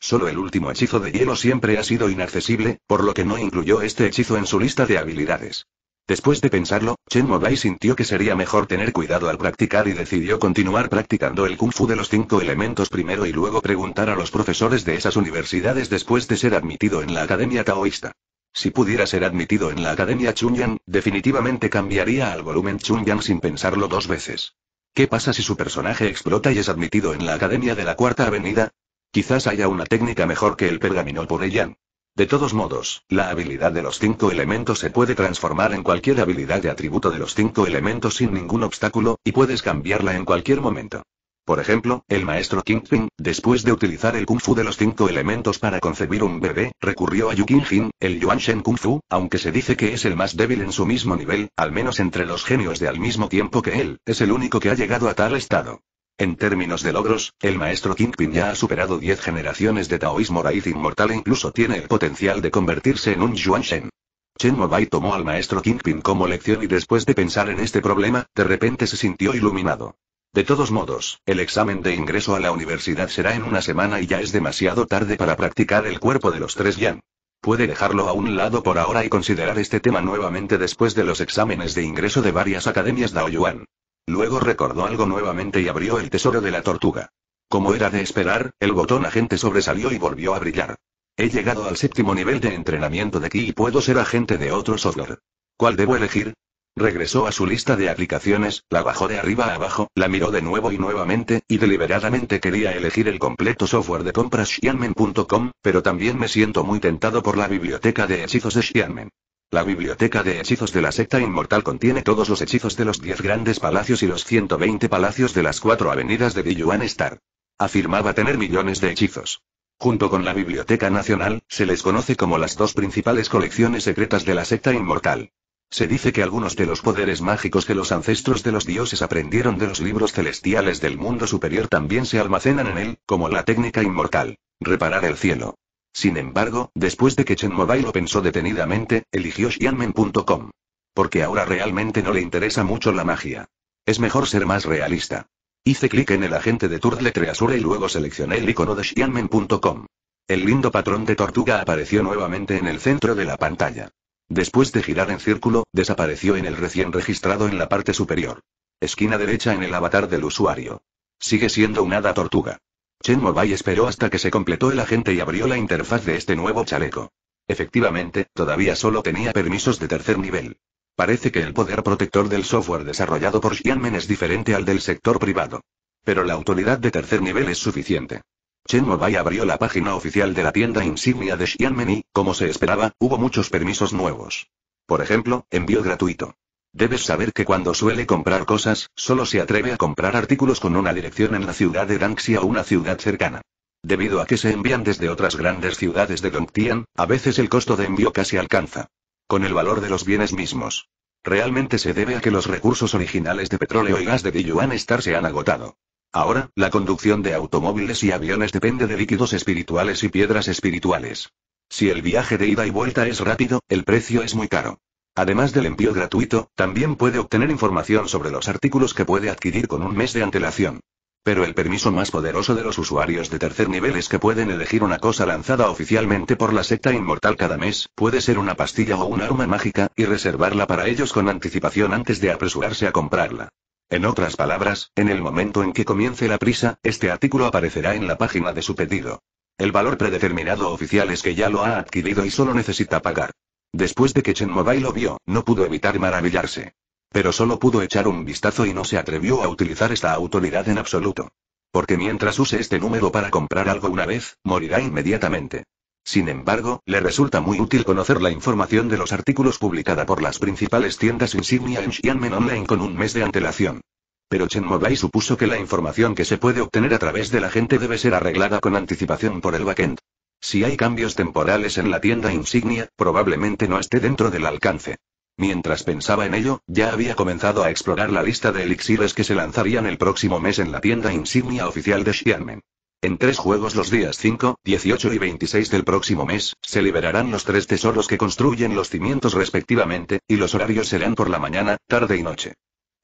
Solo el último hechizo de hielo siempre ha sido inaccesible, por lo que no incluyó este hechizo en su lista de habilidades. Después de pensarlo, Chen Mobai sintió que sería mejor tener cuidado al practicar y decidió continuar practicando el kung fu de los cinco elementos primero y luego preguntar a los profesores de esas universidades después de ser admitido en la academia taoísta. Si pudiera ser admitido en la academia Chunyang, definitivamente cambiaría al volumen Chunyang sin pensarlo dos veces. ¿Qué pasa si su personaje explota y es admitido en la academia de la Cuarta Avenida? Quizás haya una técnica mejor que el pergamino por ella. De todos modos, la habilidad de los cinco elementos se puede transformar en cualquier habilidad de atributo de los cinco elementos sin ningún obstáculo, y puedes cambiarla en cualquier momento. Por ejemplo, el maestro Kingpin, después de utilizar el kung fu de los cinco elementos para concebir un bebé, recurrió a Yu Jin, el Yuan Shen Kung Fu, aunque se dice que es el más débil en su mismo nivel, al menos entre los genios de al mismo tiempo que él, es el único que ha llegado a tal estado. En términos de logros, el maestro Kingpin ya ha superado 10 generaciones de taoísmo raíz inmortal e incluso tiene el potencial de convertirse en un Yuan Shen. Chen Mobai tomó al maestro Kingpin como lección y después de pensar en este problema, de repente se sintió iluminado. De todos modos, el examen de ingreso a la universidad será en una semana y ya es demasiado tarde para practicar el cuerpo de los tres Yan. Puede dejarlo a un lado por ahora y considerar este tema nuevamente después de los exámenes de ingreso de varias academias Daoyuan. Luego recordó algo nuevamente y abrió el tesoro de la tortuga. Como era de esperar, el botón agente sobresalió y volvió a brillar. He llegado al séptimo nivel de entrenamiento de aquí y puedo ser agente de otro software. ¿Cuál debo elegir? Regresó a su lista de aplicaciones, la bajó de arriba a abajo, la miró de nuevo y nuevamente, y deliberadamente quería elegir el completo software de compras Xianmen.com, pero también me siento muy tentado por la biblioteca de hechizos de Xianmen. La biblioteca de hechizos de la secta inmortal contiene todos los hechizos de los 10 grandes palacios y los 120 palacios de las cuatro avenidas de Diyuan Star. Afirmaba tener millones de hechizos. Junto con la Biblioteca Nacional, se les conoce como las dos principales colecciones secretas de la secta inmortal. Se dice que algunos de los poderes mágicos que los ancestros de los dioses aprendieron de los libros celestiales del mundo superior también se almacenan en él, como la técnica inmortal. Reparar el cielo. Sin embargo, después de que Chen Mobile lo pensó detenidamente, eligió xianmen.com. Porque ahora realmente no le interesa mucho la magia. Es mejor ser más realista. Hice clic en el agente de Turtle Azure y luego seleccioné el icono de xianmen.com. El lindo patrón de tortuga apareció nuevamente en el centro de la pantalla. Después de girar en círculo, desapareció en el recién registrado en la parte superior. Esquina derecha en el avatar del usuario. Sigue siendo una hada tortuga. Chen Mobai esperó hasta que se completó el agente y abrió la interfaz de este nuevo chaleco. Efectivamente, todavía solo tenía permisos de tercer nivel. Parece que el poder protector del software desarrollado por Xianmen es diferente al del sector privado. Pero la autoridad de tercer nivel es suficiente. Chen Mobai abrió la página oficial de la tienda insignia de Xianmen y, como se esperaba, hubo muchos permisos nuevos. Por ejemplo, envío gratuito. Debes saber que cuando suele comprar cosas, solo se atreve a comprar artículos con una dirección en la ciudad de Danxia o una ciudad cercana. Debido a que se envían desde otras grandes ciudades de Dongtian, a veces el costo de envío casi alcanza. Con el valor de los bienes mismos. Realmente se debe a que los recursos originales de petróleo y gas de Diyuan Star se han agotado. Ahora, la conducción de automóviles y aviones depende de líquidos espirituales y piedras espirituales. Si el viaje de ida y vuelta es rápido, el precio es muy caro. Además del envío gratuito, también puede obtener información sobre los artículos que puede adquirir con un mes de antelación. Pero el permiso más poderoso de los usuarios de tercer nivel es que pueden elegir una cosa lanzada oficialmente por la secta inmortal cada mes, puede ser una pastilla o un arma mágica, y reservarla para ellos con anticipación antes de apresurarse a comprarla. En otras palabras, en el momento en que comience la prisa, este artículo aparecerá en la página de su pedido. El valor predeterminado oficial es que ya lo ha adquirido y solo necesita pagar. Después de que Chen Mobai lo vio, no pudo evitar maravillarse. Pero solo pudo echar un vistazo y no se atrevió a utilizar esta autoridad en absoluto. Porque mientras use este número para comprar algo una vez, morirá inmediatamente. Sin embargo, le resulta muy útil conocer la información de los artículos publicada por las principales tiendas insignia en Xianmen Online con un mes de antelación. Pero Chen Mobai supuso que la información que se puede obtener a través de la gente debe ser arreglada con anticipación por el backend. Si hay cambios temporales en la tienda insignia, probablemente no esté dentro del alcance. Mientras pensaba en ello, ya había comenzado a explorar la lista de elixires que se lanzarían el próximo mes en la tienda insignia oficial de Xianmen. En tres juegos los días 5, 18 y 26 del próximo mes, se liberarán los tres tesoros que construyen los cimientos respectivamente, y los horarios serán por la mañana, tarde y noche.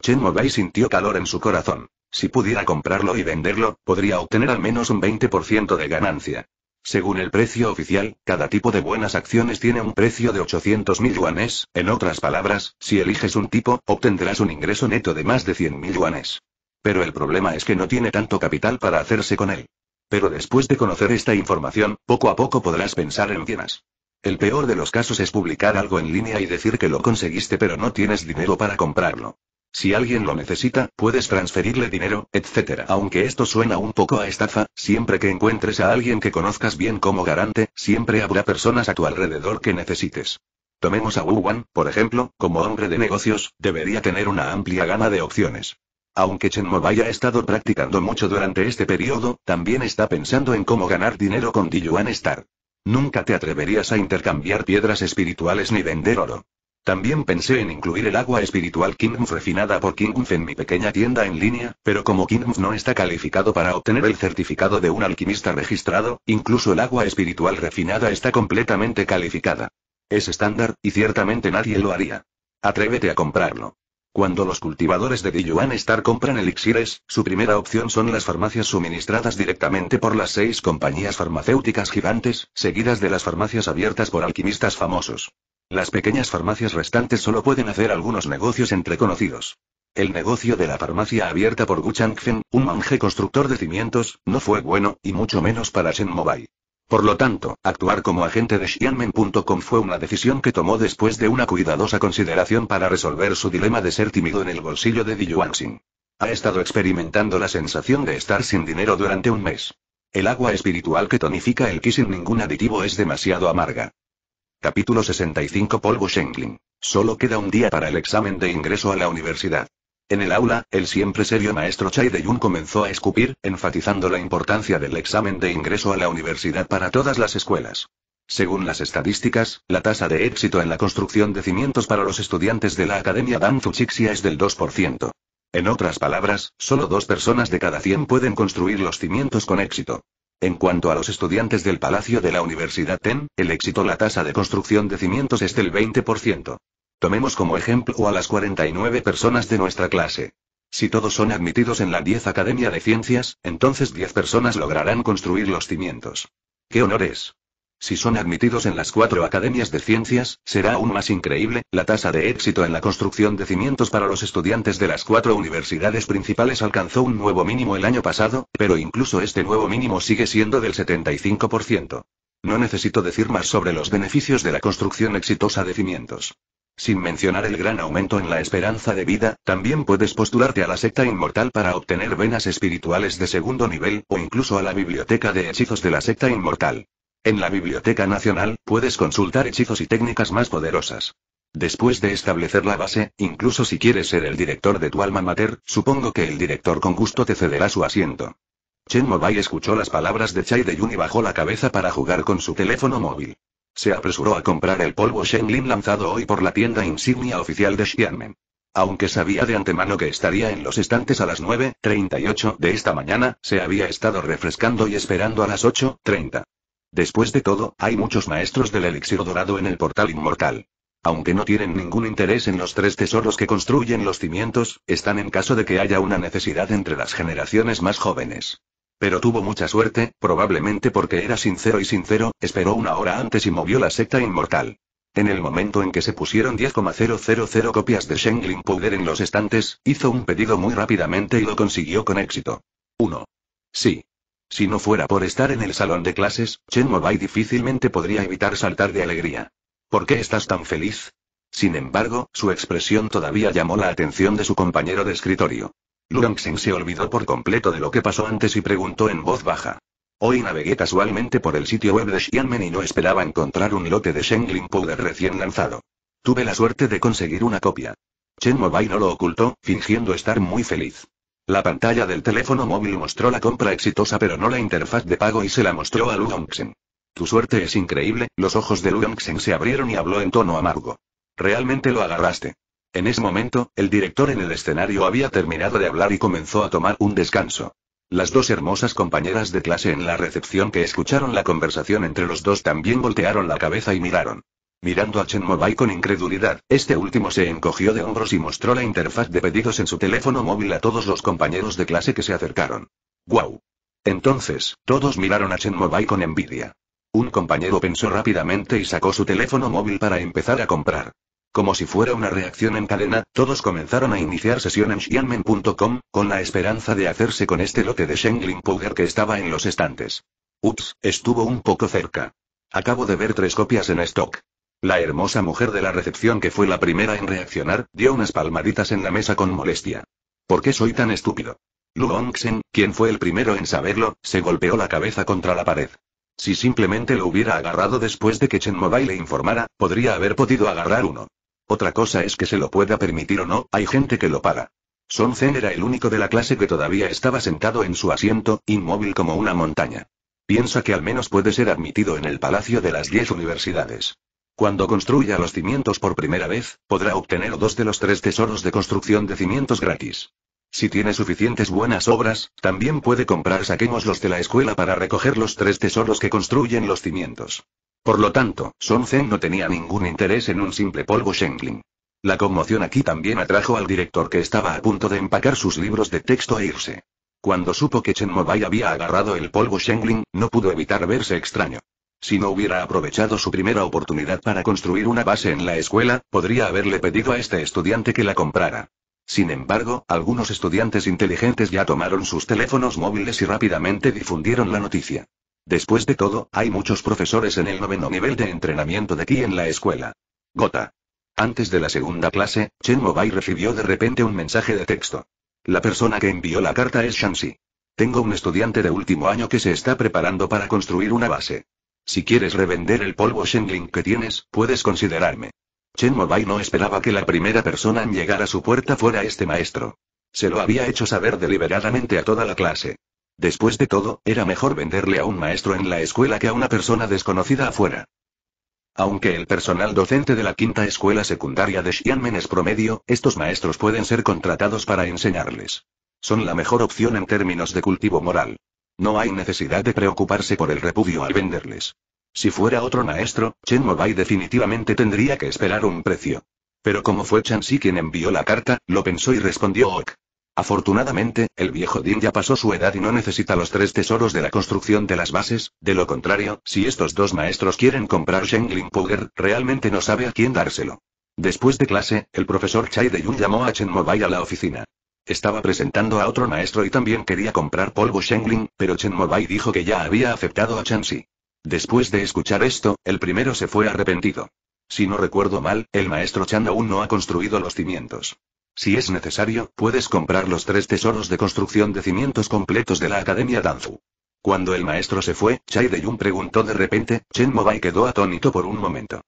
Chen Mobai sintió calor en su corazón. Si pudiera comprarlo y venderlo, podría obtener al menos un 20% de ganancia. Según el precio oficial, cada tipo de buenas acciones tiene un precio de 800.000 yuanes, en otras palabras, si eliges un tipo, obtendrás un ingreso neto de más de 100.000 yuanes. Pero el problema es que no tiene tanto capital para hacerse con él. Pero después de conocer esta información, poco a poco podrás pensar en bienes. El peor de los casos es publicar algo en línea y decir que lo conseguiste pero no tienes dinero para comprarlo. Si alguien lo necesita, puedes transferirle dinero, etc. Aunque esto suena un poco a estafa, siempre que encuentres a alguien que conozcas bien como garante, siempre habrá personas a tu alrededor que necesites. Tomemos a Wu Wan, por ejemplo, como hombre de negocios, debería tener una amplia gama de opciones. Aunque Chen Mobai ha estado practicando mucho durante este periodo, también está pensando en cómo ganar dinero con Dijuan Star. Nunca te atreverías a intercambiar piedras espirituales ni vender oro. También pensé en incluir el agua espiritual Kingmouth refinada por Kingmouth en mi pequeña tienda en línea, pero como Kingmouth no está calificado para obtener el certificado de un alquimista registrado, incluso el agua espiritual refinada está completamente calificada. Es estándar, y ciertamente nadie lo haría. Atrévete a comprarlo. Cuando los cultivadores de Diyuan Star compran elixires, su primera opción son las farmacias suministradas directamente por las seis compañías farmacéuticas gigantes, seguidas de las farmacias abiertas por alquimistas famosos. Las pequeñas farmacias restantes solo pueden hacer algunos negocios entre conocidos. El negocio de la farmacia abierta por Gu Changfen, un monje constructor de cimientos, no fue bueno, y mucho menos para Shen Mobile. Por lo tanto, actuar como agente de Xianmen.com fue una decisión que tomó después de una cuidadosa consideración para resolver su dilema de ser tímido en el bolsillo de Di Diyuanxin. Ha estado experimentando la sensación de estar sin dinero durante un mes. El agua espiritual que tonifica el ki sin ningún aditivo es demasiado amarga. Capítulo 65 Polvo Shengling. Solo queda un día para el examen de ingreso a la universidad. En el aula, el siempre serio maestro Chai de comenzó a escupir, enfatizando la importancia del examen de ingreso a la universidad para todas las escuelas. Según las estadísticas, la tasa de éxito en la construcción de cimientos para los estudiantes de la Academia Dan Chixia es del 2%. En otras palabras, solo dos personas de cada 100 pueden construir los cimientos con éxito. En cuanto a los estudiantes del Palacio de la Universidad TEN, el éxito la tasa de construcción de cimientos es del 20%. Tomemos como ejemplo a las 49 personas de nuestra clase. Si todos son admitidos en la 10 Academia de Ciencias, entonces 10 personas lograrán construir los cimientos. ¡Qué honores! Si son admitidos en las cuatro academias de ciencias, será aún más increíble, la tasa de éxito en la construcción de cimientos para los estudiantes de las cuatro universidades principales alcanzó un nuevo mínimo el año pasado, pero incluso este nuevo mínimo sigue siendo del 75%. No necesito decir más sobre los beneficios de la construcción exitosa de cimientos. Sin mencionar el gran aumento en la esperanza de vida, también puedes postularte a la secta inmortal para obtener venas espirituales de segundo nivel, o incluso a la biblioteca de hechizos de la secta inmortal. En la Biblioteca Nacional, puedes consultar hechizos y técnicas más poderosas. Después de establecer la base, incluso si quieres ser el director de tu alma mater, supongo que el director con gusto te cederá su asiento. Chen Mobai escuchó las palabras de Chai de Yun y bajó la cabeza para jugar con su teléfono móvil. Se apresuró a comprar el polvo Lin lanzado hoy por la tienda insignia oficial de Xianmen. Aunque sabía de antemano que estaría en los estantes a las 9.38 de esta mañana, se había estado refrescando y esperando a las 8.30. Después de todo, hay muchos maestros del elixir dorado en el portal inmortal. Aunque no tienen ningún interés en los tres tesoros que construyen los cimientos, están en caso de que haya una necesidad entre las generaciones más jóvenes. Pero tuvo mucha suerte, probablemente porque era sincero y sincero, esperó una hora antes y movió la secta inmortal. En el momento en que se pusieron 10,000 copias de Shengling Powder en los estantes, hizo un pedido muy rápidamente y lo consiguió con éxito. 1. Sí. Si no fuera por estar en el salón de clases, Chen Mobai difícilmente podría evitar saltar de alegría. ¿Por qué estás tan feliz? Sin embargo, su expresión todavía llamó la atención de su compañero de escritorio. Luangxing se olvidó por completo de lo que pasó antes y preguntó en voz baja. Hoy navegué casualmente por el sitio web de Xianmen y no esperaba encontrar un lote de Shengling Powder recién lanzado. Tuve la suerte de conseguir una copia. Chen Mobai no lo ocultó, fingiendo estar muy feliz. La pantalla del teléfono móvil mostró la compra exitosa pero no la interfaz de pago y se la mostró a Lu Tu suerte es increíble, los ojos de Lu se abrieron y habló en tono amargo. Realmente lo agarraste. En ese momento, el director en el escenario había terminado de hablar y comenzó a tomar un descanso. Las dos hermosas compañeras de clase en la recepción que escucharon la conversación entre los dos también voltearon la cabeza y miraron mirando a Chen Mobile con incredulidad. Este último se encogió de hombros y mostró la interfaz de pedidos en su teléfono móvil a todos los compañeros de clase que se acercaron. ¡Guau! Entonces, todos miraron a Chen Mobile con envidia. Un compañero pensó rápidamente y sacó su teléfono móvil para empezar a comprar. Como si fuera una reacción en cadena, todos comenzaron a iniciar sesión en xianmen.com, con la esperanza de hacerse con este lote de Shengling Powder que estaba en los estantes. Ups, estuvo un poco cerca. Acabo de ver tres copias en stock. La hermosa mujer de la recepción que fue la primera en reaccionar, dio unas palmaditas en la mesa con molestia. ¿Por qué soy tan estúpido? Lu quien fue el primero en saberlo, se golpeó la cabeza contra la pared. Si simplemente lo hubiera agarrado después de que Chen Mobai le informara, podría haber podido agarrar uno. Otra cosa es que se lo pueda permitir o no, hay gente que lo paga. Son Zen era el único de la clase que todavía estaba sentado en su asiento, inmóvil como una montaña. Piensa que al menos puede ser admitido en el Palacio de las Diez Universidades. Cuando construya los cimientos por primera vez, podrá obtener dos de los tres tesoros de construcción de cimientos gratis. Si tiene suficientes buenas obras, también puede comprar saquemos los de la escuela para recoger los tres tesoros que construyen los cimientos. Por lo tanto, Son Zen no tenía ningún interés en un simple polvo shengling. La conmoción aquí también atrajo al director que estaba a punto de empacar sus libros de texto e irse. Cuando supo que Chen Mobai había agarrado el polvo shengling, no pudo evitar verse extraño. Si no hubiera aprovechado su primera oportunidad para construir una base en la escuela, podría haberle pedido a este estudiante que la comprara. Sin embargo, algunos estudiantes inteligentes ya tomaron sus teléfonos móviles y rápidamente difundieron la noticia. Después de todo, hay muchos profesores en el noveno nivel de entrenamiento de aquí en la escuela. Gota. Antes de la segunda clase, Chen Mobai recibió de repente un mensaje de texto. La persona que envió la carta es Shanxi. Tengo un estudiante de último año que se está preparando para construir una base. Si quieres revender el polvo Shenling que tienes, puedes considerarme. Chen Mobai no esperaba que la primera persona en llegar a su puerta fuera este maestro. Se lo había hecho saber deliberadamente a toda la clase. Después de todo, era mejor venderle a un maestro en la escuela que a una persona desconocida afuera. Aunque el personal docente de la quinta escuela secundaria de Xianmen es promedio, estos maestros pueden ser contratados para enseñarles. Son la mejor opción en términos de cultivo moral. No hay necesidad de preocuparse por el repudio al venderles. Si fuera otro maestro, Chen Mobai definitivamente tendría que esperar un precio. Pero como fue Si quien envió la carta, lo pensó y respondió Ok. Afortunadamente, el viejo Din ya pasó su edad y no necesita los tres tesoros de la construcción de las bases, de lo contrario, si estos dos maestros quieren comprar Shenglin Puger, realmente no sabe a quién dárselo. Después de clase, el profesor Chai de Yun llamó a Chen Mobai a la oficina. Estaba presentando a otro maestro y también quería comprar polvo Shengling, pero Chen Mobai dijo que ya había aceptado a chanxi Después de escuchar esto, el primero se fue arrepentido. Si no recuerdo mal, el maestro Chan aún no ha construido los cimientos. Si es necesario, puedes comprar los tres tesoros de construcción de cimientos completos de la Academia Danzu. Cuando el maestro se fue, Chai de Yun preguntó de repente, Chen Mobai quedó atónito por un momento.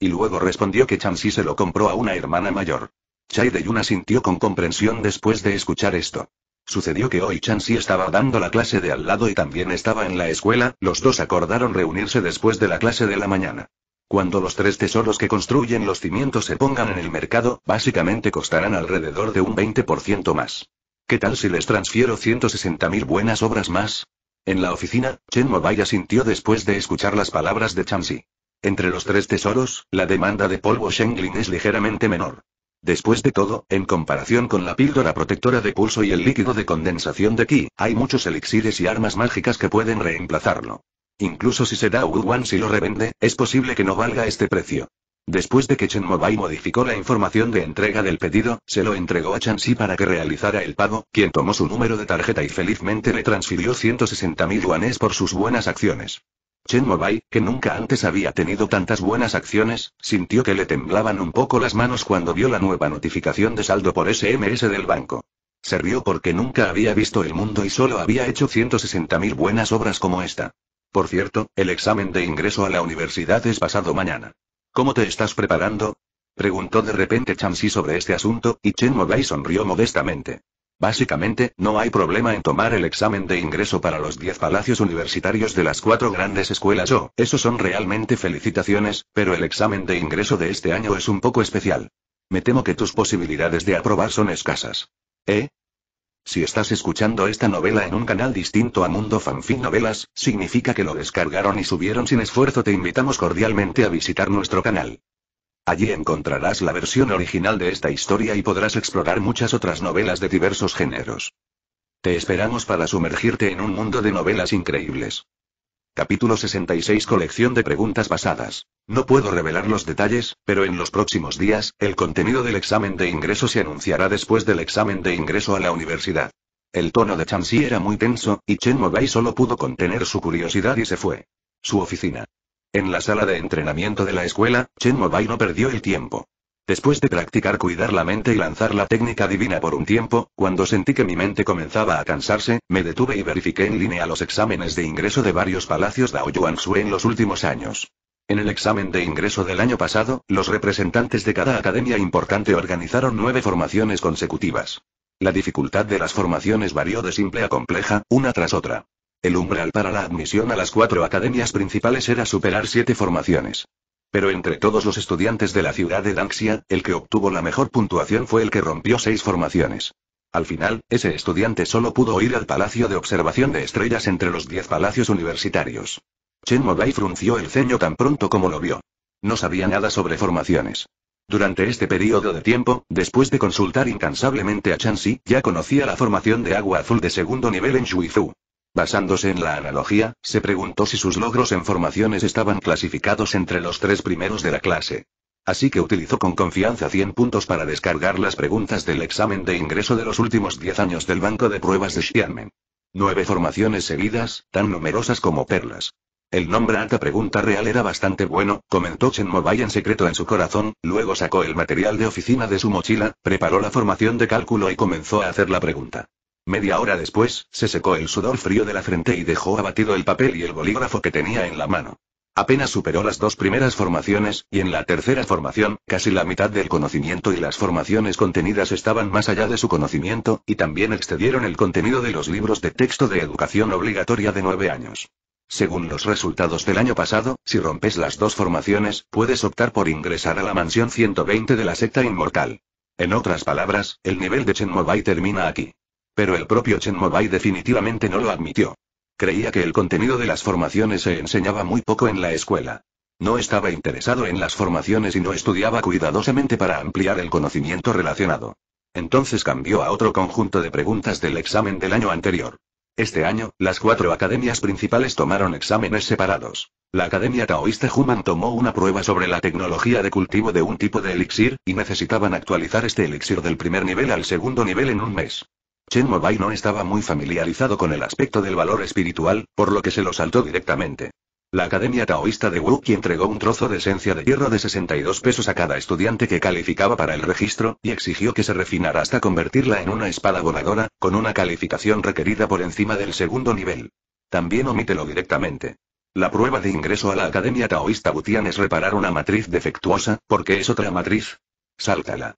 Y luego respondió que chanxi se lo compró a una hermana mayor. Chai de Yuna sintió con comprensión después de escuchar esto. Sucedió que hoy Chan Si estaba dando la clase de al lado y también estaba en la escuela, los dos acordaron reunirse después de la clase de la mañana. Cuando los tres tesoros que construyen los cimientos se pongan en el mercado, básicamente costarán alrededor de un 20% más. ¿Qué tal si les transfiero 160.000 buenas obras más? En la oficina, Chen Mobaya sintió después de escuchar las palabras de Si. Entre los tres tesoros, la demanda de polvo Shenglin es ligeramente menor. Después de todo, en comparación con la píldora protectora de pulso y el líquido de condensación de Qi, hay muchos elixires y armas mágicas que pueden reemplazarlo. Incluso si se da One si lo revende, es posible que no valga este precio. Después de que Chen Mobai modificó la información de entrega del pedido, se lo entregó a Si para que realizara el pago, quien tomó su número de tarjeta y felizmente le transfirió 160.000 yuanes por sus buenas acciones. Chen Mobai, que nunca antes había tenido tantas buenas acciones, sintió que le temblaban un poco las manos cuando vio la nueva notificación de saldo por SMS del banco. Se rió porque nunca había visto el mundo y solo había hecho 160.000 buenas obras como esta. Por cierto, el examen de ingreso a la universidad es pasado mañana. ¿Cómo te estás preparando? Preguntó de repente Chamsi sobre este asunto, y Chen Mobai sonrió modestamente. Básicamente, no hay problema en tomar el examen de ingreso para los 10 palacios universitarios de las cuatro grandes escuelas o, oh, eso son realmente felicitaciones, pero el examen de ingreso de este año es un poco especial. Me temo que tus posibilidades de aprobar son escasas. ¿Eh? Si estás escuchando esta novela en un canal distinto a Mundo Fanfic Novelas, significa que lo descargaron y subieron sin esfuerzo. Te invitamos cordialmente a visitar nuestro canal. Allí encontrarás la versión original de esta historia y podrás explorar muchas otras novelas de diversos géneros. Te esperamos para sumergirte en un mundo de novelas increíbles. Capítulo 66 Colección de preguntas basadas. No puedo revelar los detalles, pero en los próximos días, el contenido del examen de ingreso se anunciará después del examen de ingreso a la universidad. El tono de Chanxi era muy tenso, y Chen Mobai solo pudo contener su curiosidad y se fue. Su oficina. En la sala de entrenamiento de la escuela, Chen Mobai no perdió el tiempo. Después de practicar cuidar la mente y lanzar la técnica divina por un tiempo, cuando sentí que mi mente comenzaba a cansarse, me detuve y verifiqué en línea los exámenes de ingreso de varios palacios de Daoyuanshu en los últimos años. En el examen de ingreso del año pasado, los representantes de cada academia importante organizaron nueve formaciones consecutivas. La dificultad de las formaciones varió de simple a compleja, una tras otra. El umbral para la admisión a las cuatro academias principales era superar siete formaciones. Pero entre todos los estudiantes de la ciudad de Danxia, el que obtuvo la mejor puntuación fue el que rompió seis formaciones. Al final, ese estudiante solo pudo ir al Palacio de Observación de Estrellas entre los diez palacios universitarios. Chen Mobai frunció el ceño tan pronto como lo vio. No sabía nada sobre formaciones. Durante este periodo de tiempo, después de consultar incansablemente a Si, ya conocía la formación de agua azul de segundo nivel en Fu. Basándose en la analogía, se preguntó si sus logros en formaciones estaban clasificados entre los tres primeros de la clase. Así que utilizó con confianza 100 puntos para descargar las preguntas del examen de ingreso de los últimos 10 años del banco de pruebas de Xiamen. Nueve formaciones seguidas, tan numerosas como perlas. El nombre alta pregunta real era bastante bueno, comentó Chen Mobai en secreto en su corazón, luego sacó el material de oficina de su mochila, preparó la formación de cálculo y comenzó a hacer la pregunta. Media hora después, se secó el sudor frío de la frente y dejó abatido el papel y el bolígrafo que tenía en la mano. Apenas superó las dos primeras formaciones, y en la tercera formación, casi la mitad del conocimiento y las formaciones contenidas estaban más allá de su conocimiento, y también excedieron el contenido de los libros de texto de educación obligatoria de nueve años. Según los resultados del año pasado, si rompes las dos formaciones, puedes optar por ingresar a la mansión 120 de la secta inmortal. En otras palabras, el nivel de Chen termina aquí. Pero el propio Chen Mobai definitivamente no lo admitió. Creía que el contenido de las formaciones se enseñaba muy poco en la escuela. No estaba interesado en las formaciones y no estudiaba cuidadosamente para ampliar el conocimiento relacionado. Entonces cambió a otro conjunto de preguntas del examen del año anterior. Este año, las cuatro academias principales tomaron exámenes separados. La Academia Taoísta Human tomó una prueba sobre la tecnología de cultivo de un tipo de elixir, y necesitaban actualizar este elixir del primer nivel al segundo nivel en un mes. Chen Mobai no estaba muy familiarizado con el aspecto del valor espiritual, por lo que se lo saltó directamente. La Academia Taoísta de Wuqi entregó un trozo de esencia de hierro de 62 pesos a cada estudiante que calificaba para el registro, y exigió que se refinara hasta convertirla en una espada voladora, con una calificación requerida por encima del segundo nivel. También omítelo directamente. La prueba de ingreso a la Academia Taoísta Butian es reparar una matriz defectuosa, porque es otra matriz. Sáltala.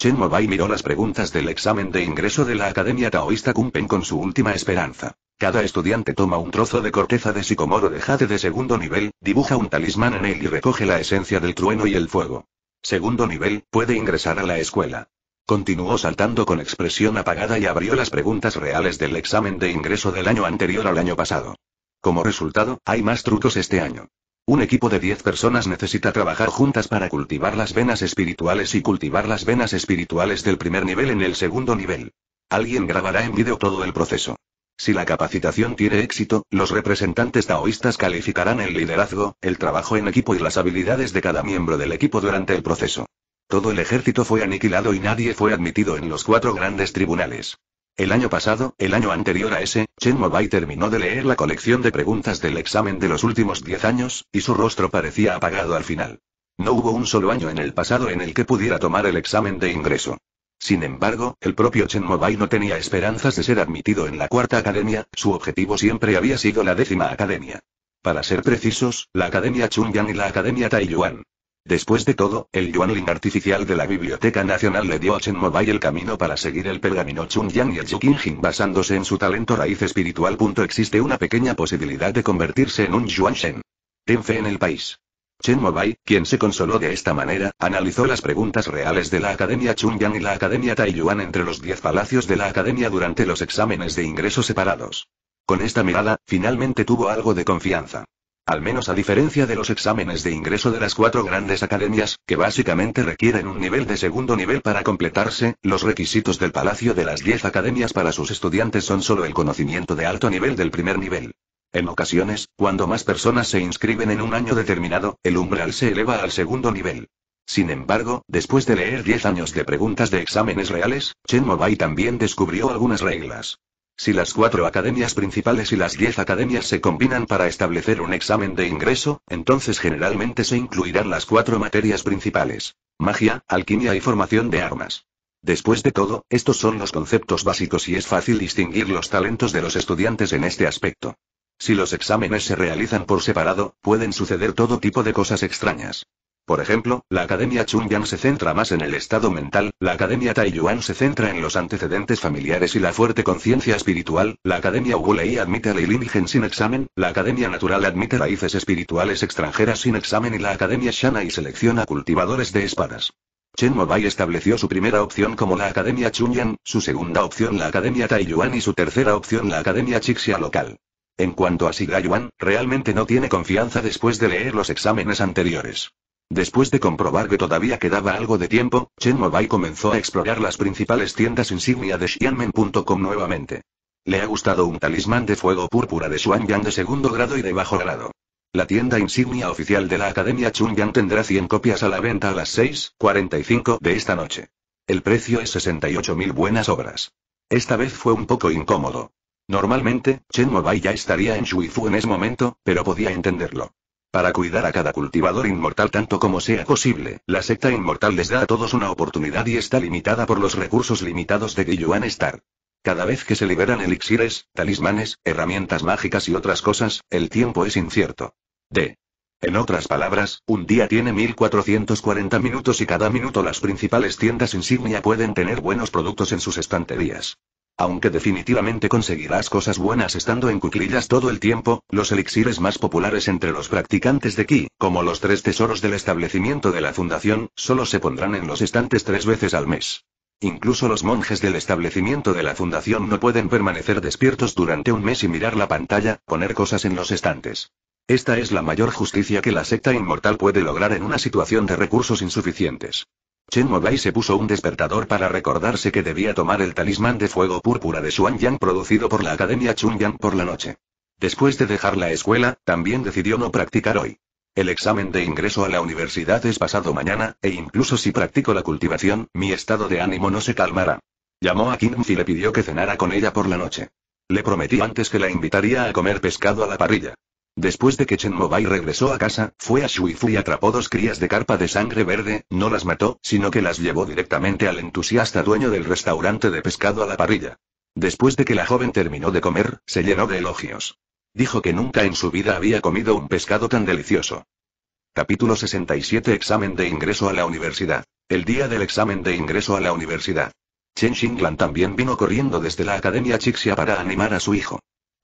Chen Mobai miró las preguntas del examen de ingreso de la Academia Taoísta Kumpen con su última esperanza. Cada estudiante toma un trozo de corteza de sicomoro de jade de segundo nivel, dibuja un talismán en él y recoge la esencia del trueno y el fuego. Segundo nivel, puede ingresar a la escuela. Continuó saltando con expresión apagada y abrió las preguntas reales del examen de ingreso del año anterior al año pasado. Como resultado, hay más trucos este año. Un equipo de 10 personas necesita trabajar juntas para cultivar las venas espirituales y cultivar las venas espirituales del primer nivel en el segundo nivel. Alguien grabará en vídeo todo el proceso. Si la capacitación tiene éxito, los representantes taoístas calificarán el liderazgo, el trabajo en equipo y las habilidades de cada miembro del equipo durante el proceso. Todo el ejército fue aniquilado y nadie fue admitido en los cuatro grandes tribunales. El año pasado, el año anterior a ese, Chen Mobai terminó de leer la colección de preguntas del examen de los últimos diez años, y su rostro parecía apagado al final. No hubo un solo año en el pasado en el que pudiera tomar el examen de ingreso. Sin embargo, el propio Chen Mobai no tenía esperanzas de ser admitido en la cuarta academia, su objetivo siempre había sido la décima academia. Para ser precisos, la Academia Chunyang y la Academia Taiyuan. Después de todo, el Yuanling artificial de la Biblioteca Nacional le dio a Chen Mobai el camino para seguir el pergamino Chunyang y el Jing basándose en su talento raíz espiritual. Existe una pequeña posibilidad de convertirse en un Yuan Shen. Ten fe en el país. Chen Mobai, quien se consoló de esta manera, analizó las preguntas reales de la Academia Chunyang y la Academia Taiyuan entre los diez palacios de la Academia durante los exámenes de ingresos separados. Con esta mirada, finalmente tuvo algo de confianza. Al menos a diferencia de los exámenes de ingreso de las cuatro grandes academias, que básicamente requieren un nivel de segundo nivel para completarse, los requisitos del Palacio de las Diez Academias para sus estudiantes son solo el conocimiento de alto nivel del primer nivel. En ocasiones, cuando más personas se inscriben en un año determinado, el umbral se eleva al segundo nivel. Sin embargo, después de leer 10 años de preguntas de exámenes reales, Chen Mobai también descubrió algunas reglas. Si las cuatro academias principales y las diez academias se combinan para establecer un examen de ingreso, entonces generalmente se incluirán las cuatro materias principales. Magia, alquimia y formación de armas. Después de todo, estos son los conceptos básicos y es fácil distinguir los talentos de los estudiantes en este aspecto. Si los exámenes se realizan por separado, pueden suceder todo tipo de cosas extrañas. Por ejemplo, la Academia Yuan se centra más en el estado mental, la Academia Taiyuan se centra en los antecedentes familiares y la fuerte conciencia espiritual, la Academia Wulei admite el Leilinigen sin examen, la Academia Natural admite raíces espirituales extranjeras sin examen y la Academia y selecciona cultivadores de espadas. Chen Mobai estableció su primera opción como la Academia Chunyan, su segunda opción la Academia Taiyuan y su tercera opción la Academia Chixia local. En cuanto a Yuan, realmente no tiene confianza después de leer los exámenes anteriores. Después de comprobar que todavía quedaba algo de tiempo, Chen Mobai comenzó a explorar las principales tiendas insignia de Xianmen.com nuevamente. Le ha gustado un talismán de fuego púrpura de Xuanyang de segundo grado y de bajo grado. La tienda insignia oficial de la Academia Yang tendrá 100 copias a la venta a las 6.45 de esta noche. El precio es 68.000 buenas obras. Esta vez fue un poco incómodo. Normalmente, Chen Mobai ya estaría en Shuifu en ese momento, pero podía entenderlo. Para cuidar a cada cultivador inmortal tanto como sea posible, la secta inmortal les da a todos una oportunidad y está limitada por los recursos limitados de Guiyuan Star. Cada vez que se liberan elixires, talismanes, herramientas mágicas y otras cosas, el tiempo es incierto. D. En otras palabras, un día tiene 1440 minutos y cada minuto las principales tiendas insignia pueden tener buenos productos en sus estanterías. Aunque definitivamente conseguirás cosas buenas estando en cuclillas todo el tiempo, los elixires más populares entre los practicantes de Ki, como los tres tesoros del establecimiento de la fundación, solo se pondrán en los estantes tres veces al mes. Incluso los monjes del establecimiento de la fundación no pueden permanecer despiertos durante un mes y mirar la pantalla, poner cosas en los estantes. Esta es la mayor justicia que la secta inmortal puede lograr en una situación de recursos insuficientes. Chen Mobai se puso un despertador para recordarse que debía tomar el talismán de fuego púrpura de Xuan Yang producido por la Academia Chun Yang por la noche. Después de dejar la escuela, también decidió no practicar hoy. El examen de ingreso a la universidad es pasado mañana, e incluso si practico la cultivación, mi estado de ánimo no se calmará. Llamó a Kim y le pidió que cenara con ella por la noche. Le prometí antes que la invitaría a comer pescado a la parrilla. Después de que Chen Mobai regresó a casa, fue a Shuifu y atrapó dos crías de carpa de sangre verde, no las mató, sino que las llevó directamente al entusiasta dueño del restaurante de pescado a la parrilla. Después de que la joven terminó de comer, se llenó de elogios. Dijo que nunca en su vida había comido un pescado tan delicioso. Capítulo 67 Examen de ingreso a la universidad. El día del examen de ingreso a la universidad. Chen Xinglan también vino corriendo desde la Academia Chixia para animar a su hijo.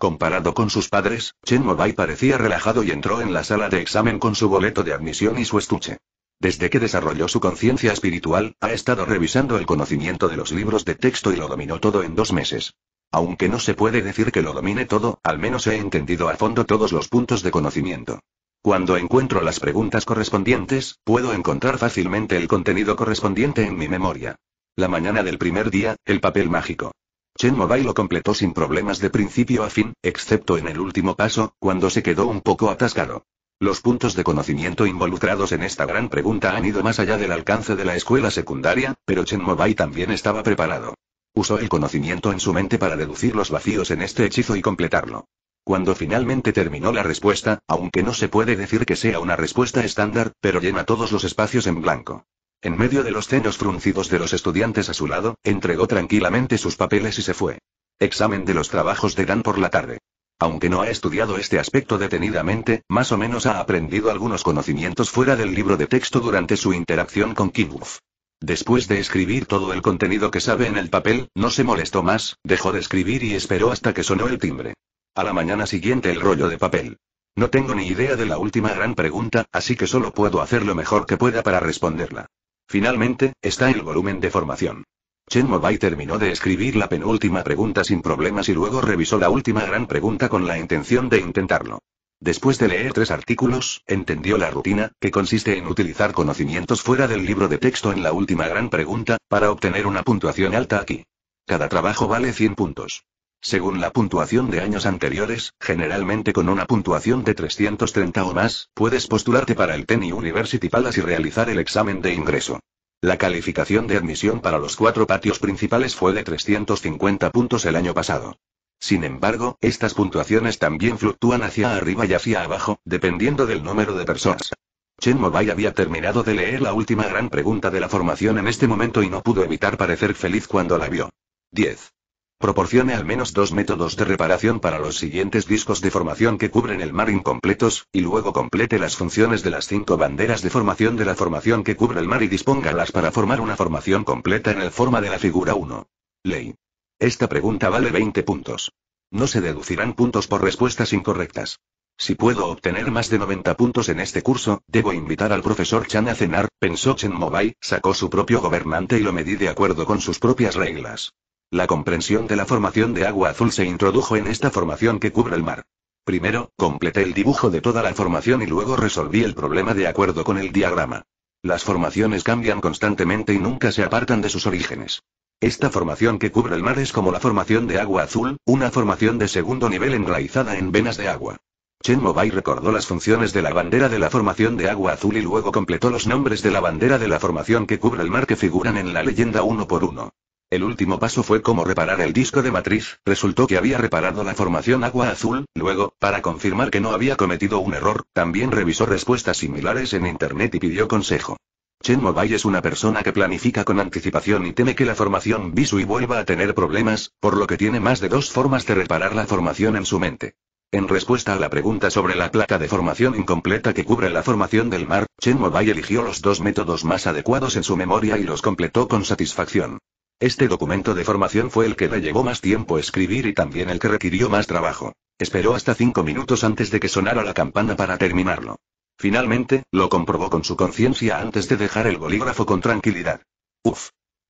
Comparado con sus padres, Chen Mobai parecía relajado y entró en la sala de examen con su boleto de admisión y su estuche. Desde que desarrolló su conciencia espiritual, ha estado revisando el conocimiento de los libros de texto y lo dominó todo en dos meses. Aunque no se puede decir que lo domine todo, al menos he entendido a fondo todos los puntos de conocimiento. Cuando encuentro las preguntas correspondientes, puedo encontrar fácilmente el contenido correspondiente en mi memoria. La mañana del primer día, el papel mágico. Chen Mobai lo completó sin problemas de principio a fin, excepto en el último paso, cuando se quedó un poco atascado. Los puntos de conocimiento involucrados en esta gran pregunta han ido más allá del alcance de la escuela secundaria, pero Chen Mobai también estaba preparado. Usó el conocimiento en su mente para deducir los vacíos en este hechizo y completarlo. Cuando finalmente terminó la respuesta, aunque no se puede decir que sea una respuesta estándar, pero llena todos los espacios en blanco. En medio de los ceños fruncidos de los estudiantes a su lado, entregó tranquilamente sus papeles y se fue. Examen de los trabajos de Dan por la tarde. Aunque no ha estudiado este aspecto detenidamente, más o menos ha aprendido algunos conocimientos fuera del libro de texto durante su interacción con wolf. Después de escribir todo el contenido que sabe en el papel, no se molestó más, dejó de escribir y esperó hasta que sonó el timbre. A la mañana siguiente el rollo de papel. No tengo ni idea de la última gran pregunta, así que solo puedo hacer lo mejor que pueda para responderla. Finalmente, está el volumen de formación. Chen Mobai terminó de escribir la penúltima pregunta sin problemas y luego revisó la última gran pregunta con la intención de intentarlo. Después de leer tres artículos, entendió la rutina, que consiste en utilizar conocimientos fuera del libro de texto en la última gran pregunta, para obtener una puntuación alta aquí. Cada trabajo vale 100 puntos según la puntuación de años anteriores, generalmente con una puntuación de 330 o más, puedes postularte para el Tenny University Palace y realizar el examen de ingreso. La calificación de admisión para los cuatro patios principales fue de 350 puntos el año pasado. Sin embargo, estas puntuaciones también fluctúan hacia arriba y hacia abajo, dependiendo del número de personas. Chen Mobai había terminado de leer la última gran pregunta de la formación en este momento y no pudo evitar parecer feliz cuando la vio. 10 proporcione al menos dos métodos de reparación para los siguientes discos de formación que cubren el mar incompletos, y luego complete las funciones de las cinco banderas de formación de la formación que cubre el mar y dispóngalas para formar una formación completa en el forma de la figura 1. Ley. Esta pregunta vale 20 puntos. No se deducirán puntos por respuestas incorrectas. Si puedo obtener más de 90 puntos en este curso, debo invitar al profesor Chan a cenar, pensó Chen Mobai, sacó su propio gobernante y lo medí de acuerdo con sus propias reglas. La comprensión de la formación de agua azul se introdujo en esta formación que cubre el mar. Primero, completé el dibujo de toda la formación y luego resolví el problema de acuerdo con el diagrama. Las formaciones cambian constantemente y nunca se apartan de sus orígenes. Esta formación que cubre el mar es como la formación de agua azul, una formación de segundo nivel enraizada en venas de agua. Chen Mobai recordó las funciones de la bandera de la formación de agua azul y luego completó los nombres de la bandera de la formación que cubre el mar que figuran en la leyenda uno por uno. El último paso fue cómo reparar el disco de matriz, resultó que había reparado la formación agua azul, luego, para confirmar que no había cometido un error, también revisó respuestas similares en internet y pidió consejo. Chen Mobile es una persona que planifica con anticipación y teme que la formación Bisui vuelva a tener problemas, por lo que tiene más de dos formas de reparar la formación en su mente. En respuesta a la pregunta sobre la placa de formación incompleta que cubre la formación del mar, Chen Mobile eligió los dos métodos más adecuados en su memoria y los completó con satisfacción. Este documento de formación fue el que le llevó más tiempo escribir y también el que requirió más trabajo. Esperó hasta cinco minutos antes de que sonara la campana para terminarlo. Finalmente, lo comprobó con su conciencia antes de dejar el bolígrafo con tranquilidad. Uf.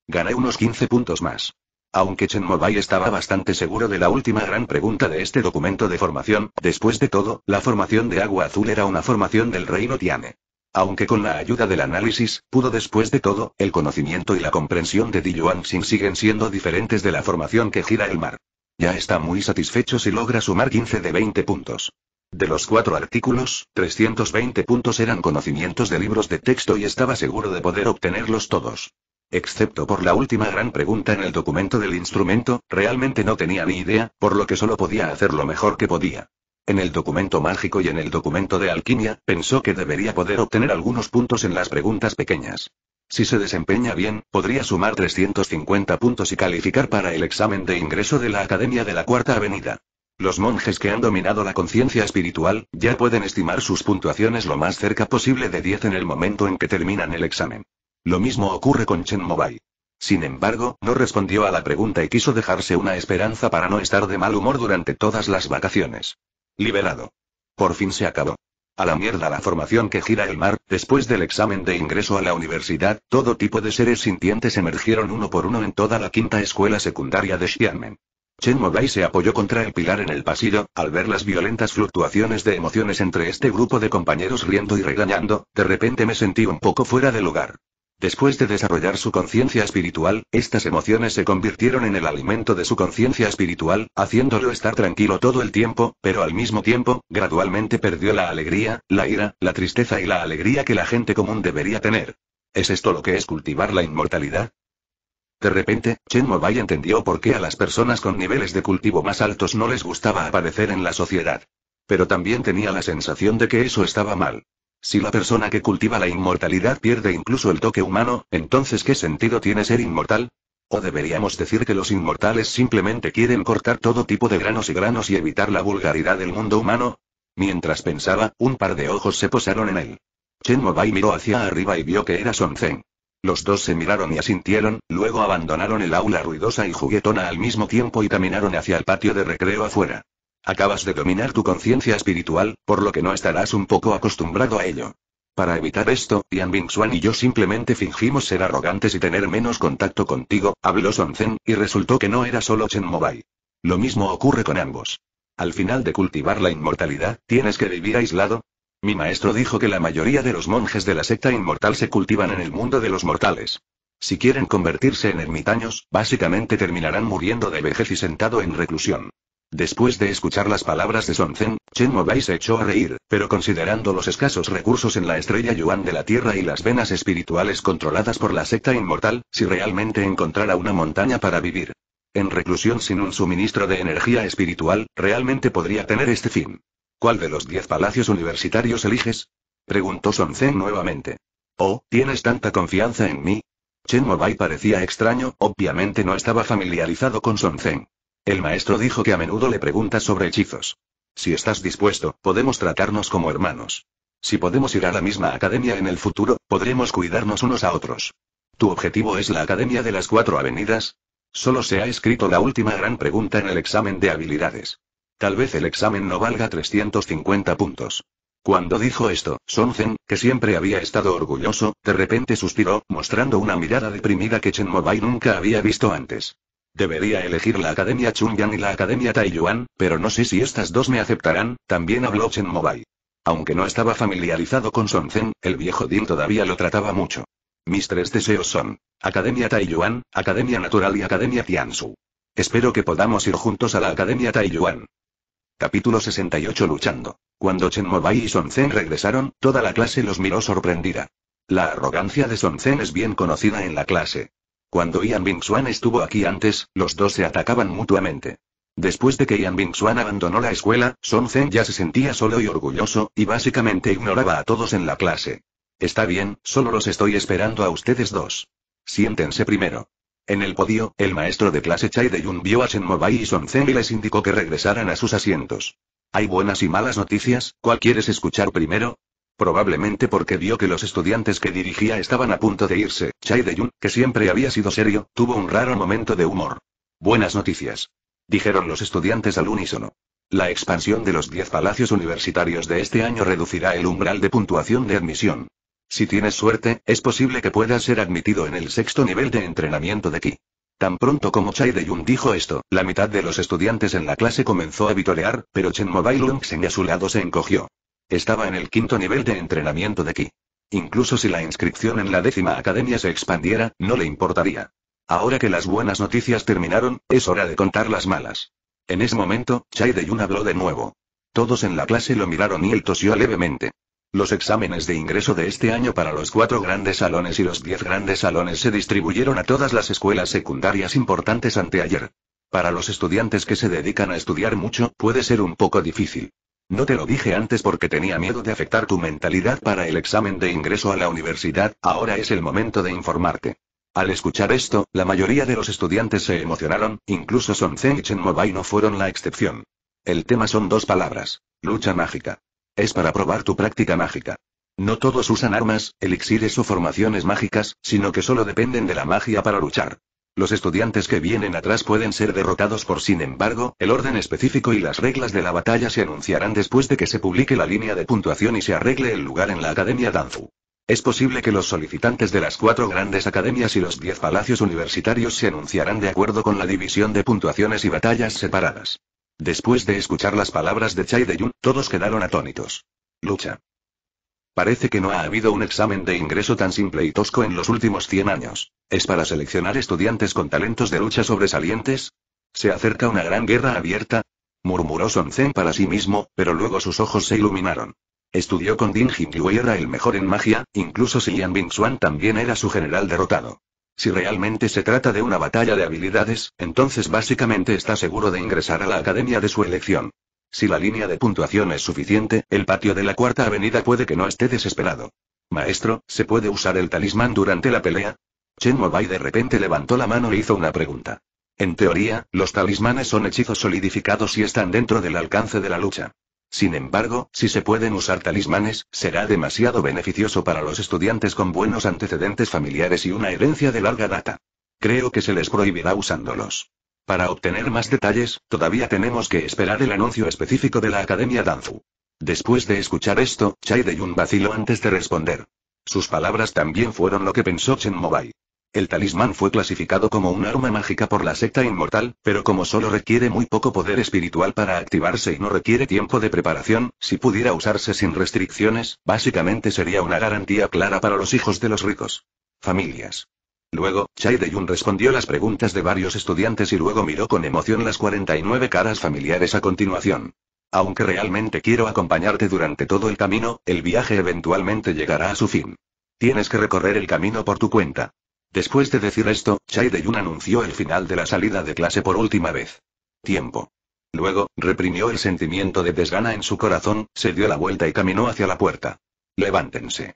Gané unos 15 puntos más. Aunque Chen Mobai estaba bastante seguro de la última gran pregunta de este documento de formación, después de todo, la formación de agua azul era una formación del reino Tiane. Aunque con la ayuda del análisis, pudo después de todo, el conocimiento y la comprensión de Xing siguen siendo diferentes de la formación que gira el mar. Ya está muy satisfecho si logra sumar 15 de 20 puntos. De los cuatro artículos, 320 puntos eran conocimientos de libros de texto y estaba seguro de poder obtenerlos todos. Excepto por la última gran pregunta en el documento del instrumento, realmente no tenía ni idea, por lo que solo podía hacer lo mejor que podía. En el documento mágico y en el documento de alquimia, pensó que debería poder obtener algunos puntos en las preguntas pequeñas. Si se desempeña bien, podría sumar 350 puntos y calificar para el examen de ingreso de la Academia de la Cuarta Avenida. Los monjes que han dominado la conciencia espiritual, ya pueden estimar sus puntuaciones lo más cerca posible de 10 en el momento en que terminan el examen. Lo mismo ocurre con Chen Mobai. Sin embargo, no respondió a la pregunta y quiso dejarse una esperanza para no estar de mal humor durante todas las vacaciones. Liberado. Por fin se acabó. A la mierda la formación que gira el mar, después del examen de ingreso a la universidad, todo tipo de seres sintientes emergieron uno por uno en toda la quinta escuela secundaria de Xiamen. Chen Mobai se apoyó contra el pilar en el pasillo, al ver las violentas fluctuaciones de emociones entre este grupo de compañeros riendo y regañando, de repente me sentí un poco fuera de lugar. Después de desarrollar su conciencia espiritual, estas emociones se convirtieron en el alimento de su conciencia espiritual, haciéndolo estar tranquilo todo el tiempo, pero al mismo tiempo, gradualmente perdió la alegría, la ira, la tristeza y la alegría que la gente común debería tener. ¿Es esto lo que es cultivar la inmortalidad? De repente, Chen Mobai entendió por qué a las personas con niveles de cultivo más altos no les gustaba aparecer en la sociedad. Pero también tenía la sensación de que eso estaba mal. Si la persona que cultiva la inmortalidad pierde incluso el toque humano, entonces ¿qué sentido tiene ser inmortal? ¿O deberíamos decir que los inmortales simplemente quieren cortar todo tipo de granos y granos y evitar la vulgaridad del mundo humano? Mientras pensaba, un par de ojos se posaron en él. Chen Mobai miró hacia arriba y vio que era Son Zen. Los dos se miraron y asintieron, luego abandonaron el aula ruidosa y juguetona al mismo tiempo y caminaron hacia el patio de recreo afuera. Acabas de dominar tu conciencia espiritual, por lo que no estarás un poco acostumbrado a ello. Para evitar esto, Yan Bingxuan y yo simplemente fingimos ser arrogantes y tener menos contacto contigo, habló Son Zen, y resultó que no era solo Chen Mobai. Lo mismo ocurre con ambos. Al final de cultivar la inmortalidad, tienes que vivir aislado. Mi maestro dijo que la mayoría de los monjes de la secta inmortal se cultivan en el mundo de los mortales. Si quieren convertirse en ermitaños, básicamente terminarán muriendo de vejez y sentado en reclusión. Después de escuchar las palabras de Son Zen, Chen Mobai se echó a reír, pero considerando los escasos recursos en la estrella Yuan de la Tierra y las venas espirituales controladas por la secta inmortal, si realmente encontrara una montaña para vivir. En reclusión sin un suministro de energía espiritual, realmente podría tener este fin. ¿Cuál de los diez palacios universitarios eliges? Preguntó Son Zen nuevamente. Oh, ¿tienes tanta confianza en mí? Chen Mobai parecía extraño, obviamente no estaba familiarizado con Son Zen. El maestro dijo que a menudo le pregunta sobre hechizos. Si estás dispuesto, podemos tratarnos como hermanos. Si podemos ir a la misma academia en el futuro, podremos cuidarnos unos a otros. ¿Tu objetivo es la Academia de las Cuatro Avenidas? Solo se ha escrito la última gran pregunta en el examen de habilidades. Tal vez el examen no valga 350 puntos. Cuando dijo esto, Son Zen, que siempre había estado orgulloso, de repente suspiró, mostrando una mirada deprimida que Chen Mobai nunca había visto antes. Debería elegir la Academia Chunyan y la Academia Taiyuan, pero no sé si estas dos me aceptarán, también habló Chen Mobai. Aunque no estaba familiarizado con Son el viejo Din todavía lo trataba mucho. Mis tres deseos son, Academia Taiyuan, Academia Natural y Academia Tiansu. Espero que podamos ir juntos a la Academia Taiyuan. Capítulo 68 Luchando. Cuando Chen Mobai y Son regresaron, toda la clase los miró sorprendida. La arrogancia de Son es bien conocida en la clase. Cuando Ian Bing estuvo aquí antes, los dos se atacaban mutuamente. Después de que Ian Bing abandonó la escuela, Son Zen ya se sentía solo y orgulloso, y básicamente ignoraba a todos en la clase. Está bien, solo los estoy esperando a ustedes dos. Siéntense primero. En el podio, el maestro de clase Chai de vio a Mobai y Son zhen y les indicó que regresaran a sus asientos. Hay buenas y malas noticias, ¿cuál quieres escuchar primero? Probablemente porque vio que los estudiantes que dirigía estaban a punto de irse, Chai Jun, que siempre había sido serio, tuvo un raro momento de humor. Buenas noticias. Dijeron los estudiantes al unísono. La expansión de los 10 palacios universitarios de este año reducirá el umbral de puntuación de admisión. Si tienes suerte, es posible que puedas ser admitido en el sexto nivel de entrenamiento de aquí». Tan pronto como Chai Jun dijo esto, la mitad de los estudiantes en la clase comenzó a vitorear, pero Chen Mobile Lungsen a su lado se encogió. Estaba en el quinto nivel de entrenamiento de Ki. Incluso si la inscripción en la décima academia se expandiera, no le importaría. Ahora que las buenas noticias terminaron, es hora de contar las malas. En ese momento, Chai Deyun habló de nuevo. Todos en la clase lo miraron y él tosió levemente. Los exámenes de ingreso de este año para los cuatro grandes salones y los diez grandes salones se distribuyeron a todas las escuelas secundarias importantes anteayer. Para los estudiantes que se dedican a estudiar mucho, puede ser un poco difícil. No te lo dije antes porque tenía miedo de afectar tu mentalidad para el examen de ingreso a la universidad, ahora es el momento de informarte. Al escuchar esto, la mayoría de los estudiantes se emocionaron, incluso Son Zeng y Chen Mobai no fueron la excepción. El tema son dos palabras. Lucha mágica. Es para probar tu práctica mágica. No todos usan armas, elixires o formaciones mágicas, sino que solo dependen de la magia para luchar. Los estudiantes que vienen atrás pueden ser derrotados por sin embargo, el orden específico y las reglas de la batalla se anunciarán después de que se publique la línea de puntuación y se arregle el lugar en la Academia Danzu. Es posible que los solicitantes de las cuatro grandes academias y los diez palacios universitarios se anunciarán de acuerdo con la división de puntuaciones y batallas separadas. Después de escuchar las palabras de Chai de Yun, todos quedaron atónitos. Lucha. Parece que no ha habido un examen de ingreso tan simple y tosco en los últimos 100 años. ¿Es para seleccionar estudiantes con talentos de lucha sobresalientes? ¿Se acerca una gran guerra abierta? murmuró Son Zen para sí mismo, pero luego sus ojos se iluminaron. Estudió con Ding jing y era el mejor en magia, incluso si Yan Bingxuan también era su general derrotado. Si realmente se trata de una batalla de habilidades, entonces básicamente está seguro de ingresar a la academia de su elección. Si la línea de puntuación es suficiente, el patio de la cuarta avenida puede que no esté desesperado. Maestro, ¿se puede usar el talismán durante la pelea? Chen Mobai de repente levantó la mano e hizo una pregunta. En teoría, los talismanes son hechizos solidificados y están dentro del alcance de la lucha. Sin embargo, si se pueden usar talismanes, será demasiado beneficioso para los estudiantes con buenos antecedentes familiares y una herencia de larga data. Creo que se les prohibirá usándolos. Para obtener más detalles, todavía tenemos que esperar el anuncio específico de la Academia Danzu. Después de escuchar esto, Chai de Yun vaciló antes de responder. Sus palabras también fueron lo que pensó Chen Mobai. El talismán fue clasificado como un arma mágica por la secta inmortal, pero como solo requiere muy poco poder espiritual para activarse y no requiere tiempo de preparación, si pudiera usarse sin restricciones, básicamente sería una garantía clara para los hijos de los ricos. Familias. Luego, Chai Deyun respondió las preguntas de varios estudiantes y luego miró con emoción las 49 caras familiares a continuación. Aunque realmente quiero acompañarte durante todo el camino, el viaje eventualmente llegará a su fin. Tienes que recorrer el camino por tu cuenta. Después de decir esto, Chai Deyun anunció el final de la salida de clase por última vez. Tiempo. Luego, reprimió el sentimiento de desgana en su corazón, se dio la vuelta y caminó hacia la puerta. Levántense.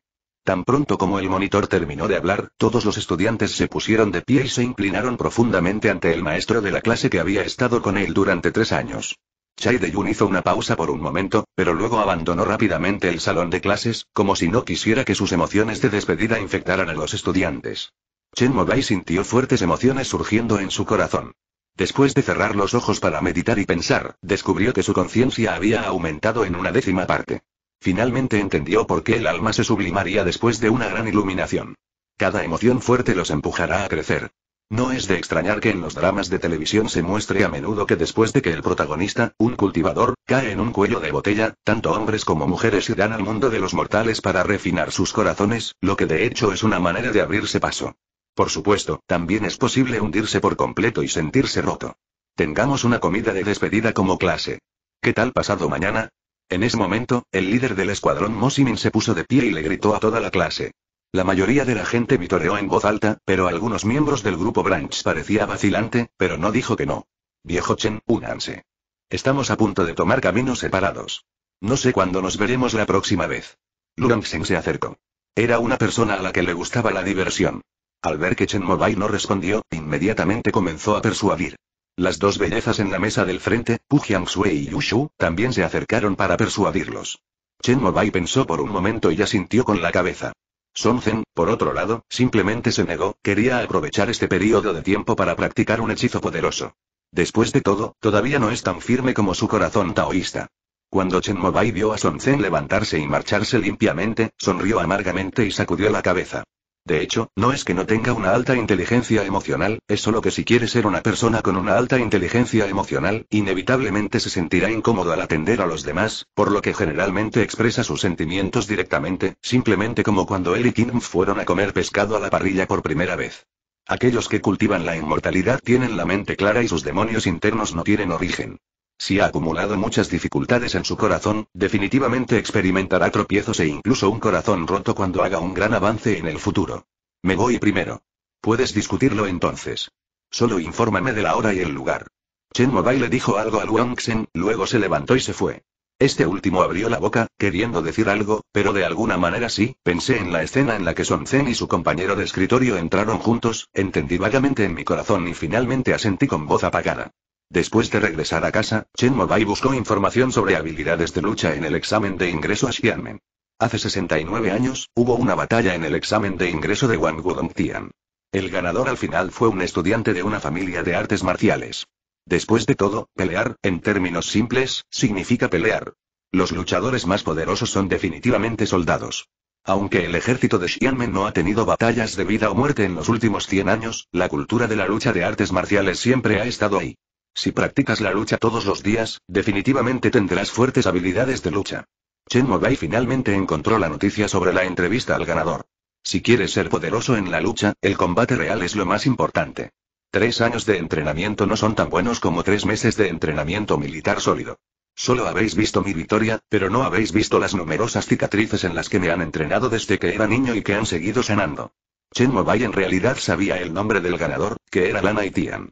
Tan pronto como el monitor terminó de hablar, todos los estudiantes se pusieron de pie y se inclinaron profundamente ante el maestro de la clase que había estado con él durante tres años. Chai Deyun hizo una pausa por un momento, pero luego abandonó rápidamente el salón de clases, como si no quisiera que sus emociones de despedida infectaran a los estudiantes. Chen Mobai sintió fuertes emociones surgiendo en su corazón. Después de cerrar los ojos para meditar y pensar, descubrió que su conciencia había aumentado en una décima parte. Finalmente entendió por qué el alma se sublimaría después de una gran iluminación. Cada emoción fuerte los empujará a crecer. No es de extrañar que en los dramas de televisión se muestre a menudo que después de que el protagonista, un cultivador, cae en un cuello de botella, tanto hombres como mujeres irán al mundo de los mortales para refinar sus corazones, lo que de hecho es una manera de abrirse paso. Por supuesto, también es posible hundirse por completo y sentirse roto. Tengamos una comida de despedida como clase. ¿Qué tal pasado mañana? En ese momento, el líder del escuadrón Mosimin se puso de pie y le gritó a toda la clase. La mayoría de la gente vitoreó en voz alta, pero algunos miembros del grupo Branch parecía vacilante, pero no dijo que no. Viejo Chen, únanse. Estamos a punto de tomar caminos separados. No sé cuándo nos veremos la próxima vez. Luangsen se acercó. Era una persona a la que le gustaba la diversión. Al ver que Chen Mobai no respondió, inmediatamente comenzó a persuadir. Las dos bellezas en la mesa del frente, Pu Xue y Yushu, también se acercaron para persuadirlos. Chen Mobai pensó por un momento y asintió con la cabeza. Son Zhen, por otro lado, simplemente se negó, quería aprovechar este periodo de tiempo para practicar un hechizo poderoso. Después de todo, todavía no es tan firme como su corazón taoísta. Cuando Chen Mobai vio a Son Zhen levantarse y marcharse limpiamente, sonrió amargamente y sacudió la cabeza. De hecho, no es que no tenga una alta inteligencia emocional, es solo que si quiere ser una persona con una alta inteligencia emocional, inevitablemente se sentirá incómodo al atender a los demás, por lo que generalmente expresa sus sentimientos directamente, simplemente como cuando él y Kim fueron a comer pescado a la parrilla por primera vez. Aquellos que cultivan la inmortalidad tienen la mente clara y sus demonios internos no tienen origen. Si ha acumulado muchas dificultades en su corazón, definitivamente experimentará tropiezos e incluso un corazón roto cuando haga un gran avance en el futuro. Me voy primero. Puedes discutirlo entonces. Solo infórmame de la hora y el lugar. Chen Mobile le dijo algo a Luangxen, luego se levantó y se fue. Este último abrió la boca, queriendo decir algo, pero de alguna manera sí, pensé en la escena en la que Son Zen y su compañero de escritorio entraron juntos, entendí vagamente en mi corazón y finalmente asentí con voz apagada. Después de regresar a casa, Chen Mobai buscó información sobre habilidades de lucha en el examen de ingreso a Xianmen. Hace 69 años, hubo una batalla en el examen de ingreso de Wang Tian. El ganador al final fue un estudiante de una familia de artes marciales. Después de todo, pelear, en términos simples, significa pelear. Los luchadores más poderosos son definitivamente soldados. Aunque el ejército de Xianmen no ha tenido batallas de vida o muerte en los últimos 100 años, la cultura de la lucha de artes marciales siempre ha estado ahí. Si practicas la lucha todos los días, definitivamente tendrás fuertes habilidades de lucha. Chen Mobai finalmente encontró la noticia sobre la entrevista al ganador. Si quieres ser poderoso en la lucha, el combate real es lo más importante. Tres años de entrenamiento no son tan buenos como tres meses de entrenamiento militar sólido. Solo habéis visto mi victoria, pero no habéis visto las numerosas cicatrices en las que me han entrenado desde que era niño y que han seguido sanando. Chen Mobai en realidad sabía el nombre del ganador, que era Lana Itian.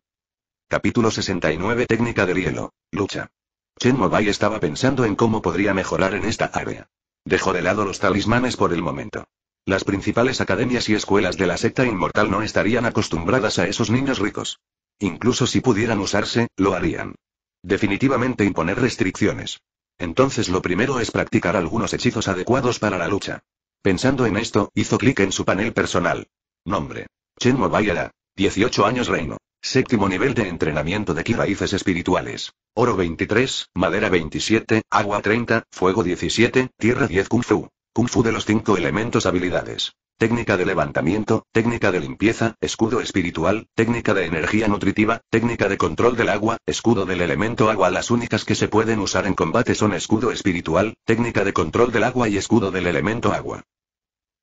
Capítulo 69 Técnica del hielo. Lucha. Chen Mobai estaba pensando en cómo podría mejorar en esta área. Dejó de lado los talismanes por el momento. Las principales academias y escuelas de la secta inmortal no estarían acostumbradas a esos niños ricos. Incluso si pudieran usarse, lo harían. Definitivamente imponer restricciones. Entonces lo primero es practicar algunos hechizos adecuados para la lucha. Pensando en esto, hizo clic en su panel personal. Nombre. Chen Mobai era. 18 años reino. Séptimo nivel de entrenamiento de ki raíces espirituales. Oro 23, madera 27, agua 30, fuego 17, tierra 10 kung fu. Kung fu de los cinco elementos habilidades. Técnica de levantamiento, técnica de limpieza, escudo espiritual, técnica de energía nutritiva, técnica de control del agua, escudo del elemento agua. Las únicas que se pueden usar en combate son escudo espiritual, técnica de control del agua y escudo del elemento agua.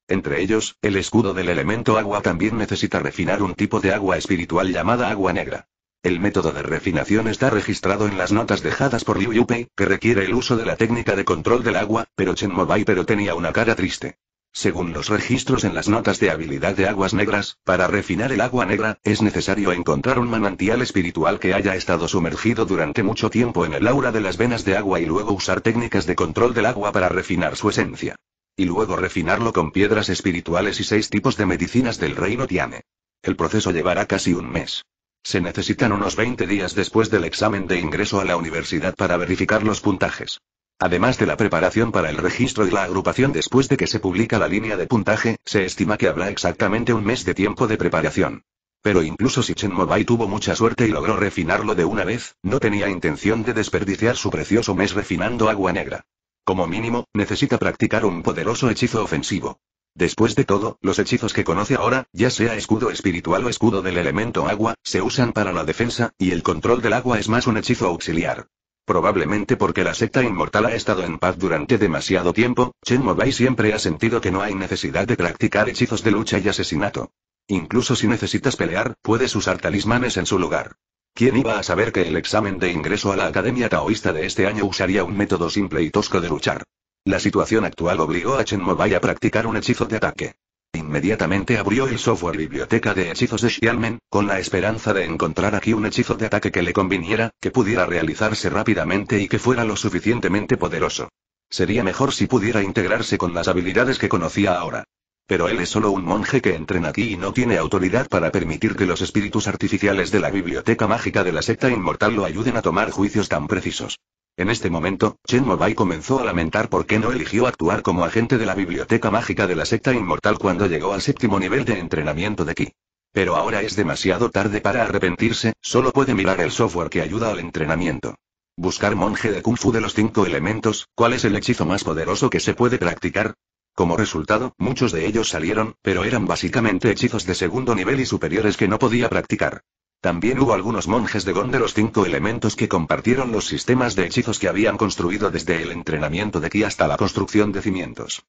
Entre ellos, el escudo del elemento agua también necesita refinar un tipo de agua espiritual llamada agua negra. El método de refinación está registrado en las notas dejadas por Liu Yupei, que requiere el uso de la técnica de control del agua, pero Chen Mobai pero tenía una cara triste. Según los registros en las notas de habilidad de aguas negras, para refinar el agua negra, es necesario encontrar un manantial espiritual que haya estado sumergido durante mucho tiempo en el aura de las venas de agua y luego usar técnicas de control del agua para refinar su esencia. Y luego refinarlo con piedras espirituales y seis tipos de medicinas del reino Tiane. El proceso llevará casi un mes. Se necesitan unos 20 días después del examen de ingreso a la universidad para verificar los puntajes. Además de la preparación para el registro y la agrupación después de que se publica la línea de puntaje, se estima que habrá exactamente un mes de tiempo de preparación. Pero incluso si Chen tuvo mucha suerte y logró refinarlo de una vez, no tenía intención de desperdiciar su precioso mes refinando agua negra. Como mínimo, necesita practicar un poderoso hechizo ofensivo. Después de todo, los hechizos que conoce ahora, ya sea escudo espiritual o escudo del elemento agua, se usan para la defensa, y el control del agua es más un hechizo auxiliar. Probablemente porque la secta inmortal ha estado en paz durante demasiado tiempo, Chen Mobai siempre ha sentido que no hay necesidad de practicar hechizos de lucha y asesinato. Incluso si necesitas pelear, puedes usar talismanes en su lugar. ¿Quién iba a saber que el examen de ingreso a la Academia Taoísta de este año usaría un método simple y tosco de luchar? La situación actual obligó a Chen Mobai a practicar un hechizo de ataque. Inmediatamente abrió el software biblioteca de hechizos de Xianmen, con la esperanza de encontrar aquí un hechizo de ataque que le conviniera, que pudiera realizarse rápidamente y que fuera lo suficientemente poderoso. Sería mejor si pudiera integrarse con las habilidades que conocía ahora. Pero él es solo un monje que entrena aquí y no tiene autoridad para permitir que los espíritus artificiales de la biblioteca mágica de la secta inmortal lo ayuden a tomar juicios tan precisos. En este momento, Chen Mobai comenzó a lamentar por qué no eligió actuar como agente de la biblioteca mágica de la secta inmortal cuando llegó al séptimo nivel de entrenamiento de aquí. Pero ahora es demasiado tarde para arrepentirse, solo puede mirar el software que ayuda al entrenamiento. Buscar monje de kung fu de los cinco elementos, ¿cuál es el hechizo más poderoso que se puede practicar? Como resultado, muchos de ellos salieron, pero eran básicamente hechizos de segundo nivel y superiores que no podía practicar. También hubo algunos monjes de Gon de los cinco elementos que compartieron los sistemas de hechizos que habían construido desde el entrenamiento de Ki hasta la construcción de cimientos.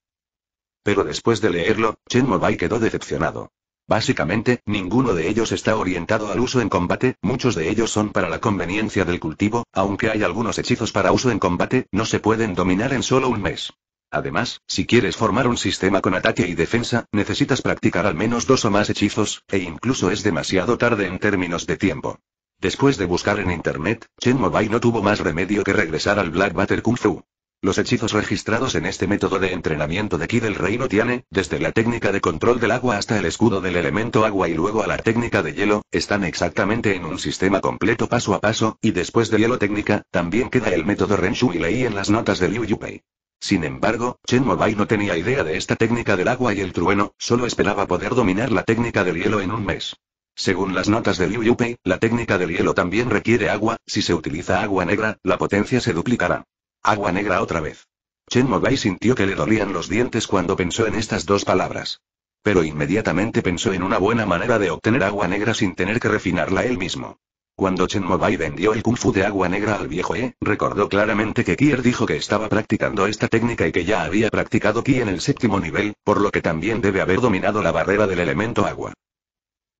Pero después de leerlo, Chen Mobai quedó decepcionado. Básicamente, ninguno de ellos está orientado al uso en combate, muchos de ellos son para la conveniencia del cultivo, aunque hay algunos hechizos para uso en combate, no se pueden dominar en solo un mes. Además, si quieres formar un sistema con ataque y defensa, necesitas practicar al menos dos o más hechizos, e incluso es demasiado tarde en términos de tiempo. Después de buscar en internet, Chen Mobai no tuvo más remedio que regresar al Black Butter Kung Fu. Los hechizos registrados en este método de entrenamiento de Ki del Reino tiene, desde la técnica de control del agua hasta el escudo del elemento agua y luego a la técnica de hielo, están exactamente en un sistema completo paso a paso, y después de hielo técnica, también queda el método Renshu y leí en las notas de Liu Yupei. Sin embargo, Chen Mobai no tenía idea de esta técnica del agua y el trueno, solo esperaba poder dominar la técnica del hielo en un mes. Según las notas de Liu Yupei, la técnica del hielo también requiere agua, si se utiliza agua negra, la potencia se duplicará. Agua negra otra vez. Chen Mobai sintió que le dolían los dientes cuando pensó en estas dos palabras. Pero inmediatamente pensó en una buena manera de obtener agua negra sin tener que refinarla él mismo. Cuando Chen Mobai vendió el kung fu de agua negra al viejo E, recordó claramente que Kier dijo que estaba practicando esta técnica y que ya había practicado Ki en el séptimo nivel, por lo que también debe haber dominado la barrera del elemento agua.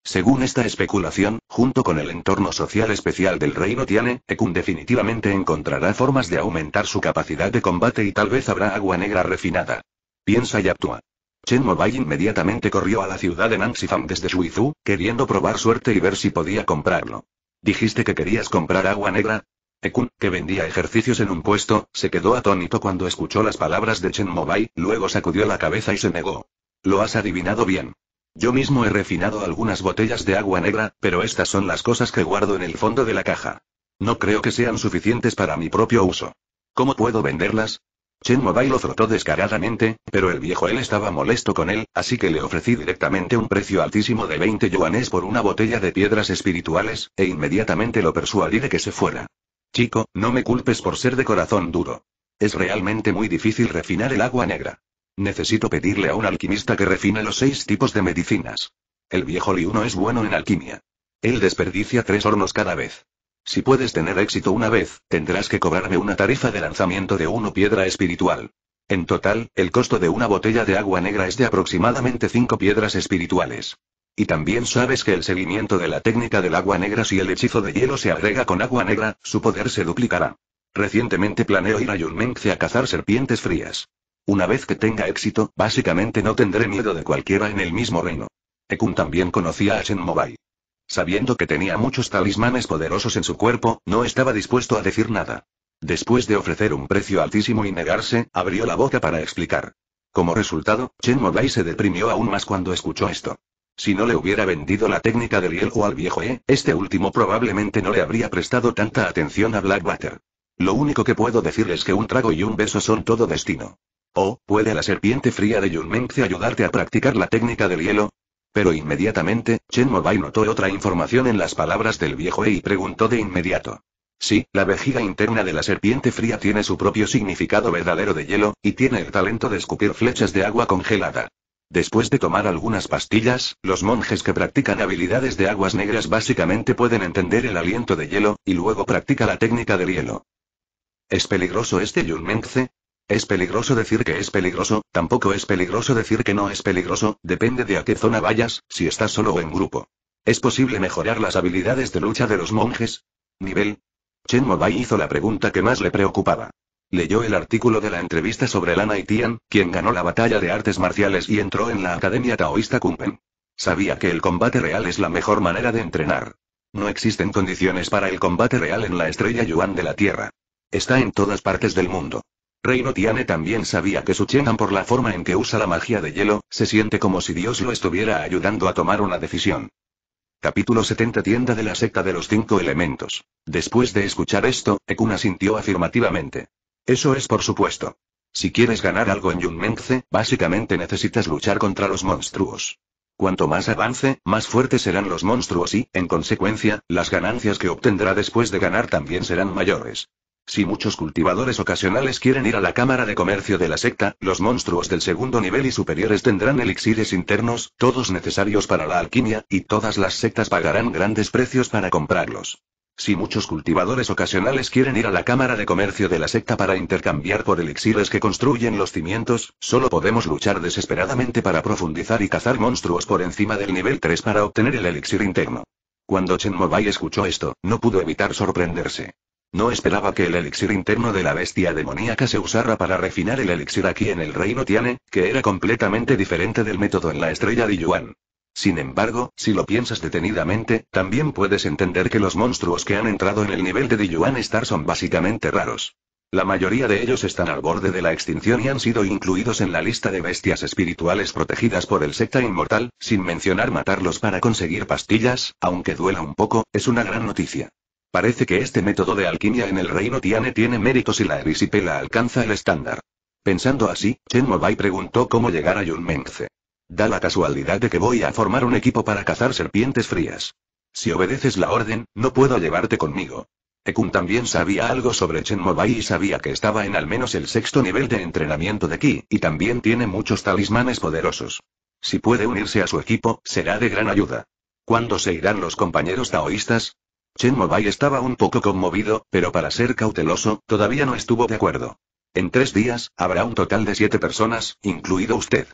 Según esta especulación, junto con el entorno social especial del reino E Ekun definitivamente encontrará formas de aumentar su capacidad de combate y tal vez habrá agua negra refinada. Piensa y actúa. Chen Mobai inmediatamente corrió a la ciudad de Nanxifam desde Shuizhou, queriendo probar suerte y ver si podía comprarlo. Dijiste que querías comprar agua negra. Ekun, que vendía ejercicios en un puesto, se quedó atónito cuando escuchó las palabras de Chen Mobai, luego sacudió la cabeza y se negó. Lo has adivinado bien. Yo mismo he refinado algunas botellas de agua negra, pero estas son las cosas que guardo en el fondo de la caja. No creo que sean suficientes para mi propio uso. ¿Cómo puedo venderlas? Chen Mobai lo frotó descaradamente, pero el viejo él estaba molesto con él, así que le ofrecí directamente un precio altísimo de 20 yuanes por una botella de piedras espirituales, e inmediatamente lo persuadí de que se fuera. Chico, no me culpes por ser de corazón duro. Es realmente muy difícil refinar el agua negra. Necesito pedirle a un alquimista que refine los seis tipos de medicinas. El viejo Liuno es bueno en alquimia. Él desperdicia tres hornos cada vez. Si puedes tener éxito una vez, tendrás que cobrarme una tarifa de lanzamiento de uno piedra espiritual. En total, el costo de una botella de agua negra es de aproximadamente 5 piedras espirituales. Y también sabes que el seguimiento de la técnica del agua negra si el hechizo de hielo se agrega con agua negra, su poder se duplicará. Recientemente planeo ir a Yunmengce a cazar serpientes frías. Una vez que tenga éxito, básicamente no tendré miedo de cualquiera en el mismo reino. Ekun también conocía a Shenmobai. Sabiendo que tenía muchos talismanes poderosos en su cuerpo, no estaba dispuesto a decir nada. Después de ofrecer un precio altísimo y negarse, abrió la boca para explicar. Como resultado, Chen Modai se deprimió aún más cuando escuchó esto. Si no le hubiera vendido la técnica del hielo al viejo E, este último probablemente no le habría prestado tanta atención a Blackwater. Lo único que puedo decirles es que un trago y un beso son todo destino. ¿O oh, puede la serpiente fría de Yunmengzi ayudarte a practicar la técnica del hielo? Pero inmediatamente, Chen Mobai notó otra información en las palabras del viejo e y preguntó de inmediato. Sí, la vejiga interna de la serpiente fría tiene su propio significado verdadero de hielo, y tiene el talento de escupir flechas de agua congelada. Después de tomar algunas pastillas, los monjes que practican habilidades de aguas negras básicamente pueden entender el aliento de hielo, y luego practica la técnica del hielo. ¿Es peligroso este Yunmengce? Es peligroso decir que es peligroso, tampoco es peligroso decir que no es peligroso, depende de a qué zona vayas, si estás solo o en grupo. ¿Es posible mejorar las habilidades de lucha de los monjes? Nivel. Chen Mobai hizo la pregunta que más le preocupaba. Leyó el artículo de la entrevista sobre Lana y Tian, quien ganó la batalla de artes marciales y entró en la Academia Taoísta Kumpen. Sabía que el combate real es la mejor manera de entrenar. No existen condiciones para el combate real en la estrella Yuan de la Tierra. Está en todas partes del mundo. Reino Tiane también sabía que su Chenan por la forma en que usa la magia de hielo, se siente como si Dios lo estuviera ayudando a tomar una decisión. Capítulo 70 Tienda de la secta de los cinco elementos. Después de escuchar esto, Ekuna sintió afirmativamente. Eso es por supuesto. Si quieres ganar algo en Yunmengze, básicamente necesitas luchar contra los monstruos. Cuanto más avance, más fuertes serán los monstruos y, en consecuencia, las ganancias que obtendrá después de ganar también serán mayores. Si muchos cultivadores ocasionales quieren ir a la Cámara de Comercio de la secta, los monstruos del segundo nivel y superiores tendrán elixires internos, todos necesarios para la alquimia, y todas las sectas pagarán grandes precios para comprarlos. Si muchos cultivadores ocasionales quieren ir a la Cámara de Comercio de la secta para intercambiar por elixires que construyen los cimientos, solo podemos luchar desesperadamente para profundizar y cazar monstruos por encima del nivel 3 para obtener el elixir interno. Cuando Chen Mobai escuchó esto, no pudo evitar sorprenderse. No esperaba que el elixir interno de la bestia demoníaca se usara para refinar el elixir aquí en el reino Tiane, que era completamente diferente del método en la estrella de Yuan. Sin embargo, si lo piensas detenidamente, también puedes entender que los monstruos que han entrado en el nivel de Diyuan Star son básicamente raros. La mayoría de ellos están al borde de la extinción y han sido incluidos en la lista de bestias espirituales protegidas por el secta inmortal, sin mencionar matarlos para conseguir pastillas, aunque duela un poco, es una gran noticia. Parece que este método de alquimia en el reino Tiane tiene méritos y la erisipela alcanza el estándar. Pensando así, Chen Mobai preguntó cómo llegar a Yunmengce. Da la casualidad de que voy a formar un equipo para cazar serpientes frías. Si obedeces la orden, no puedo llevarte conmigo. Ekun también sabía algo sobre Chen Mobai y sabía que estaba en al menos el sexto nivel de entrenamiento de Ki, y también tiene muchos talismanes poderosos. Si puede unirse a su equipo, será de gran ayuda. ¿Cuándo se irán los compañeros taoístas? Chen Mobai estaba un poco conmovido, pero para ser cauteloso, todavía no estuvo de acuerdo. En tres días, habrá un total de siete personas, incluido usted.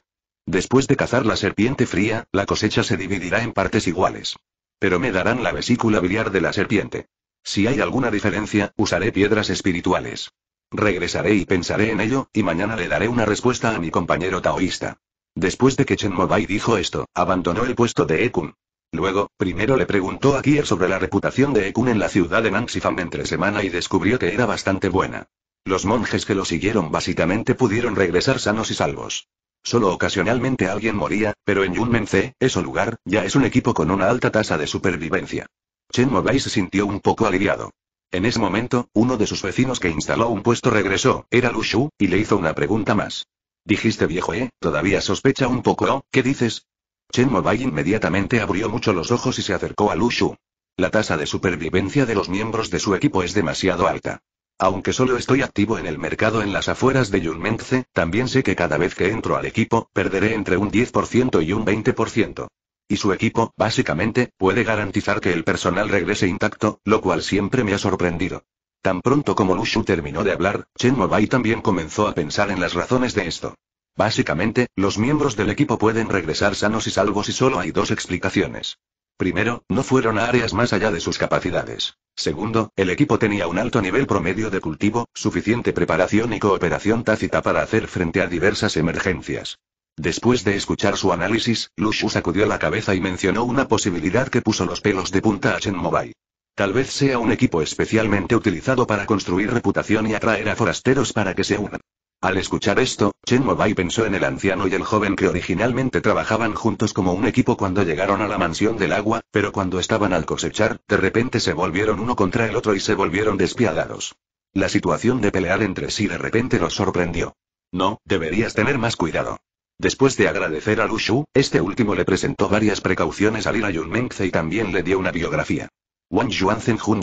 Después de cazar la serpiente fría, la cosecha se dividirá en partes iguales. Pero me darán la vesícula biliar de la serpiente. Si hay alguna diferencia, usaré piedras espirituales. Regresaré y pensaré en ello, y mañana le daré una respuesta a mi compañero taoísta. Después de que Chen Mobai dijo esto, abandonó el puesto de Ekun. Luego, primero le preguntó a Kier sobre la reputación de Ekun en la ciudad de Nansifam entre semana y descubrió que era bastante buena. Los monjes que lo siguieron básicamente pudieron regresar sanos y salvos. Solo ocasionalmente alguien moría, pero en Yunmense, ese lugar, ya es un equipo con una alta tasa de supervivencia. Chen Mobai se sintió un poco aliviado. En ese momento, uno de sus vecinos que instaló un puesto regresó, era Lu Shu, y le hizo una pregunta más. Dijiste viejo, ¿eh? Todavía sospecha un poco, oh, ¿qué dices? Chen Mobai inmediatamente abrió mucho los ojos y se acercó a Lu Shu. La tasa de supervivencia de los miembros de su equipo es demasiado alta. Aunque solo estoy activo en el mercado en las afueras de Yunmengce, también sé que cada vez que entro al equipo, perderé entre un 10% y un 20%. Y su equipo, básicamente, puede garantizar que el personal regrese intacto, lo cual siempre me ha sorprendido. Tan pronto como Lu Shu terminó de hablar, Chen Mobai también comenzó a pensar en las razones de esto. Básicamente, los miembros del equipo pueden regresar sanos y salvos y solo hay dos explicaciones. Primero, no fueron a áreas más allá de sus capacidades. Segundo, el equipo tenía un alto nivel promedio de cultivo, suficiente preparación y cooperación tácita para hacer frente a diversas emergencias. Después de escuchar su análisis, Lushu sacudió la cabeza y mencionó una posibilidad que puso los pelos de punta a Chen Mobile. Tal vez sea un equipo especialmente utilizado para construir reputación y atraer a forasteros para que se unan. Al escuchar esto, Chen Mobai pensó en el anciano y el joven que originalmente trabajaban juntos como un equipo cuando llegaron a la mansión del agua, pero cuando estaban al cosechar, de repente se volvieron uno contra el otro y se volvieron despiadados. La situación de pelear entre sí de repente los sorprendió. No, deberías tener más cuidado. Después de agradecer a Shu, este último le presentó varias precauciones al ir a Yunmengze y también le dio una biografía. Wang Zhen Jun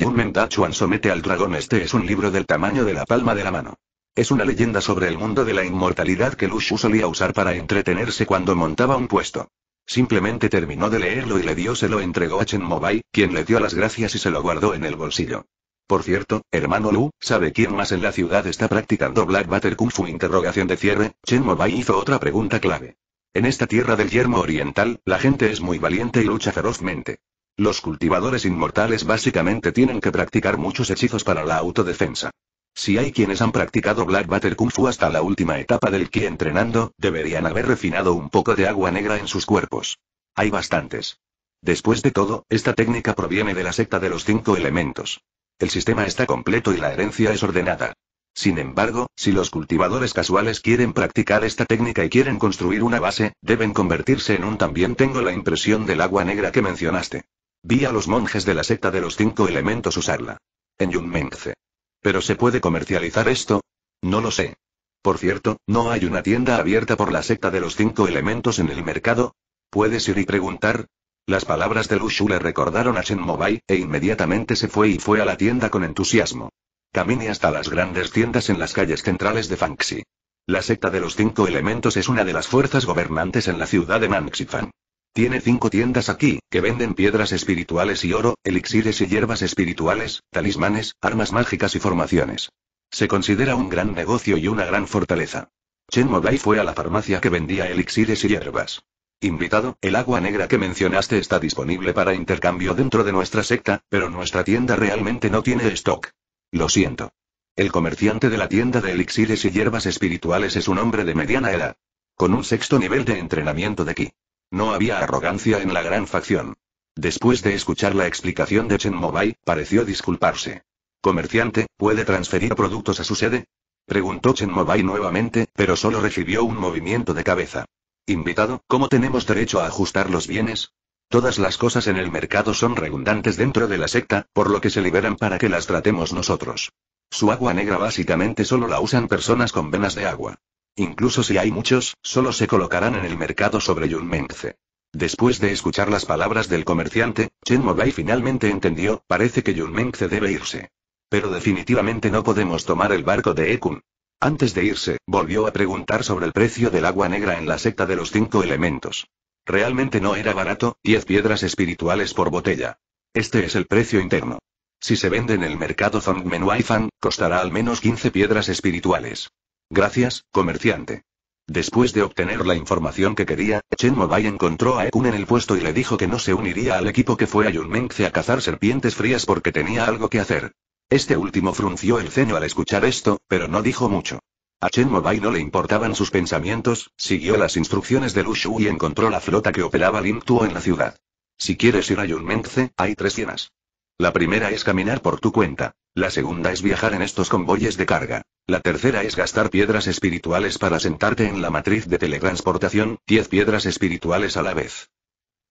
Chuan somete al dragón. Este es un libro del tamaño de la palma de la mano. Es una leyenda sobre el mundo de la inmortalidad que Shu solía usar para entretenerse cuando montaba un puesto. Simplemente terminó de leerlo y le dio se lo entregó a Chen Mobai, quien le dio las gracias y se lo guardó en el bolsillo. Por cierto, hermano Lu, ¿sabe quién más en la ciudad está practicando Black Butter Kung Fu? Interrogación de cierre, Chen Mobai hizo otra pregunta clave. En esta tierra del yermo oriental, la gente es muy valiente y lucha ferozmente. Los cultivadores inmortales básicamente tienen que practicar muchos hechizos para la autodefensa. Si hay quienes han practicado Black Butter Kung Fu hasta la última etapa del Ki entrenando, deberían haber refinado un poco de agua negra en sus cuerpos. Hay bastantes. Después de todo, esta técnica proviene de la secta de los cinco elementos. El sistema está completo y la herencia es ordenada. Sin embargo, si los cultivadores casuales quieren practicar esta técnica y quieren construir una base, deben convertirse en un también tengo la impresión del agua negra que mencionaste. Vi a los monjes de la secta de los cinco elementos usarla. En Yunmengce. ¿Pero se puede comercializar esto? No lo sé. Por cierto, ¿no hay una tienda abierta por la secta de los cinco elementos en el mercado? ¿Puedes ir y preguntar? Las palabras de Lushu le recordaron a Mobai, e inmediatamente se fue y fue a la tienda con entusiasmo. Camine hasta las grandes tiendas en las calles centrales de Fangxi. La secta de los cinco elementos es una de las fuerzas gobernantes en la ciudad de Fan. Tiene cinco tiendas aquí, que venden piedras espirituales y oro, elixires y hierbas espirituales, talismanes, armas mágicas y formaciones. Se considera un gran negocio y una gran fortaleza. Chen Moblai fue a la farmacia que vendía elixires y hierbas. Invitado, el agua negra que mencionaste está disponible para intercambio dentro de nuestra secta, pero nuestra tienda realmente no tiene stock. Lo siento. El comerciante de la tienda de elixires y hierbas espirituales es un hombre de mediana edad. Con un sexto nivel de entrenamiento de aquí. No había arrogancia en la gran facción. Después de escuchar la explicación de Chen Mobai, pareció disculparse. Comerciante, ¿puede transferir productos a su sede? Preguntó Chen Mobai nuevamente, pero solo recibió un movimiento de cabeza. Invitado, ¿cómo tenemos derecho a ajustar los bienes? Todas las cosas en el mercado son redundantes dentro de la secta, por lo que se liberan para que las tratemos nosotros. Su agua negra básicamente solo la usan personas con venas de agua. Incluso si hay muchos, solo se colocarán en el mercado sobre Yunmengze. Después de escuchar las palabras del comerciante, Chen Mobai finalmente entendió, parece que Yunmengze debe irse. Pero definitivamente no podemos tomar el barco de Ekun. Antes de irse, volvió a preguntar sobre el precio del agua negra en la secta de los cinco elementos. Realmente no era barato, 10 piedras espirituales por botella. Este es el precio interno. Si se vende en el mercado Zongmen Fan, costará al menos 15 piedras espirituales. Gracias, comerciante. Después de obtener la información que quería, Chen Mobai encontró a Ekun en el puesto y le dijo que no se uniría al equipo que fue a Yunmengce a cazar serpientes frías porque tenía algo que hacer. Este último frunció el ceño al escuchar esto, pero no dijo mucho. A Chen Mobai no le importaban sus pensamientos, siguió las instrucciones de Lu y encontró la flota que operaba Lin Tuo en la ciudad. Si quieres ir a Yunmengce, hay tres cienas. La primera es caminar por tu cuenta. La segunda es viajar en estos convoyes de carga. La tercera es gastar piedras espirituales para sentarte en la matriz de teletransportación, 10 piedras espirituales a la vez.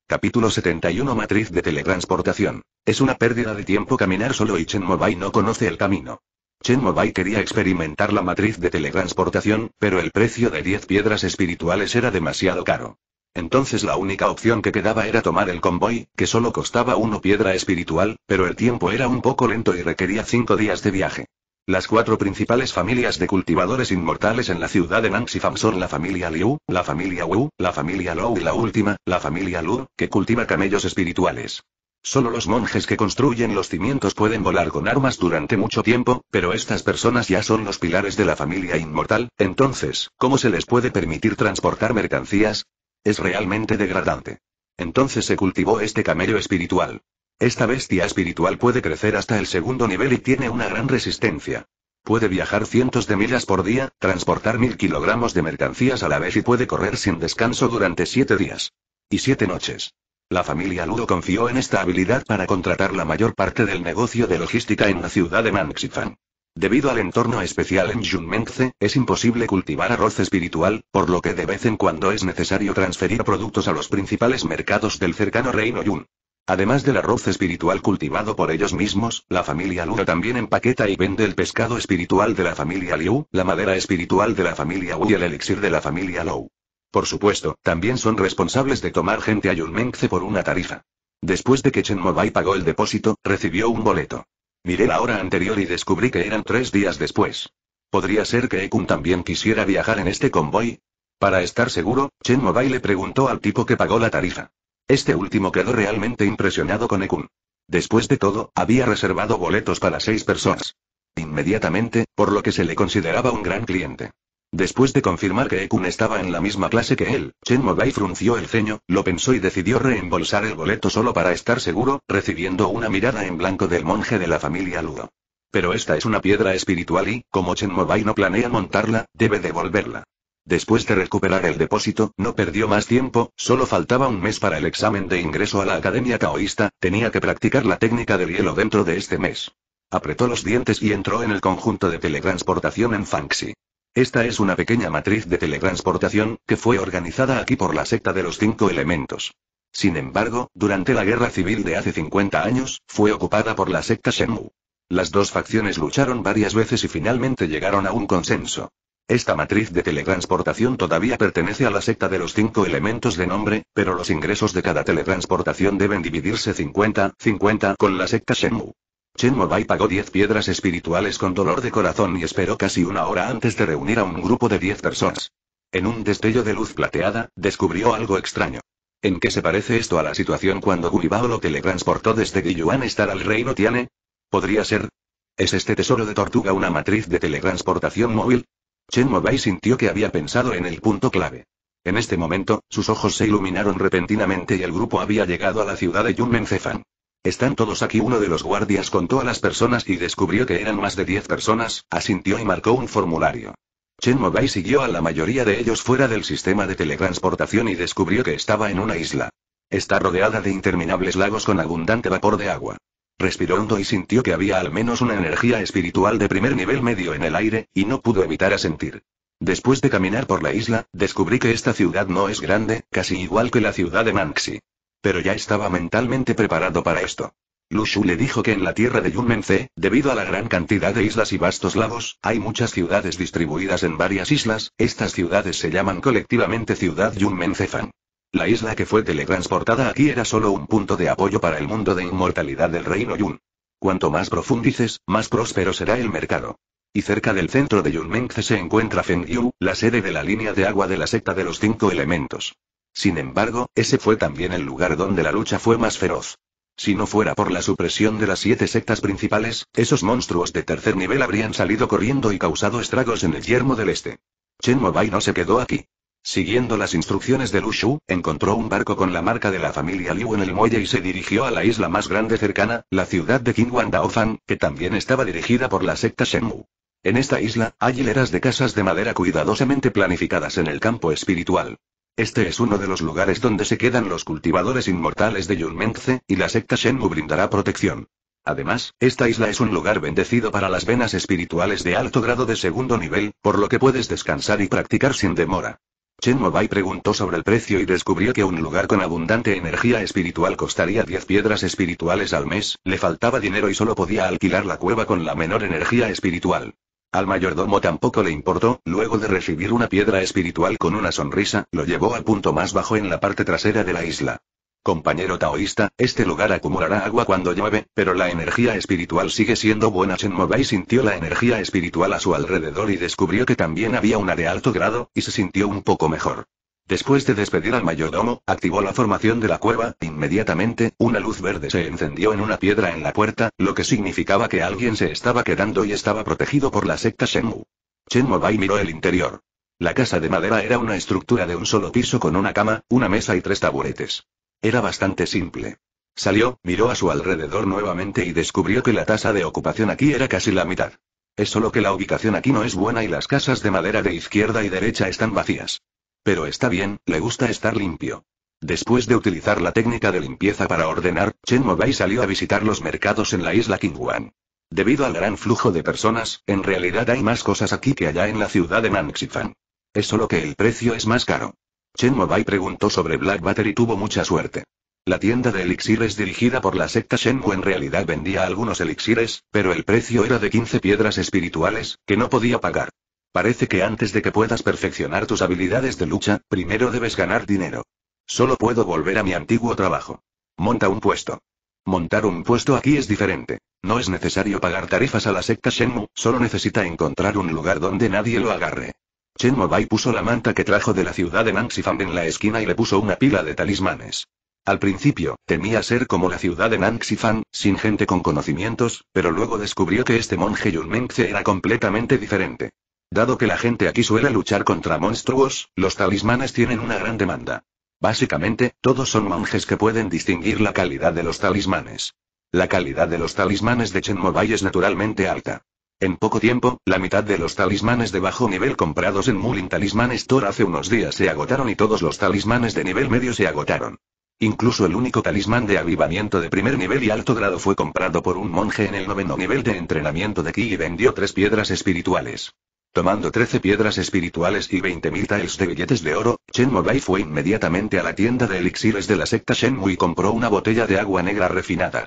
Capítulo 71 Matriz de teletransportación. Es una pérdida de tiempo caminar solo y Chen no conoce el camino. Chen Mobai quería experimentar la matriz de teletransportación, pero el precio de 10 piedras espirituales era demasiado caro. Entonces la única opción que quedaba era tomar el convoy, que solo costaba uno piedra espiritual, pero el tiempo era un poco lento y requería cinco días de viaje. Las cuatro principales familias de cultivadores inmortales en la ciudad de Nanxifam son la familia Liu, la familia Wu, la familia Lou y la última, la familia Lu, que cultiva camellos espirituales. Solo los monjes que construyen los cimientos pueden volar con armas durante mucho tiempo, pero estas personas ya son los pilares de la familia inmortal, entonces, ¿cómo se les puede permitir transportar mercancías? Es realmente degradante. Entonces se cultivó este camello espiritual. Esta bestia espiritual puede crecer hasta el segundo nivel y tiene una gran resistencia. Puede viajar cientos de millas por día, transportar mil kilogramos de mercancías a la vez y puede correr sin descanso durante siete días. Y siete noches. La familia Ludo confió en esta habilidad para contratar la mayor parte del negocio de logística en la ciudad de Manxifan. Debido al entorno especial en Yunmengze, es imposible cultivar arroz espiritual, por lo que de vez en cuando es necesario transferir productos a los principales mercados del cercano reino Yun. Además del arroz espiritual cultivado por ellos mismos, la familia Luo también empaqueta y vende el pescado espiritual de la familia Liu, la madera espiritual de la familia Wu y el elixir de la familia Lou. Por supuesto, también son responsables de tomar gente a Yunmengze por una tarifa. Después de que Chen Mobai pagó el depósito, recibió un boleto. Miré la hora anterior y descubrí que eran tres días después. ¿Podría ser que Ekun también quisiera viajar en este convoy? Para estar seguro, Chen Mobai le preguntó al tipo que pagó la tarifa. Este último quedó realmente impresionado con Ekun. Después de todo, había reservado boletos para seis personas. Inmediatamente, por lo que se le consideraba un gran cliente. Después de confirmar que Ekun estaba en la misma clase que él, Chen Mobai frunció el ceño, lo pensó y decidió reembolsar el boleto solo para estar seguro, recibiendo una mirada en blanco del monje de la familia Ludo. Pero esta es una piedra espiritual y, como Chen Mobai no planea montarla, debe devolverla. Después de recuperar el depósito, no perdió más tiempo, solo faltaba un mes para el examen de ingreso a la Academia Taoísta, tenía que practicar la técnica del hielo dentro de este mes. Apretó los dientes y entró en el conjunto de teletransportación en Fangxi. Esta es una pequeña matriz de teletransportación, que fue organizada aquí por la secta de los cinco elementos. Sin embargo, durante la guerra civil de hace 50 años, fue ocupada por la secta Shenmue. Las dos facciones lucharon varias veces y finalmente llegaron a un consenso. Esta matriz de teletransportación todavía pertenece a la secta de los cinco elementos de nombre, pero los ingresos de cada teletransportación deben dividirse 50-50 con la secta Shenmue. Chen Mobai pagó 10 piedras espirituales con dolor de corazón y esperó casi una hora antes de reunir a un grupo de 10 personas. En un destello de luz plateada, descubrió algo extraño. ¿En qué se parece esto a la situación cuando Gulibao lo teletransportó desde Guiyuan estar al reino Tiane? ¿Podría ser? ¿Es este tesoro de tortuga una matriz de teletransportación móvil? Chen Mobai sintió que había pensado en el punto clave. En este momento, sus ojos se iluminaron repentinamente y el grupo había llegado a la ciudad de Yunmen-Zefan. Están todos aquí. Uno de los guardias contó a las personas y descubrió que eran más de 10 personas, asintió y marcó un formulario. Chen Mobai siguió a la mayoría de ellos fuera del sistema de teletransportación y descubrió que estaba en una isla. Está rodeada de interminables lagos con abundante vapor de agua. Respiró hondo y sintió que había al menos una energía espiritual de primer nivel medio en el aire, y no pudo evitar asentir. Después de caminar por la isla, descubrí que esta ciudad no es grande, casi igual que la ciudad de Manxi pero ya estaba mentalmente preparado para esto. Shu le dijo que en la tierra de Yunmenze, debido a la gran cantidad de islas y vastos lagos, hay muchas ciudades distribuidas en varias islas, estas ciudades se llaman colectivamente Ciudad Yunmenzefan. La isla que fue teletransportada aquí era solo un punto de apoyo para el mundo de inmortalidad del reino Yun. Cuanto más profundices, más próspero será el mercado. Y cerca del centro de Yunmense se encuentra Fengyu, la sede de la línea de agua de la secta de los cinco elementos. Sin embargo, ese fue también el lugar donde la lucha fue más feroz. Si no fuera por la supresión de las siete sectas principales, esos monstruos de tercer nivel habrían salido corriendo y causado estragos en el yermo del este. Chen Mobai no se quedó aquí. Siguiendo las instrucciones de Shu, encontró un barco con la marca de la familia Liu en el muelle y se dirigió a la isla más grande cercana, la ciudad de Daofan, que también estaba dirigida por la secta Shenmu. En esta isla, hay hileras de casas de madera cuidadosamente planificadas en el campo espiritual. Este es uno de los lugares donde se quedan los cultivadores inmortales de Yunmengze, y la secta Shenmu brindará protección. Además, esta isla es un lugar bendecido para las venas espirituales de alto grado de segundo nivel, por lo que puedes descansar y practicar sin demora. Chen Bai preguntó sobre el precio y descubrió que un lugar con abundante energía espiritual costaría 10 piedras espirituales al mes, le faltaba dinero y solo podía alquilar la cueva con la menor energía espiritual. Al mayordomo tampoco le importó, luego de recibir una piedra espiritual con una sonrisa, lo llevó al punto más bajo en la parte trasera de la isla. Compañero taoísta, este lugar acumulará agua cuando llueve, pero la energía espiritual sigue siendo buena. y sintió la energía espiritual a su alrededor y descubrió que también había una de alto grado, y se sintió un poco mejor. Después de despedir al mayordomo, activó la formación de la cueva, inmediatamente, una luz verde se encendió en una piedra en la puerta, lo que significaba que alguien se estaba quedando y estaba protegido por la secta Shenmue. Shenmue Bai miró el interior. La casa de madera era una estructura de un solo piso con una cama, una mesa y tres taburetes. Era bastante simple. Salió, miró a su alrededor nuevamente y descubrió que la tasa de ocupación aquí era casi la mitad. Es solo que la ubicación aquí no es buena y las casas de madera de izquierda y derecha están vacías. Pero está bien, le gusta estar limpio. Después de utilizar la técnica de limpieza para ordenar, Chen Mobai salió a visitar los mercados en la isla Qingwan. Debido al gran flujo de personas, en realidad hay más cosas aquí que allá en la ciudad de Manxifan. Es solo que el precio es más caro. Chen Mobai preguntó sobre Black Butter y tuvo mucha suerte. La tienda de elixires dirigida por la secta Wu en realidad vendía algunos elixires, pero el precio era de 15 piedras espirituales, que no podía pagar. Parece que antes de que puedas perfeccionar tus habilidades de lucha, primero debes ganar dinero. Solo puedo volver a mi antiguo trabajo. Monta un puesto. Montar un puesto aquí es diferente. No es necesario pagar tarifas a la secta Shenmu. solo necesita encontrar un lugar donde nadie lo agarre. Shenmue Bai puso la manta que trajo de la ciudad de Nangxifan en la esquina y le puso una pila de talismanes. Al principio, temía ser como la ciudad de Fan, sin gente con conocimientos, pero luego descubrió que este monje Yunmengze era completamente diferente. Dado que la gente aquí suele luchar contra monstruos, los talismanes tienen una gran demanda. Básicamente, todos son monjes que pueden distinguir la calidad de los talismanes. La calidad de los talismanes de Chenmobay es naturalmente alta. En poco tiempo, la mitad de los talismanes de bajo nivel comprados en Mulin Talisman Store hace unos días se agotaron y todos los talismanes de nivel medio se agotaron. Incluso el único talismán de avivamiento de primer nivel y alto grado fue comprado por un monje en el noveno nivel de entrenamiento de Ki y vendió tres piedras espirituales. Tomando 13 piedras espirituales y 20.000 tiles de billetes de oro, Chen Mobai fue inmediatamente a la tienda de elixires de la secta Shenmue y compró una botella de agua negra refinada.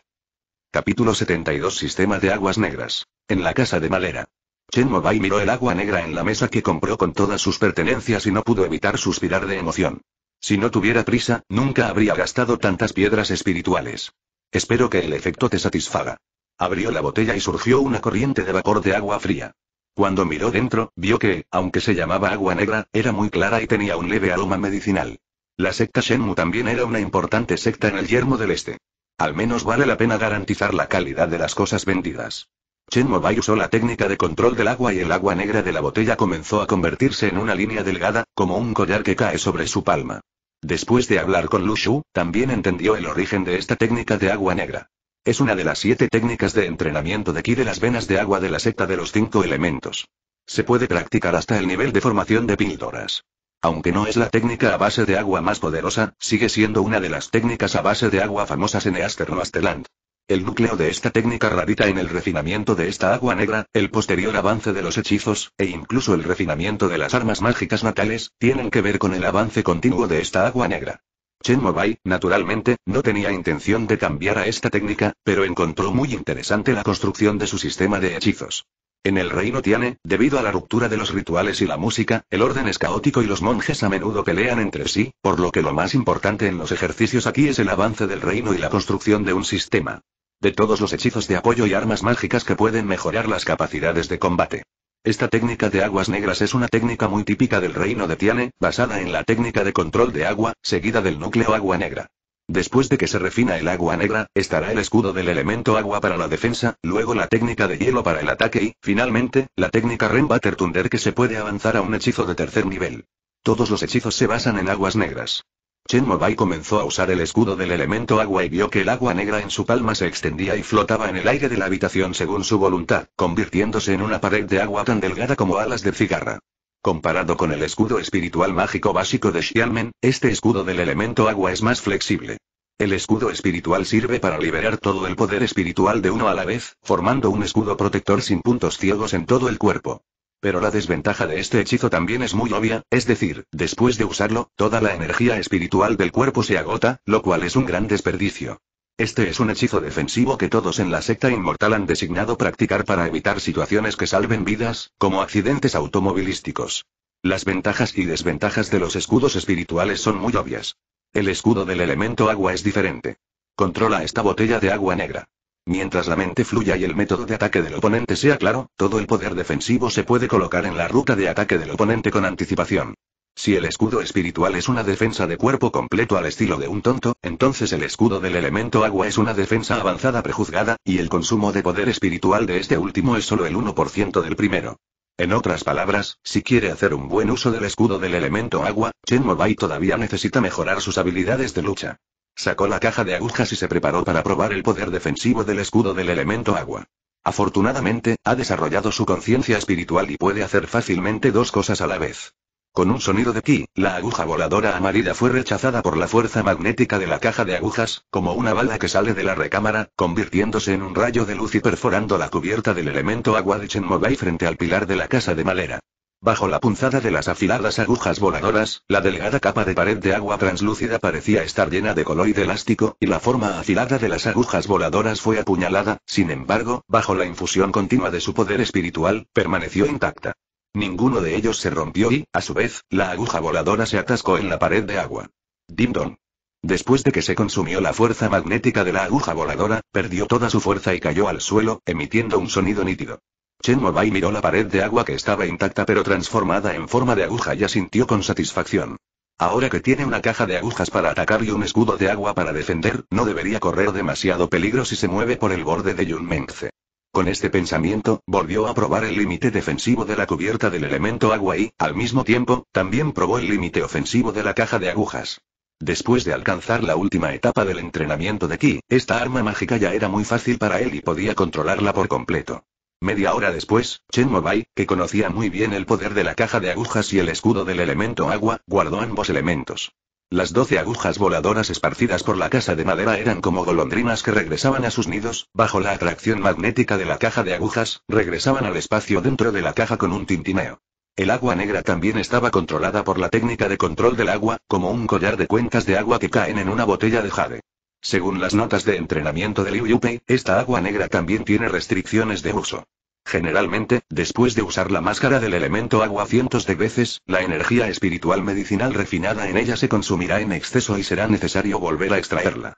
Capítulo 72 Sistema de aguas negras. En la casa de Malera. Chen Mobai miró el agua negra en la mesa que compró con todas sus pertenencias y no pudo evitar suspirar de emoción. Si no tuviera prisa, nunca habría gastado tantas piedras espirituales. Espero que el efecto te satisfaga. Abrió la botella y surgió una corriente de vapor de agua fría. Cuando miró dentro, vio que, aunque se llamaba agua negra, era muy clara y tenía un leve aroma medicinal. La secta Shenmu también era una importante secta en el yermo del este. Al menos vale la pena garantizar la calidad de las cosas vendidas. Shenmu Bai usó la técnica de control del agua y el agua negra de la botella comenzó a convertirse en una línea delgada, como un collar que cae sobre su palma. Después de hablar con Lu Shu, también entendió el origen de esta técnica de agua negra. Es una de las siete técnicas de entrenamiento de ki de las venas de agua de la secta de los cinco elementos. Se puede practicar hasta el nivel de formación de píldoras. Aunque no es la técnica a base de agua más poderosa, sigue siendo una de las técnicas a base de agua famosas en Easternoasteland. El núcleo de esta técnica radica en el refinamiento de esta agua negra, el posterior avance de los hechizos, e incluso el refinamiento de las armas mágicas natales, tienen que ver con el avance continuo de esta agua negra. Chen Mobai, naturalmente, no tenía intención de cambiar a esta técnica, pero encontró muy interesante la construcción de su sistema de hechizos. En el reino tiene, debido a la ruptura de los rituales y la música, el orden es caótico y los monjes a menudo pelean entre sí, por lo que lo más importante en los ejercicios aquí es el avance del reino y la construcción de un sistema. De todos los hechizos de apoyo y armas mágicas que pueden mejorar las capacidades de combate. Esta técnica de aguas negras es una técnica muy típica del reino de Tiane, basada en la técnica de control de agua, seguida del núcleo agua negra. Después de que se refina el agua negra, estará el escudo del elemento agua para la defensa, luego la técnica de hielo para el ataque y, finalmente, la técnica Rembater Thunder que se puede avanzar a un hechizo de tercer nivel. Todos los hechizos se basan en aguas negras. Chen Mobai comenzó a usar el escudo del elemento agua y vio que el agua negra en su palma se extendía y flotaba en el aire de la habitación según su voluntad, convirtiéndose en una pared de agua tan delgada como alas de cigarra. Comparado con el escudo espiritual mágico básico de Xianmen, este escudo del elemento agua es más flexible. El escudo espiritual sirve para liberar todo el poder espiritual de uno a la vez, formando un escudo protector sin puntos ciegos en todo el cuerpo. Pero la desventaja de este hechizo también es muy obvia, es decir, después de usarlo, toda la energía espiritual del cuerpo se agota, lo cual es un gran desperdicio. Este es un hechizo defensivo que todos en la secta inmortal han designado practicar para evitar situaciones que salven vidas, como accidentes automovilísticos. Las ventajas y desventajas de los escudos espirituales son muy obvias. El escudo del elemento agua es diferente. Controla esta botella de agua negra. Mientras la mente fluya y el método de ataque del oponente sea claro, todo el poder defensivo se puede colocar en la ruta de ataque del oponente con anticipación. Si el escudo espiritual es una defensa de cuerpo completo al estilo de un tonto, entonces el escudo del elemento agua es una defensa avanzada prejuzgada, y el consumo de poder espiritual de este último es solo el 1% del primero. En otras palabras, si quiere hacer un buen uso del escudo del elemento agua, Chen Mobai todavía necesita mejorar sus habilidades de lucha. Sacó la caja de agujas y se preparó para probar el poder defensivo del escudo del elemento agua. Afortunadamente, ha desarrollado su conciencia espiritual y puede hacer fácilmente dos cosas a la vez. Con un sonido de ki, la aguja voladora amarilla fue rechazada por la fuerza magnética de la caja de agujas, como una bala que sale de la recámara, convirtiéndose en un rayo de luz y perforando la cubierta del elemento agua de Chenmobai frente al pilar de la casa de madera. Bajo la punzada de las afiladas agujas voladoras, la delgada capa de pared de agua translúcida parecía estar llena de coloide elástico, y la forma afilada de las agujas voladoras fue apuñalada, sin embargo, bajo la infusión continua de su poder espiritual, permaneció intacta. Ninguno de ellos se rompió y, a su vez, la aguja voladora se atascó en la pared de agua. Dimdon. Después de que se consumió la fuerza magnética de la aguja voladora, perdió toda su fuerza y cayó al suelo, emitiendo un sonido nítido. Chen Mobai miró la pared de agua que estaba intacta pero transformada en forma de aguja y asintió con satisfacción. Ahora que tiene una caja de agujas para atacar y un escudo de agua para defender, no debería correr demasiado peligro si se mueve por el borde de Yunmengce. Con este pensamiento, volvió a probar el límite defensivo de la cubierta del elemento agua y, al mismo tiempo, también probó el límite ofensivo de la caja de agujas. Después de alcanzar la última etapa del entrenamiento de Ki, esta arma mágica ya era muy fácil para él y podía controlarla por completo. Media hora después, Chen Mobai, que conocía muy bien el poder de la caja de agujas y el escudo del elemento agua, guardó ambos elementos. Las doce agujas voladoras esparcidas por la casa de madera eran como golondrinas que regresaban a sus nidos, bajo la atracción magnética de la caja de agujas, regresaban al espacio dentro de la caja con un tintineo. El agua negra también estaba controlada por la técnica de control del agua, como un collar de cuentas de agua que caen en una botella de jade. Según las notas de entrenamiento de Liu Yupei, esta agua negra también tiene restricciones de uso. Generalmente, después de usar la máscara del elemento agua cientos de veces, la energía espiritual medicinal refinada en ella se consumirá en exceso y será necesario volver a extraerla.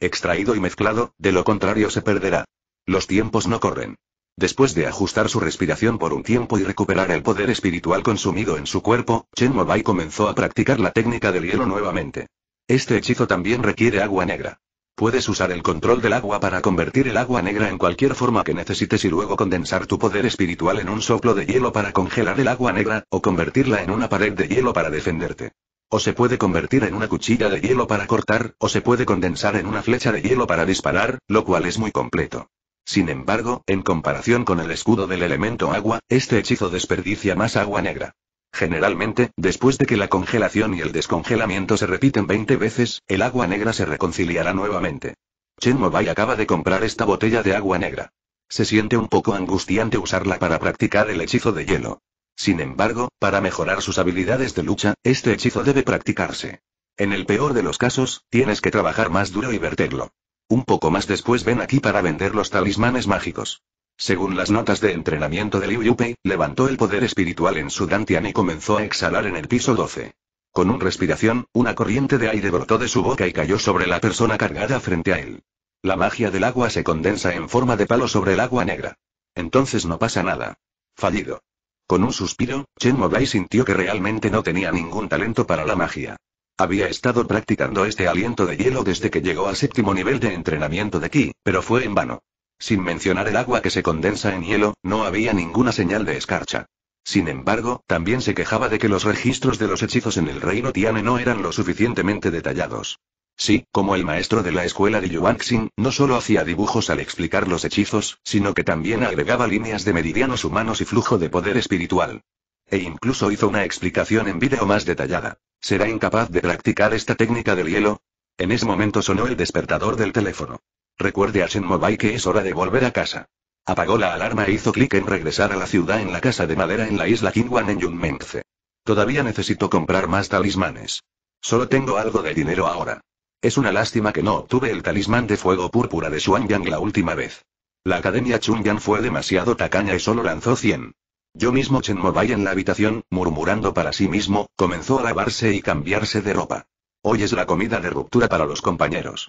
Extraído y mezclado, de lo contrario se perderá. Los tiempos no corren. Después de ajustar su respiración por un tiempo y recuperar el poder espiritual consumido en su cuerpo, Chen Mobai comenzó a practicar la técnica del hielo nuevamente. Este hechizo también requiere agua negra. Puedes usar el control del agua para convertir el agua negra en cualquier forma que necesites y luego condensar tu poder espiritual en un soplo de hielo para congelar el agua negra, o convertirla en una pared de hielo para defenderte. O se puede convertir en una cuchilla de hielo para cortar, o se puede condensar en una flecha de hielo para disparar, lo cual es muy completo. Sin embargo, en comparación con el escudo del elemento agua, este hechizo desperdicia más agua negra. Generalmente, después de que la congelación y el descongelamiento se repiten 20 veces, el agua negra se reconciliará nuevamente. Chen Mobai acaba de comprar esta botella de agua negra. Se siente un poco angustiante usarla para practicar el hechizo de hielo. Sin embargo, para mejorar sus habilidades de lucha, este hechizo debe practicarse. En el peor de los casos, tienes que trabajar más duro y verterlo. Un poco más después ven aquí para vender los talismanes mágicos. Según las notas de entrenamiento de Liu Yupei, levantó el poder espiritual en su dantian y comenzó a exhalar en el piso 12. Con una respiración, una corriente de aire brotó de su boca y cayó sobre la persona cargada frente a él. La magia del agua se condensa en forma de palo sobre el agua negra. Entonces no pasa nada. Fallido. Con un suspiro, Chen Mobai sintió que realmente no tenía ningún talento para la magia. Había estado practicando este aliento de hielo desde que llegó al séptimo nivel de entrenamiento de Ki, pero fue en vano. Sin mencionar el agua que se condensa en hielo, no había ninguna señal de escarcha. Sin embargo, también se quejaba de que los registros de los hechizos en el reino Tiane no eran lo suficientemente detallados. Sí, como el maestro de la escuela de Yuanxing, no solo hacía dibujos al explicar los hechizos, sino que también agregaba líneas de meridianos humanos y flujo de poder espiritual. E incluso hizo una explicación en vídeo más detallada. ¿Será incapaz de practicar esta técnica del hielo? En ese momento sonó el despertador del teléfono. Recuerde a Mobai, que es hora de volver a casa. Apagó la alarma e hizo clic en regresar a la ciudad en la casa de madera en la isla Kingwan en Yunmengze. Todavía necesito comprar más talismanes. Solo tengo algo de dinero ahora. Es una lástima que no obtuve el talismán de fuego púrpura de Yang la última vez. La academia Chunyang fue demasiado tacaña y solo lanzó 100. Yo mismo Chen Mobai, en la habitación, murmurando para sí mismo, comenzó a lavarse y cambiarse de ropa. Hoy es la comida de ruptura para los compañeros.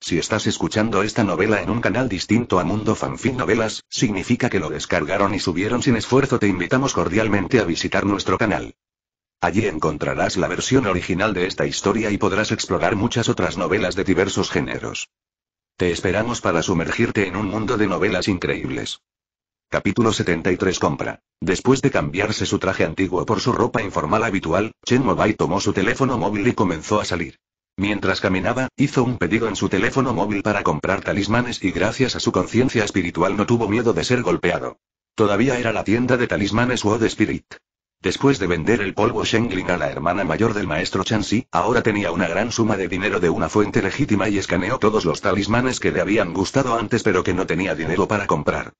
Si estás escuchando esta novela en un canal distinto a Mundo Fanfic Novelas, significa que lo descargaron y subieron sin esfuerzo. Te invitamos cordialmente a visitar nuestro canal. Allí encontrarás la versión original de esta historia y podrás explorar muchas otras novelas de diversos géneros. Te esperamos para sumergirte en un mundo de novelas increíbles. Capítulo 73 Compra. Después de cambiarse su traje antiguo por su ropa informal habitual, Chen Mobai tomó su teléfono móvil y comenzó a salir. Mientras caminaba, hizo un pedido en su teléfono móvil para comprar talismanes y gracias a su conciencia espiritual no tuvo miedo de ser golpeado. Todavía era la tienda de talismanes World Spirit. Después de vender el polvo Shengling a la hermana mayor del maestro Chansi, ahora tenía una gran suma de dinero de una fuente legítima y escaneó todos los talismanes que le habían gustado antes pero que no tenía dinero para comprar.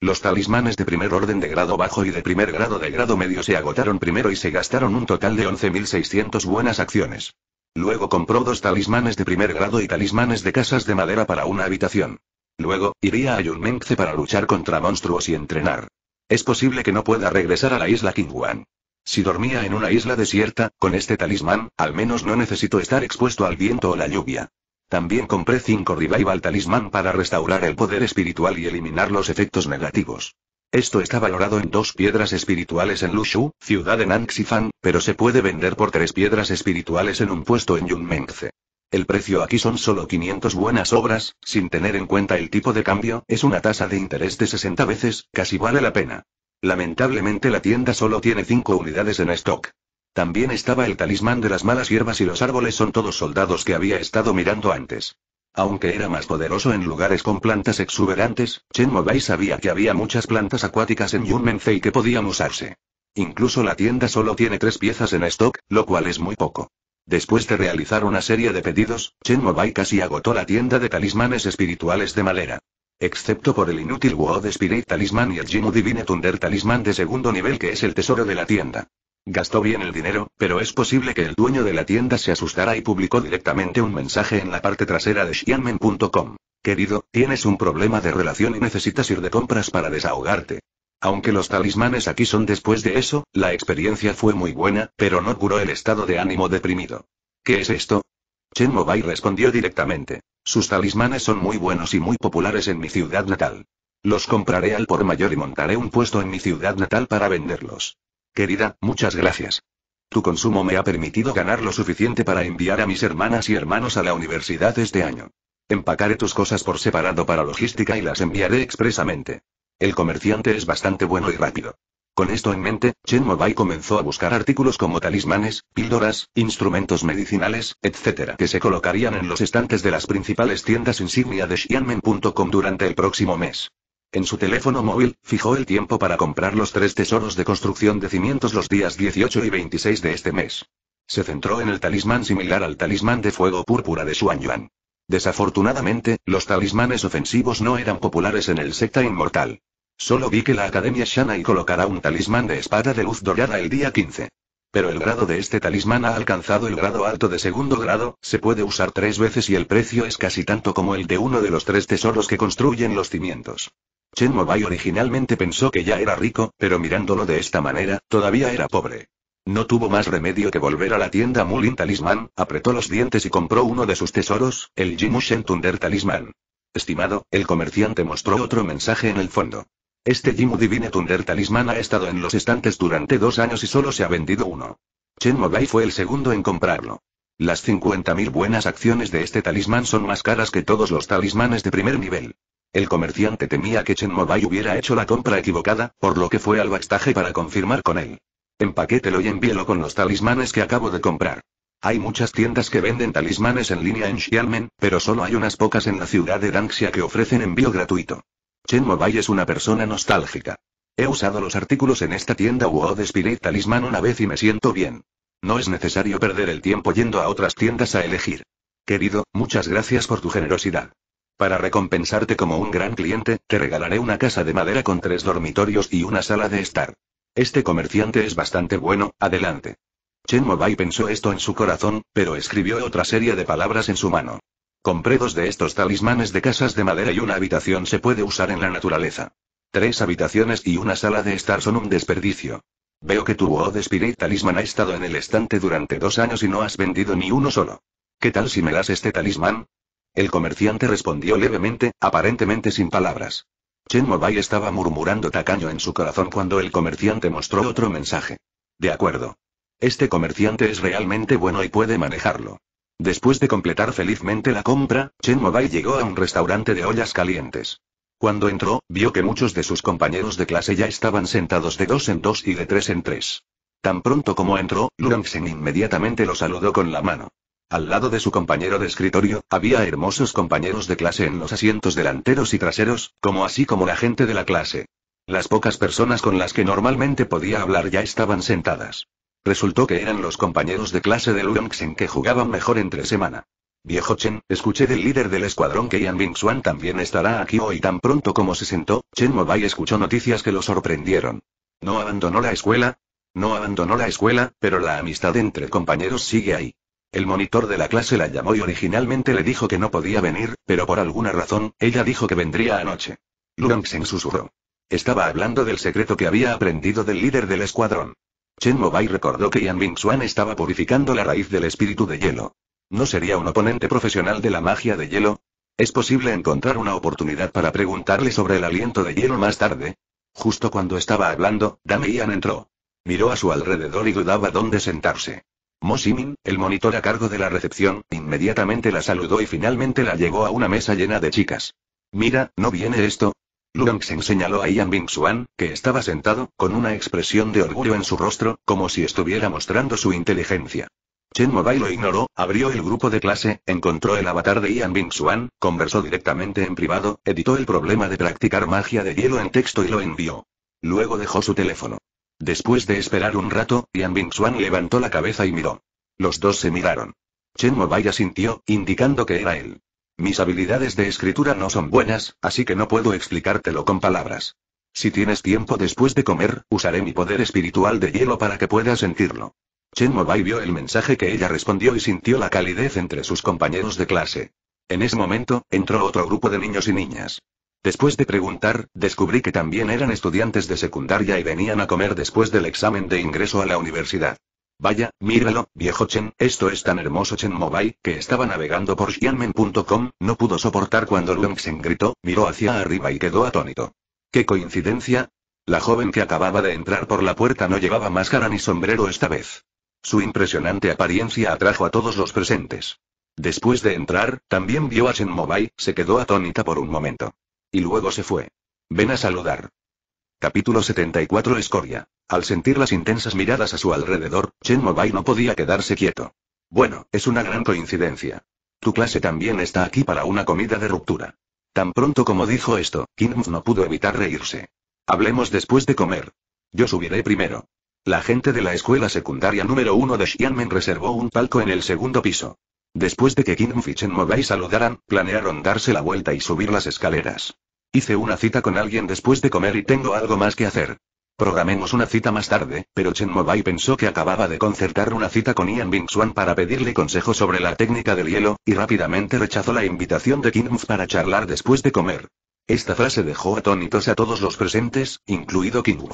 Los talismanes de primer orden de grado bajo y de primer grado de grado medio se agotaron primero y se gastaron un total de 11.600 buenas acciones. Luego compró dos talismanes de primer grado y talismanes de casas de madera para una habitación. Luego, iría a Yunmengce para luchar contra monstruos y entrenar. Es posible que no pueda regresar a la isla Kingwan. Si dormía en una isla desierta, con este talismán, al menos no necesito estar expuesto al viento o la lluvia. También compré cinco Revival Talismán para restaurar el poder espiritual y eliminar los efectos negativos. Esto está valorado en dos piedras espirituales en Lushu, ciudad de Nanxifan, pero se puede vender por tres piedras espirituales en un puesto en Yunmengze. El precio aquí son solo 500 buenas obras, sin tener en cuenta el tipo de cambio, es una tasa de interés de 60 veces, casi vale la pena. Lamentablemente la tienda solo tiene 5 unidades en stock. También estaba el talismán de las malas hierbas y los árboles son todos soldados que había estado mirando antes. Aunque era más poderoso en lugares con plantas exuberantes, Chen Mobai sabía que había muchas plantas acuáticas en Yunmenfei que podían usarse. Incluso la tienda solo tiene tres piezas en stock, lo cual es muy poco. Después de realizar una serie de pedidos, Chen Mobai casi agotó la tienda de talismanes espirituales de madera. Excepto por el inútil Wood Spirit Talisman y el Jimu Divine Thunder Talisman de segundo nivel que es el tesoro de la tienda. Gastó bien el dinero, pero es posible que el dueño de la tienda se asustara y publicó directamente un mensaje en la parte trasera de xianmen.com. Querido, tienes un problema de relación y necesitas ir de compras para desahogarte. Aunque los talismanes aquí son después de eso, la experiencia fue muy buena, pero no curó el estado de ánimo deprimido. ¿Qué es esto? Chen Mobai respondió directamente. Sus talismanes son muy buenos y muy populares en mi ciudad natal. Los compraré al por mayor y montaré un puesto en mi ciudad natal para venderlos. Querida, muchas gracias. Tu consumo me ha permitido ganar lo suficiente para enviar a mis hermanas y hermanos a la universidad este año. Empacaré tus cosas por separado para logística y las enviaré expresamente. El comerciante es bastante bueno y rápido. Con esto en mente, Chen Mobai comenzó a buscar artículos como talismanes, píldoras, instrumentos medicinales, etc. que se colocarían en los estantes de las principales tiendas insignia de Xianmen.com durante el próximo mes. En su teléfono móvil, fijó el tiempo para comprar los tres tesoros de construcción de cimientos los días 18 y 26 de este mes. Se centró en el talismán similar al talismán de fuego púrpura de Xuan Yuan. Desafortunadamente, los talismanes ofensivos no eran populares en el secta inmortal. Solo vi que la Academia Shanai colocará un talismán de espada de luz dorada el día 15. Pero el grado de este talismán ha alcanzado el grado alto de segundo grado, se puede usar tres veces y el precio es casi tanto como el de uno de los tres tesoros que construyen los cimientos. Chen Mobai originalmente pensó que ya era rico, pero mirándolo de esta manera, todavía era pobre. No tuvo más remedio que volver a la tienda Mulin Talismán, apretó los dientes y compró uno de sus tesoros, el Jimushen Thunder Talismán. Estimado, el comerciante mostró otro mensaje en el fondo. Este Jimu Divine Thunder Talismán ha estado en los estantes durante dos años y solo se ha vendido uno. Chen Mobai fue el segundo en comprarlo. Las 50.000 buenas acciones de este talismán son más caras que todos los talismanes de primer nivel. El comerciante temía que Chen Mobai hubiera hecho la compra equivocada, por lo que fue al bastaje para confirmar con él. Empaquetelo y envíelo con los talismanes que acabo de comprar. Hay muchas tiendas que venden talismanes en línea en Xialmen, pero solo hay unas pocas en la ciudad de Danxia que ofrecen envío gratuito. Chen Mobai es una persona nostálgica. He usado los artículos en esta tienda World Spirit Talisman una vez y me siento bien. No es necesario perder el tiempo yendo a otras tiendas a elegir. Querido, muchas gracias por tu generosidad. Para recompensarte como un gran cliente, te regalaré una casa de madera con tres dormitorios y una sala de estar. Este comerciante es bastante bueno, adelante. Chen Mobai pensó esto en su corazón, pero escribió otra serie de palabras en su mano. Compré dos de estos talismanes de casas de madera y una habitación se puede usar en la naturaleza. Tres habitaciones y una sala de estar son un desperdicio. Veo que tu Wood oh Spirit talismán ha estado en el estante durante dos años y no has vendido ni uno solo. ¿Qué tal si me das este talismán? El comerciante respondió levemente, aparentemente sin palabras. Chen Mobai estaba murmurando tacaño en su corazón cuando el comerciante mostró otro mensaje. De acuerdo. Este comerciante es realmente bueno y puede manejarlo. Después de completar felizmente la compra, Chen Mobai llegó a un restaurante de ollas calientes. Cuando entró, vio que muchos de sus compañeros de clase ya estaban sentados de dos en dos y de tres en tres. Tan pronto como entró, Luangsen inmediatamente lo saludó con la mano. Al lado de su compañero de escritorio, había hermosos compañeros de clase en los asientos delanteros y traseros, como así como la gente de la clase. Las pocas personas con las que normalmente podía hablar ya estaban sentadas. Resultó que eran los compañeros de clase de Luongxin que jugaban mejor entre semana. Viejo Chen, escuché del líder del escuadrón que Yan Bingxuan también estará aquí hoy tan pronto como se sentó, Chen Mobai escuchó noticias que lo sorprendieron. ¿No abandonó la escuela? No abandonó la escuela, pero la amistad entre compañeros sigue ahí. El monitor de la clase la llamó y originalmente le dijo que no podía venir, pero por alguna razón, ella dijo que vendría anoche. Luangxin susurró. Estaba hablando del secreto que había aprendido del líder del escuadrón. Chen Mobai recordó que Yan Bingxuan estaba purificando la raíz del espíritu de hielo. ¿No sería un oponente profesional de la magia de hielo? ¿Es posible encontrar una oportunidad para preguntarle sobre el aliento de hielo más tarde? Justo cuando estaba hablando, Dame Yan entró. Miró a su alrededor y dudaba dónde sentarse. Mo Simin, el monitor a cargo de la recepción, inmediatamente la saludó y finalmente la llevó a una mesa llena de chicas. Mira, ¿no viene esto? Luongxen señaló a Ian Bingxuan, que estaba sentado, con una expresión de orgullo en su rostro, como si estuviera mostrando su inteligencia. Chen Mobai lo ignoró, abrió el grupo de clase, encontró el avatar de Ian Bingxuan, conversó directamente en privado, editó el problema de practicar magia de hielo en texto y lo envió. Luego dejó su teléfono. Después de esperar un rato, Ian Bingxuan levantó la cabeza y miró. Los dos se miraron. Chen Mobai asintió, indicando que era él. Mis habilidades de escritura no son buenas, así que no puedo explicártelo con palabras. Si tienes tiempo después de comer, usaré mi poder espiritual de hielo para que puedas sentirlo. Chen Mobai vio el mensaje que ella respondió y sintió la calidez entre sus compañeros de clase. En ese momento, entró otro grupo de niños y niñas. Después de preguntar, descubrí que también eran estudiantes de secundaria y venían a comer después del examen de ingreso a la universidad. Vaya, míralo, viejo Chen, esto es tan hermoso Chen Mobai, que estaba navegando por xianmen.com, no pudo soportar cuando Xen gritó, miró hacia arriba y quedó atónito. ¿Qué coincidencia? La joven que acababa de entrar por la puerta no llevaba máscara ni sombrero esta vez. Su impresionante apariencia atrajo a todos los presentes. Después de entrar, también vio a Chen Mobai, se quedó atónita por un momento. Y luego se fue. Ven a saludar. Capítulo 74 Escoria. Al sentir las intensas miradas a su alrededor, Chen Mobai no podía quedarse quieto. Bueno, es una gran coincidencia. Tu clase también está aquí para una comida de ruptura. Tan pronto como dijo esto, Kim no pudo evitar reírse. Hablemos después de comer. Yo subiré primero. La gente de la escuela secundaria número uno de Xianmen reservó un palco en el segundo piso. Después de que Kim y Chen Mobai saludaran, planearon darse la vuelta y subir las escaleras. Hice una cita con alguien después de comer y tengo algo más que hacer. Programemos una cita más tarde, pero Chen Mobai pensó que acababa de concertar una cita con Ian Bing Xuan para pedirle consejo sobre la técnica del hielo, y rápidamente rechazó la invitación de Wu para charlar después de comer. Esta frase dejó atónitos a todos los presentes, incluido Wu.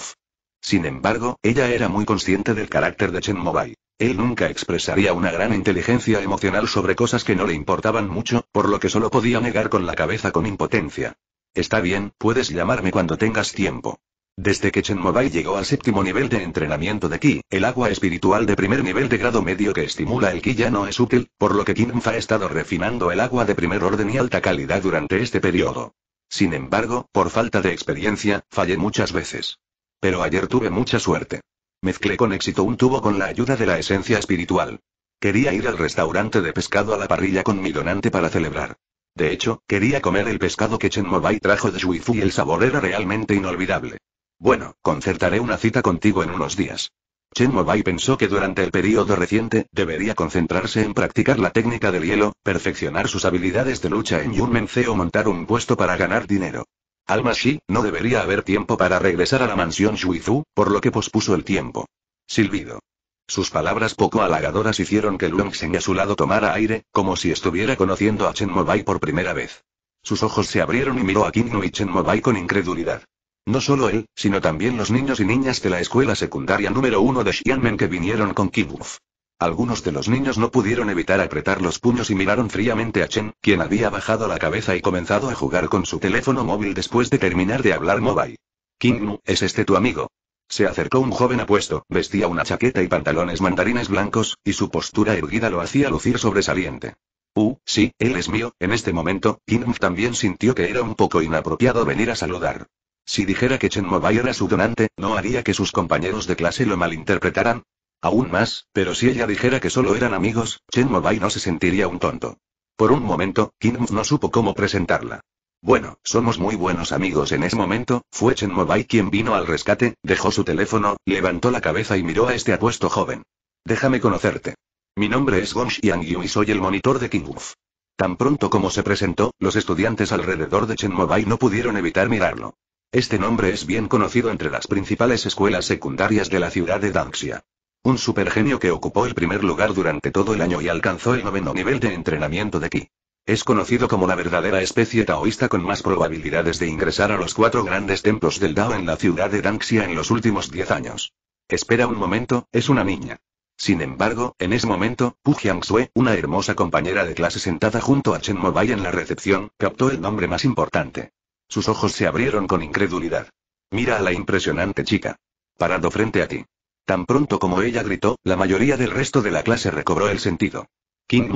Sin embargo, ella era muy consciente del carácter de Chen Mobai. Él nunca expresaría una gran inteligencia emocional sobre cosas que no le importaban mucho, por lo que solo podía negar con la cabeza con impotencia. Está bien, puedes llamarme cuando tengas tiempo. Desde que Chen Mobai llegó al séptimo nivel de entrenamiento de Ki, el agua espiritual de primer nivel de grado medio que estimula el Ki ya no es útil, por lo que Kinfa ha estado refinando el agua de primer orden y alta calidad durante este periodo. Sin embargo, por falta de experiencia, fallé muchas veces. Pero ayer tuve mucha suerte. Mezclé con éxito un tubo con la ayuda de la esencia espiritual. Quería ir al restaurante de pescado a la parrilla con mi donante para celebrar. De hecho, quería comer el pescado que Chen Mobai trajo de Shuifu y el sabor era realmente inolvidable. Bueno, concertaré una cita contigo en unos días. Chen Mobai pensó que durante el periodo reciente, debería concentrarse en practicar la técnica del hielo, perfeccionar sus habilidades de lucha en Yunmense o montar un puesto para ganar dinero. Alma no debería haber tiempo para regresar a la mansión Shuifu, por lo que pospuso el tiempo. Silbido. Sus palabras poco halagadoras hicieron que Luangsen a su lado tomara aire, como si estuviera conociendo a Chen Mobai por primera vez. Sus ojos se abrieron y miró a Nu y Chen Mobai con incredulidad. No solo él, sino también los niños y niñas de la escuela secundaria número uno de Xianmen que vinieron con Wuf. Algunos de los niños no pudieron evitar apretar los puños y miraron fríamente a Chen, quien había bajado la cabeza y comenzado a jugar con su teléfono móvil después de terminar de hablar mobile. Nu, ¿es este tu amigo? Se acercó un joven apuesto, vestía una chaqueta y pantalones mandarines blancos, y su postura erguida lo hacía lucir sobresaliente. Uh, sí, él es mío, en este momento, Kim también sintió que era un poco inapropiado venir a saludar. Si dijera que Chen Mobile era su donante, ¿no haría que sus compañeros de clase lo malinterpretaran? Aún más, pero si ella dijera que solo eran amigos, Chen Mobai no se sentiría un tonto. Por un momento, Kim no supo cómo presentarla. Bueno, somos muy buenos amigos en ese momento, fue Chen Mobai quien vino al rescate, dejó su teléfono, levantó la cabeza y miró a este apuesto joven. Déjame conocerte. Mi nombre es Gong Yu y soy el monitor de King Wolf. Tan pronto como se presentó, los estudiantes alrededor de Chen Mobai no pudieron evitar mirarlo. Este nombre es bien conocido entre las principales escuelas secundarias de la ciudad de Danxia. Un supergenio que ocupó el primer lugar durante todo el año y alcanzó el noveno nivel de entrenamiento de Ki. Es conocido como la verdadera especie taoísta con más probabilidades de ingresar a los cuatro grandes templos del Dao en la ciudad de Danxia en los últimos diez años. Espera un momento, es una niña. Sin embargo, en ese momento, Pu Jiangsue, una hermosa compañera de clase sentada junto a Chen Mobai en la recepción, captó el nombre más importante. Sus ojos se abrieron con incredulidad. Mira a la impresionante chica. Parado frente a ti. Tan pronto como ella gritó, la mayoría del resto de la clase recobró el sentido. King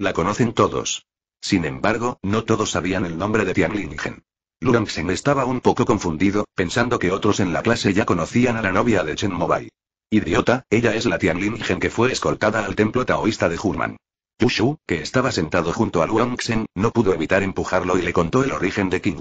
la conocen todos. Sin embargo, no todos sabían el nombre de Tian Lingen. Luangsen estaba un poco confundido, pensando que otros en la clase ya conocían a la novia de Chen Mobai. Idiota, ella es la Tian Linggen que fue escoltada al templo taoísta de Jurman. Yushu, que estaba sentado junto a Luangsen, no pudo evitar empujarlo y le contó el origen de King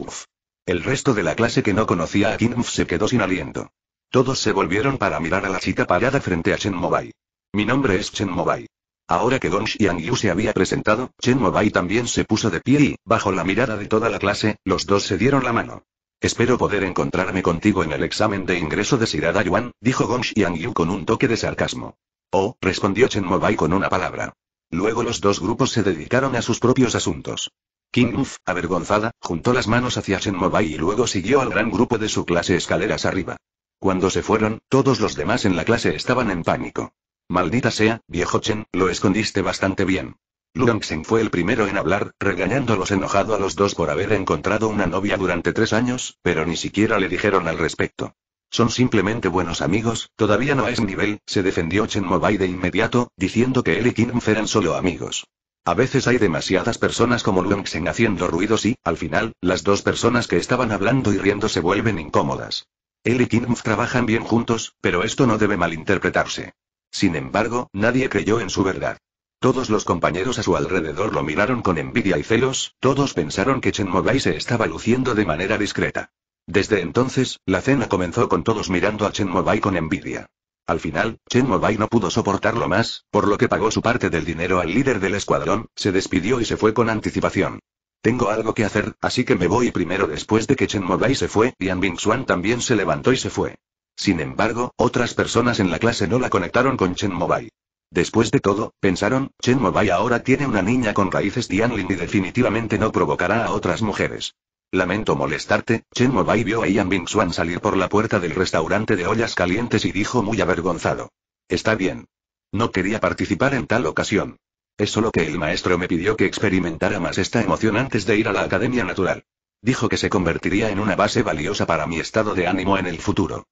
El resto de la clase que no conocía a King se quedó sin aliento. Todos se volvieron para mirar a la chica parada frente a Chen Mobai. Mi nombre es Chen Mobai. Ahora que Don Yu se había presentado, Chen Mobai también se puso de pie y, bajo la mirada de toda la clase, los dos se dieron la mano. Espero poder encontrarme contigo en el examen de ingreso de Sirada Yuan, dijo Gong Yu con un toque de sarcasmo. Oh, respondió Chen Mobai con una palabra. Luego los dos grupos se dedicaron a sus propios asuntos. Kim Uf, avergonzada, juntó las manos hacia Chen Mobai y luego siguió al gran grupo de su clase escaleras arriba. Cuando se fueron, todos los demás en la clase estaban en pánico. Maldita sea, viejo Chen, lo escondiste bastante bien. Luangsen fue el primero en hablar, regañándolos enojado a los dos por haber encontrado una novia durante tres años, pero ni siquiera le dijeron al respecto. Son simplemente buenos amigos, todavía no es nivel, se defendió Chen Mobai de inmediato, diciendo que él y Kim eran solo amigos. A veces hay demasiadas personas como Luangsen haciendo ruidos y, al final, las dos personas que estaban hablando y riendo se vuelven incómodas. Él y Kim trabajan bien juntos, pero esto no debe malinterpretarse. Sin embargo, nadie creyó en su verdad. Todos los compañeros a su alrededor lo miraron con envidia y celos, todos pensaron que Chen Mobai se estaba luciendo de manera discreta. Desde entonces, la cena comenzó con todos mirando a Chen Mobai con envidia. Al final, Chen Mobai no pudo soportarlo más, por lo que pagó su parte del dinero al líder del escuadrón, se despidió y se fue con anticipación. Tengo algo que hacer, así que me voy primero después de que Chen Mobai se fue, y An Bing Xuan también se levantó y se fue. Sin embargo, otras personas en la clase no la conectaron con Chen Mobai. Después de todo, pensaron, Chen Mobai ahora tiene una niña con raíces Tianlin y definitivamente no provocará a otras mujeres. Lamento molestarte, Chen Mobai vio a Yan Bing salir por la puerta del restaurante de ollas calientes y dijo muy avergonzado. Está bien. No quería participar en tal ocasión. Es solo que el maestro me pidió que experimentara más esta emoción antes de ir a la Academia Natural. Dijo que se convertiría en una base valiosa para mi estado de ánimo en el futuro.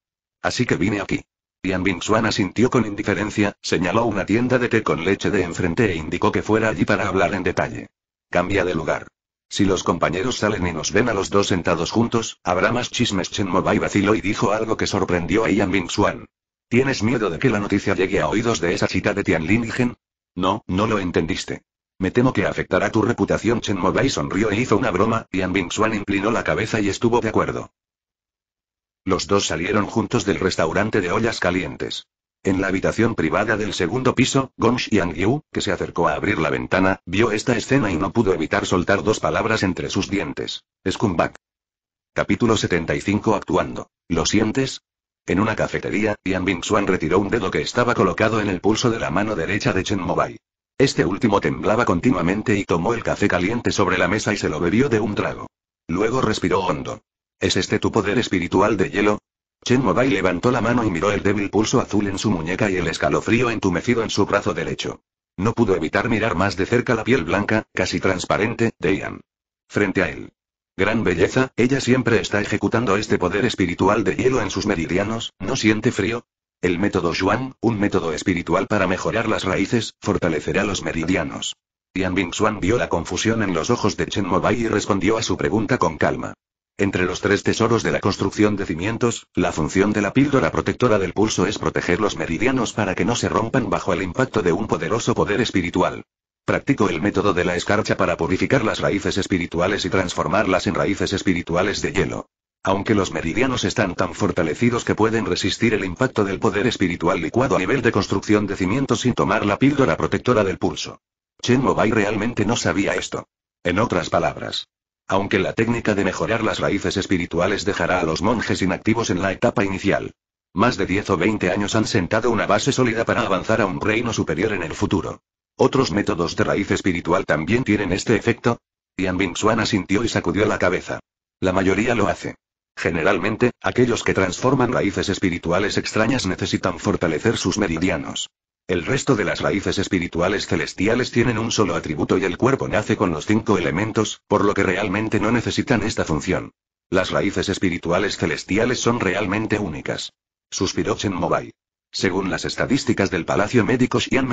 Así que vine aquí. Yan Bingxuan asintió con indiferencia, señaló una tienda de té con leche de enfrente e indicó que fuera allí para hablar en detalle. Cambia de lugar. Si los compañeros salen y nos ven a los dos sentados juntos, habrá más chismes. Chen Mobai vaciló y dijo algo que sorprendió a Yan Bingxuan. ¿Tienes miedo de que la noticia llegue a oídos de esa chica de Tianlingen? No, no lo entendiste. Me temo que afectará tu reputación. Chen Mobai sonrió e hizo una broma, Yan Bingxuan inclinó la cabeza y estuvo de acuerdo. Los dos salieron juntos del restaurante de ollas calientes. En la habitación privada del segundo piso, Gong Yu, que se acercó a abrir la ventana, vio esta escena y no pudo evitar soltar dos palabras entre sus dientes. Scumbag. Capítulo 75 Actuando. ¿Lo sientes? En una cafetería, Yan Bingxuan retiró un dedo que estaba colocado en el pulso de la mano derecha de Chen Mobai. Este último temblaba continuamente y tomó el café caliente sobre la mesa y se lo bebió de un trago. Luego respiró hondo. ¿Es este tu poder espiritual de hielo? Chen Mobai levantó la mano y miró el débil pulso azul en su muñeca y el escalofrío entumecido en su brazo derecho. No pudo evitar mirar más de cerca la piel blanca, casi transparente, de Ian. Frente a él. Gran belleza, ella siempre está ejecutando este poder espiritual de hielo en sus meridianos, ¿no siente frío? El método Xuan, un método espiritual para mejorar las raíces, fortalecerá los meridianos. Ian Bing Xuan vio la confusión en los ojos de Chen Mobai y respondió a su pregunta con calma. Entre los tres tesoros de la construcción de cimientos, la función de la píldora protectora del pulso es proteger los meridianos para que no se rompan bajo el impacto de un poderoso poder espiritual. Practico el método de la escarcha para purificar las raíces espirituales y transformarlas en raíces espirituales de hielo. Aunque los meridianos están tan fortalecidos que pueden resistir el impacto del poder espiritual licuado a nivel de construcción de cimientos sin tomar la píldora protectora del pulso. Chen Mobai realmente no sabía esto. En otras palabras, aunque la técnica de mejorar las raíces espirituales dejará a los monjes inactivos en la etapa inicial. Más de 10 o 20 años han sentado una base sólida para avanzar a un reino superior en el futuro. Otros métodos de raíz espiritual también tienen este efecto. Yan Bingxuan asintió y sacudió la cabeza. La mayoría lo hace. Generalmente, aquellos que transforman raíces espirituales extrañas necesitan fortalecer sus meridianos. El resto de las raíces espirituales celestiales tienen un solo atributo y el cuerpo nace con los cinco elementos, por lo que realmente no necesitan esta función. Las raíces espirituales celestiales son realmente únicas. Suspiró Chen Mobile. Según las estadísticas del Palacio Médico Xian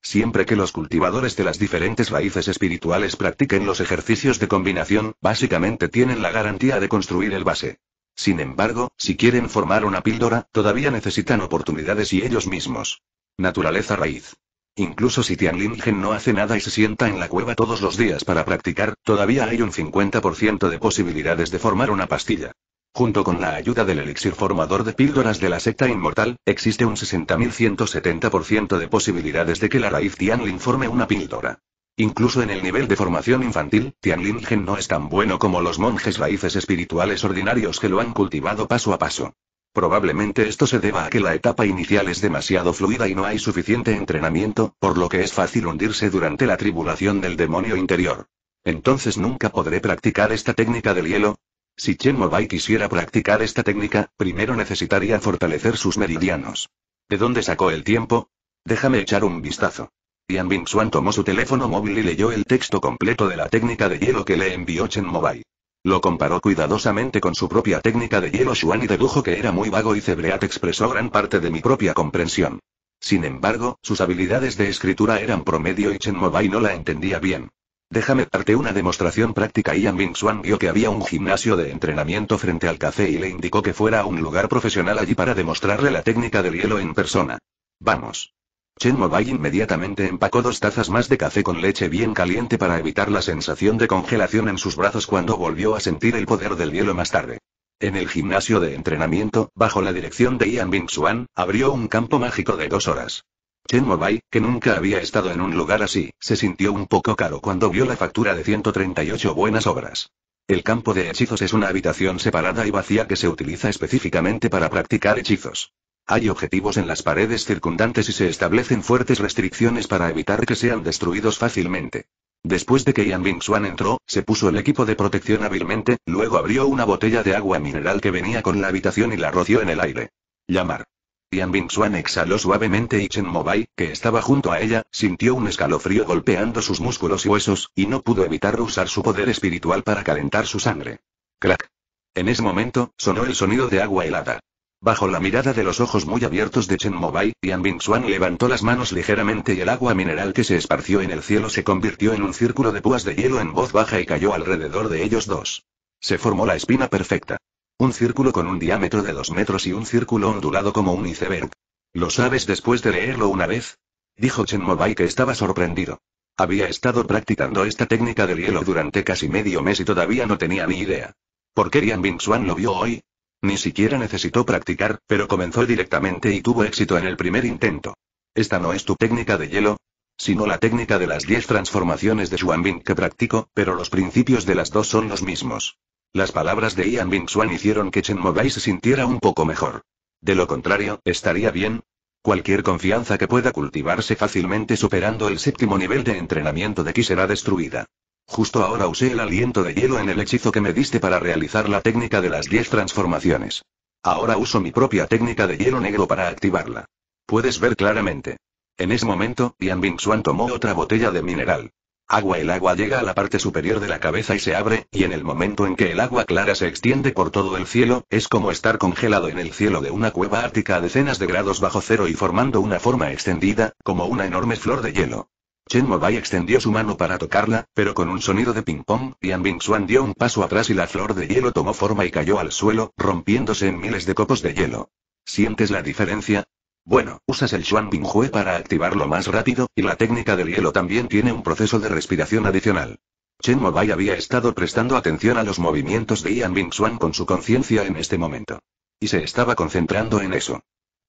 siempre que los cultivadores de las diferentes raíces espirituales practiquen los ejercicios de combinación, básicamente tienen la garantía de construir el base. Sin embargo, si quieren formar una píldora, todavía necesitan oportunidades y ellos mismos. Naturaleza raíz. Incluso si Tianlingen no hace nada y se sienta en la cueva todos los días para practicar, todavía hay un 50% de posibilidades de formar una pastilla. Junto con la ayuda del elixir formador de píldoras de la secta inmortal, existe un 60.170% de posibilidades de que la raíz Tianlin forme una píldora. Incluso en el nivel de formación infantil, Tianlingen no es tan bueno como los monjes raíces espirituales ordinarios que lo han cultivado paso a paso. Probablemente esto se deba a que la etapa inicial es demasiado fluida y no hay suficiente entrenamiento, por lo que es fácil hundirse durante la tribulación del demonio interior. Entonces nunca podré practicar esta técnica del hielo. Si Chen Mobai quisiera practicar esta técnica, primero necesitaría fortalecer sus meridianos. ¿De dónde sacó el tiempo? Déjame echar un vistazo. Yan Bingxuan tomó su teléfono móvil y leyó el texto completo de la técnica de hielo que le envió Chen Mobai. Lo comparó cuidadosamente con su propia técnica de hielo Shuan y dedujo que era muy vago y Cebreat expresó gran parte de mi propia comprensión. Sin embargo, sus habilidades de escritura eran promedio y Chen Mobai no la entendía bien. Déjame darte una demostración práctica. Yan Bing Xuan vio que había un gimnasio de entrenamiento frente al café y le indicó que fuera a un lugar profesional allí para demostrarle la técnica del hielo en persona. Vamos. Chen Mobai inmediatamente empacó dos tazas más de café con leche bien caliente para evitar la sensación de congelación en sus brazos cuando volvió a sentir el poder del hielo más tarde. En el gimnasio de entrenamiento, bajo la dirección de Ian Bing Xuan, abrió un campo mágico de dos horas. Chen Mobai, que nunca había estado en un lugar así, se sintió un poco caro cuando vio la factura de 138 buenas obras. El campo de hechizos es una habitación separada y vacía que se utiliza específicamente para practicar hechizos. Hay objetivos en las paredes circundantes y se establecen fuertes restricciones para evitar que sean destruidos fácilmente. Después de que Yan Bing Xuan entró, se puso el equipo de protección hábilmente, luego abrió una botella de agua mineral que venía con la habitación y la roció en el aire. Llamar. Yan Bingxuan exhaló suavemente y Chen Mobai, que estaba junto a ella, sintió un escalofrío golpeando sus músculos y huesos, y no pudo evitar usar su poder espiritual para calentar su sangre. Crack. En ese momento, sonó el sonido de agua helada. Bajo la mirada de los ojos muy abiertos de Chen Mobai, Yan Bingxuan levantó las manos ligeramente y el agua mineral que se esparció en el cielo se convirtió en un círculo de púas de hielo en voz baja y cayó alrededor de ellos dos. Se formó la espina perfecta. Un círculo con un diámetro de dos metros y un círculo ondulado como un iceberg. ¿Lo sabes después de leerlo una vez? Dijo Chen Mobai que estaba sorprendido. Había estado practicando esta técnica del hielo durante casi medio mes y todavía no tenía ni idea. ¿Por qué Yan Bing Xuan lo vio hoy? Ni siquiera necesitó practicar, pero comenzó directamente y tuvo éxito en el primer intento. Esta no es tu técnica de hielo, sino la técnica de las 10 transformaciones de Bing que practico, pero los principios de las dos son los mismos. Las palabras de Ian Bing Xuan hicieron que Chen Mobai se sintiera un poco mejor. De lo contrario, estaría bien. Cualquier confianza que pueda cultivarse fácilmente superando el séptimo nivel de entrenamiento de Ki será destruida. Justo ahora usé el aliento de hielo en el hechizo que me diste para realizar la técnica de las 10 transformaciones. Ahora uso mi propia técnica de hielo negro para activarla. Puedes ver claramente. En ese momento, Ian Bing Xuan tomó otra botella de mineral. Agua El agua llega a la parte superior de la cabeza y se abre, y en el momento en que el agua clara se extiende por todo el cielo, es como estar congelado en el cielo de una cueva ártica a decenas de grados bajo cero y formando una forma extendida, como una enorme flor de hielo. Chen Mobai extendió su mano para tocarla, pero con un sonido de ping-pong, Yan Bingxuan dio un paso atrás y la flor de hielo tomó forma y cayó al suelo, rompiéndose en miles de copos de hielo. ¿Sientes la diferencia? Bueno, usas el Xuan Hue para activarlo más rápido, y la técnica del hielo también tiene un proceso de respiración adicional. Chen Mobai había estado prestando atención a los movimientos de Ian Bing Xuan con su conciencia en este momento. Y se estaba concentrando en eso.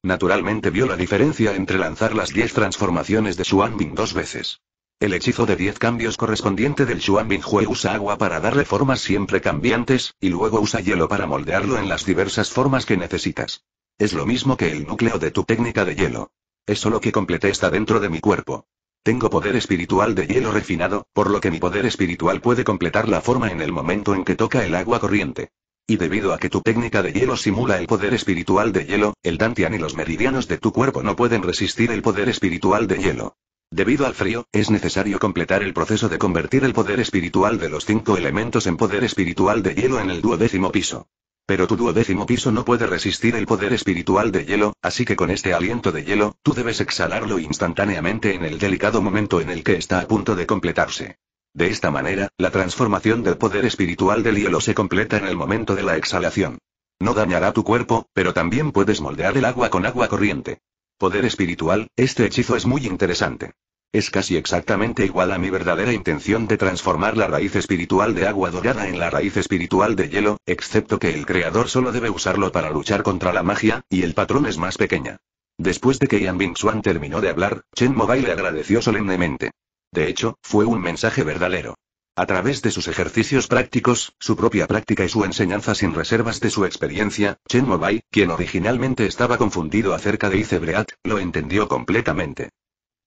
Naturalmente vio la diferencia entre lanzar las 10 transformaciones de Xuan Bing dos veces. El hechizo de 10 cambios correspondiente del Xuan Hue usa agua para darle formas siempre cambiantes, y luego usa hielo para moldearlo en las diversas formas que necesitas. Es lo mismo que el núcleo de tu técnica de hielo. Eso lo que completé está dentro de mi cuerpo. Tengo poder espiritual de hielo refinado, por lo que mi poder espiritual puede completar la forma en el momento en que toca el agua corriente. Y debido a que tu técnica de hielo simula el poder espiritual de hielo, el Dantian y los meridianos de tu cuerpo no pueden resistir el poder espiritual de hielo. Debido al frío, es necesario completar el proceso de convertir el poder espiritual de los cinco elementos en poder espiritual de hielo en el duodécimo piso. Pero tu duodécimo piso no puede resistir el poder espiritual de hielo, así que con este aliento de hielo, tú debes exhalarlo instantáneamente en el delicado momento en el que está a punto de completarse. De esta manera, la transformación del poder espiritual del hielo se completa en el momento de la exhalación. No dañará tu cuerpo, pero también puedes moldear el agua con agua corriente. Poder espiritual, este hechizo es muy interesante. Es casi exactamente igual a mi verdadera intención de transformar la raíz espiritual de agua dorada en la raíz espiritual de hielo, excepto que el creador solo debe usarlo para luchar contra la magia, y el patrón es más pequeña. Después de que Yan Bing Xuan terminó de hablar, Chen Mobai le agradeció solemnemente. De hecho, fue un mensaje verdadero. A través de sus ejercicios prácticos, su propia práctica y su enseñanza sin reservas de su experiencia, Chen Mobai, quien originalmente estaba confundido acerca de Icebreat, lo entendió completamente.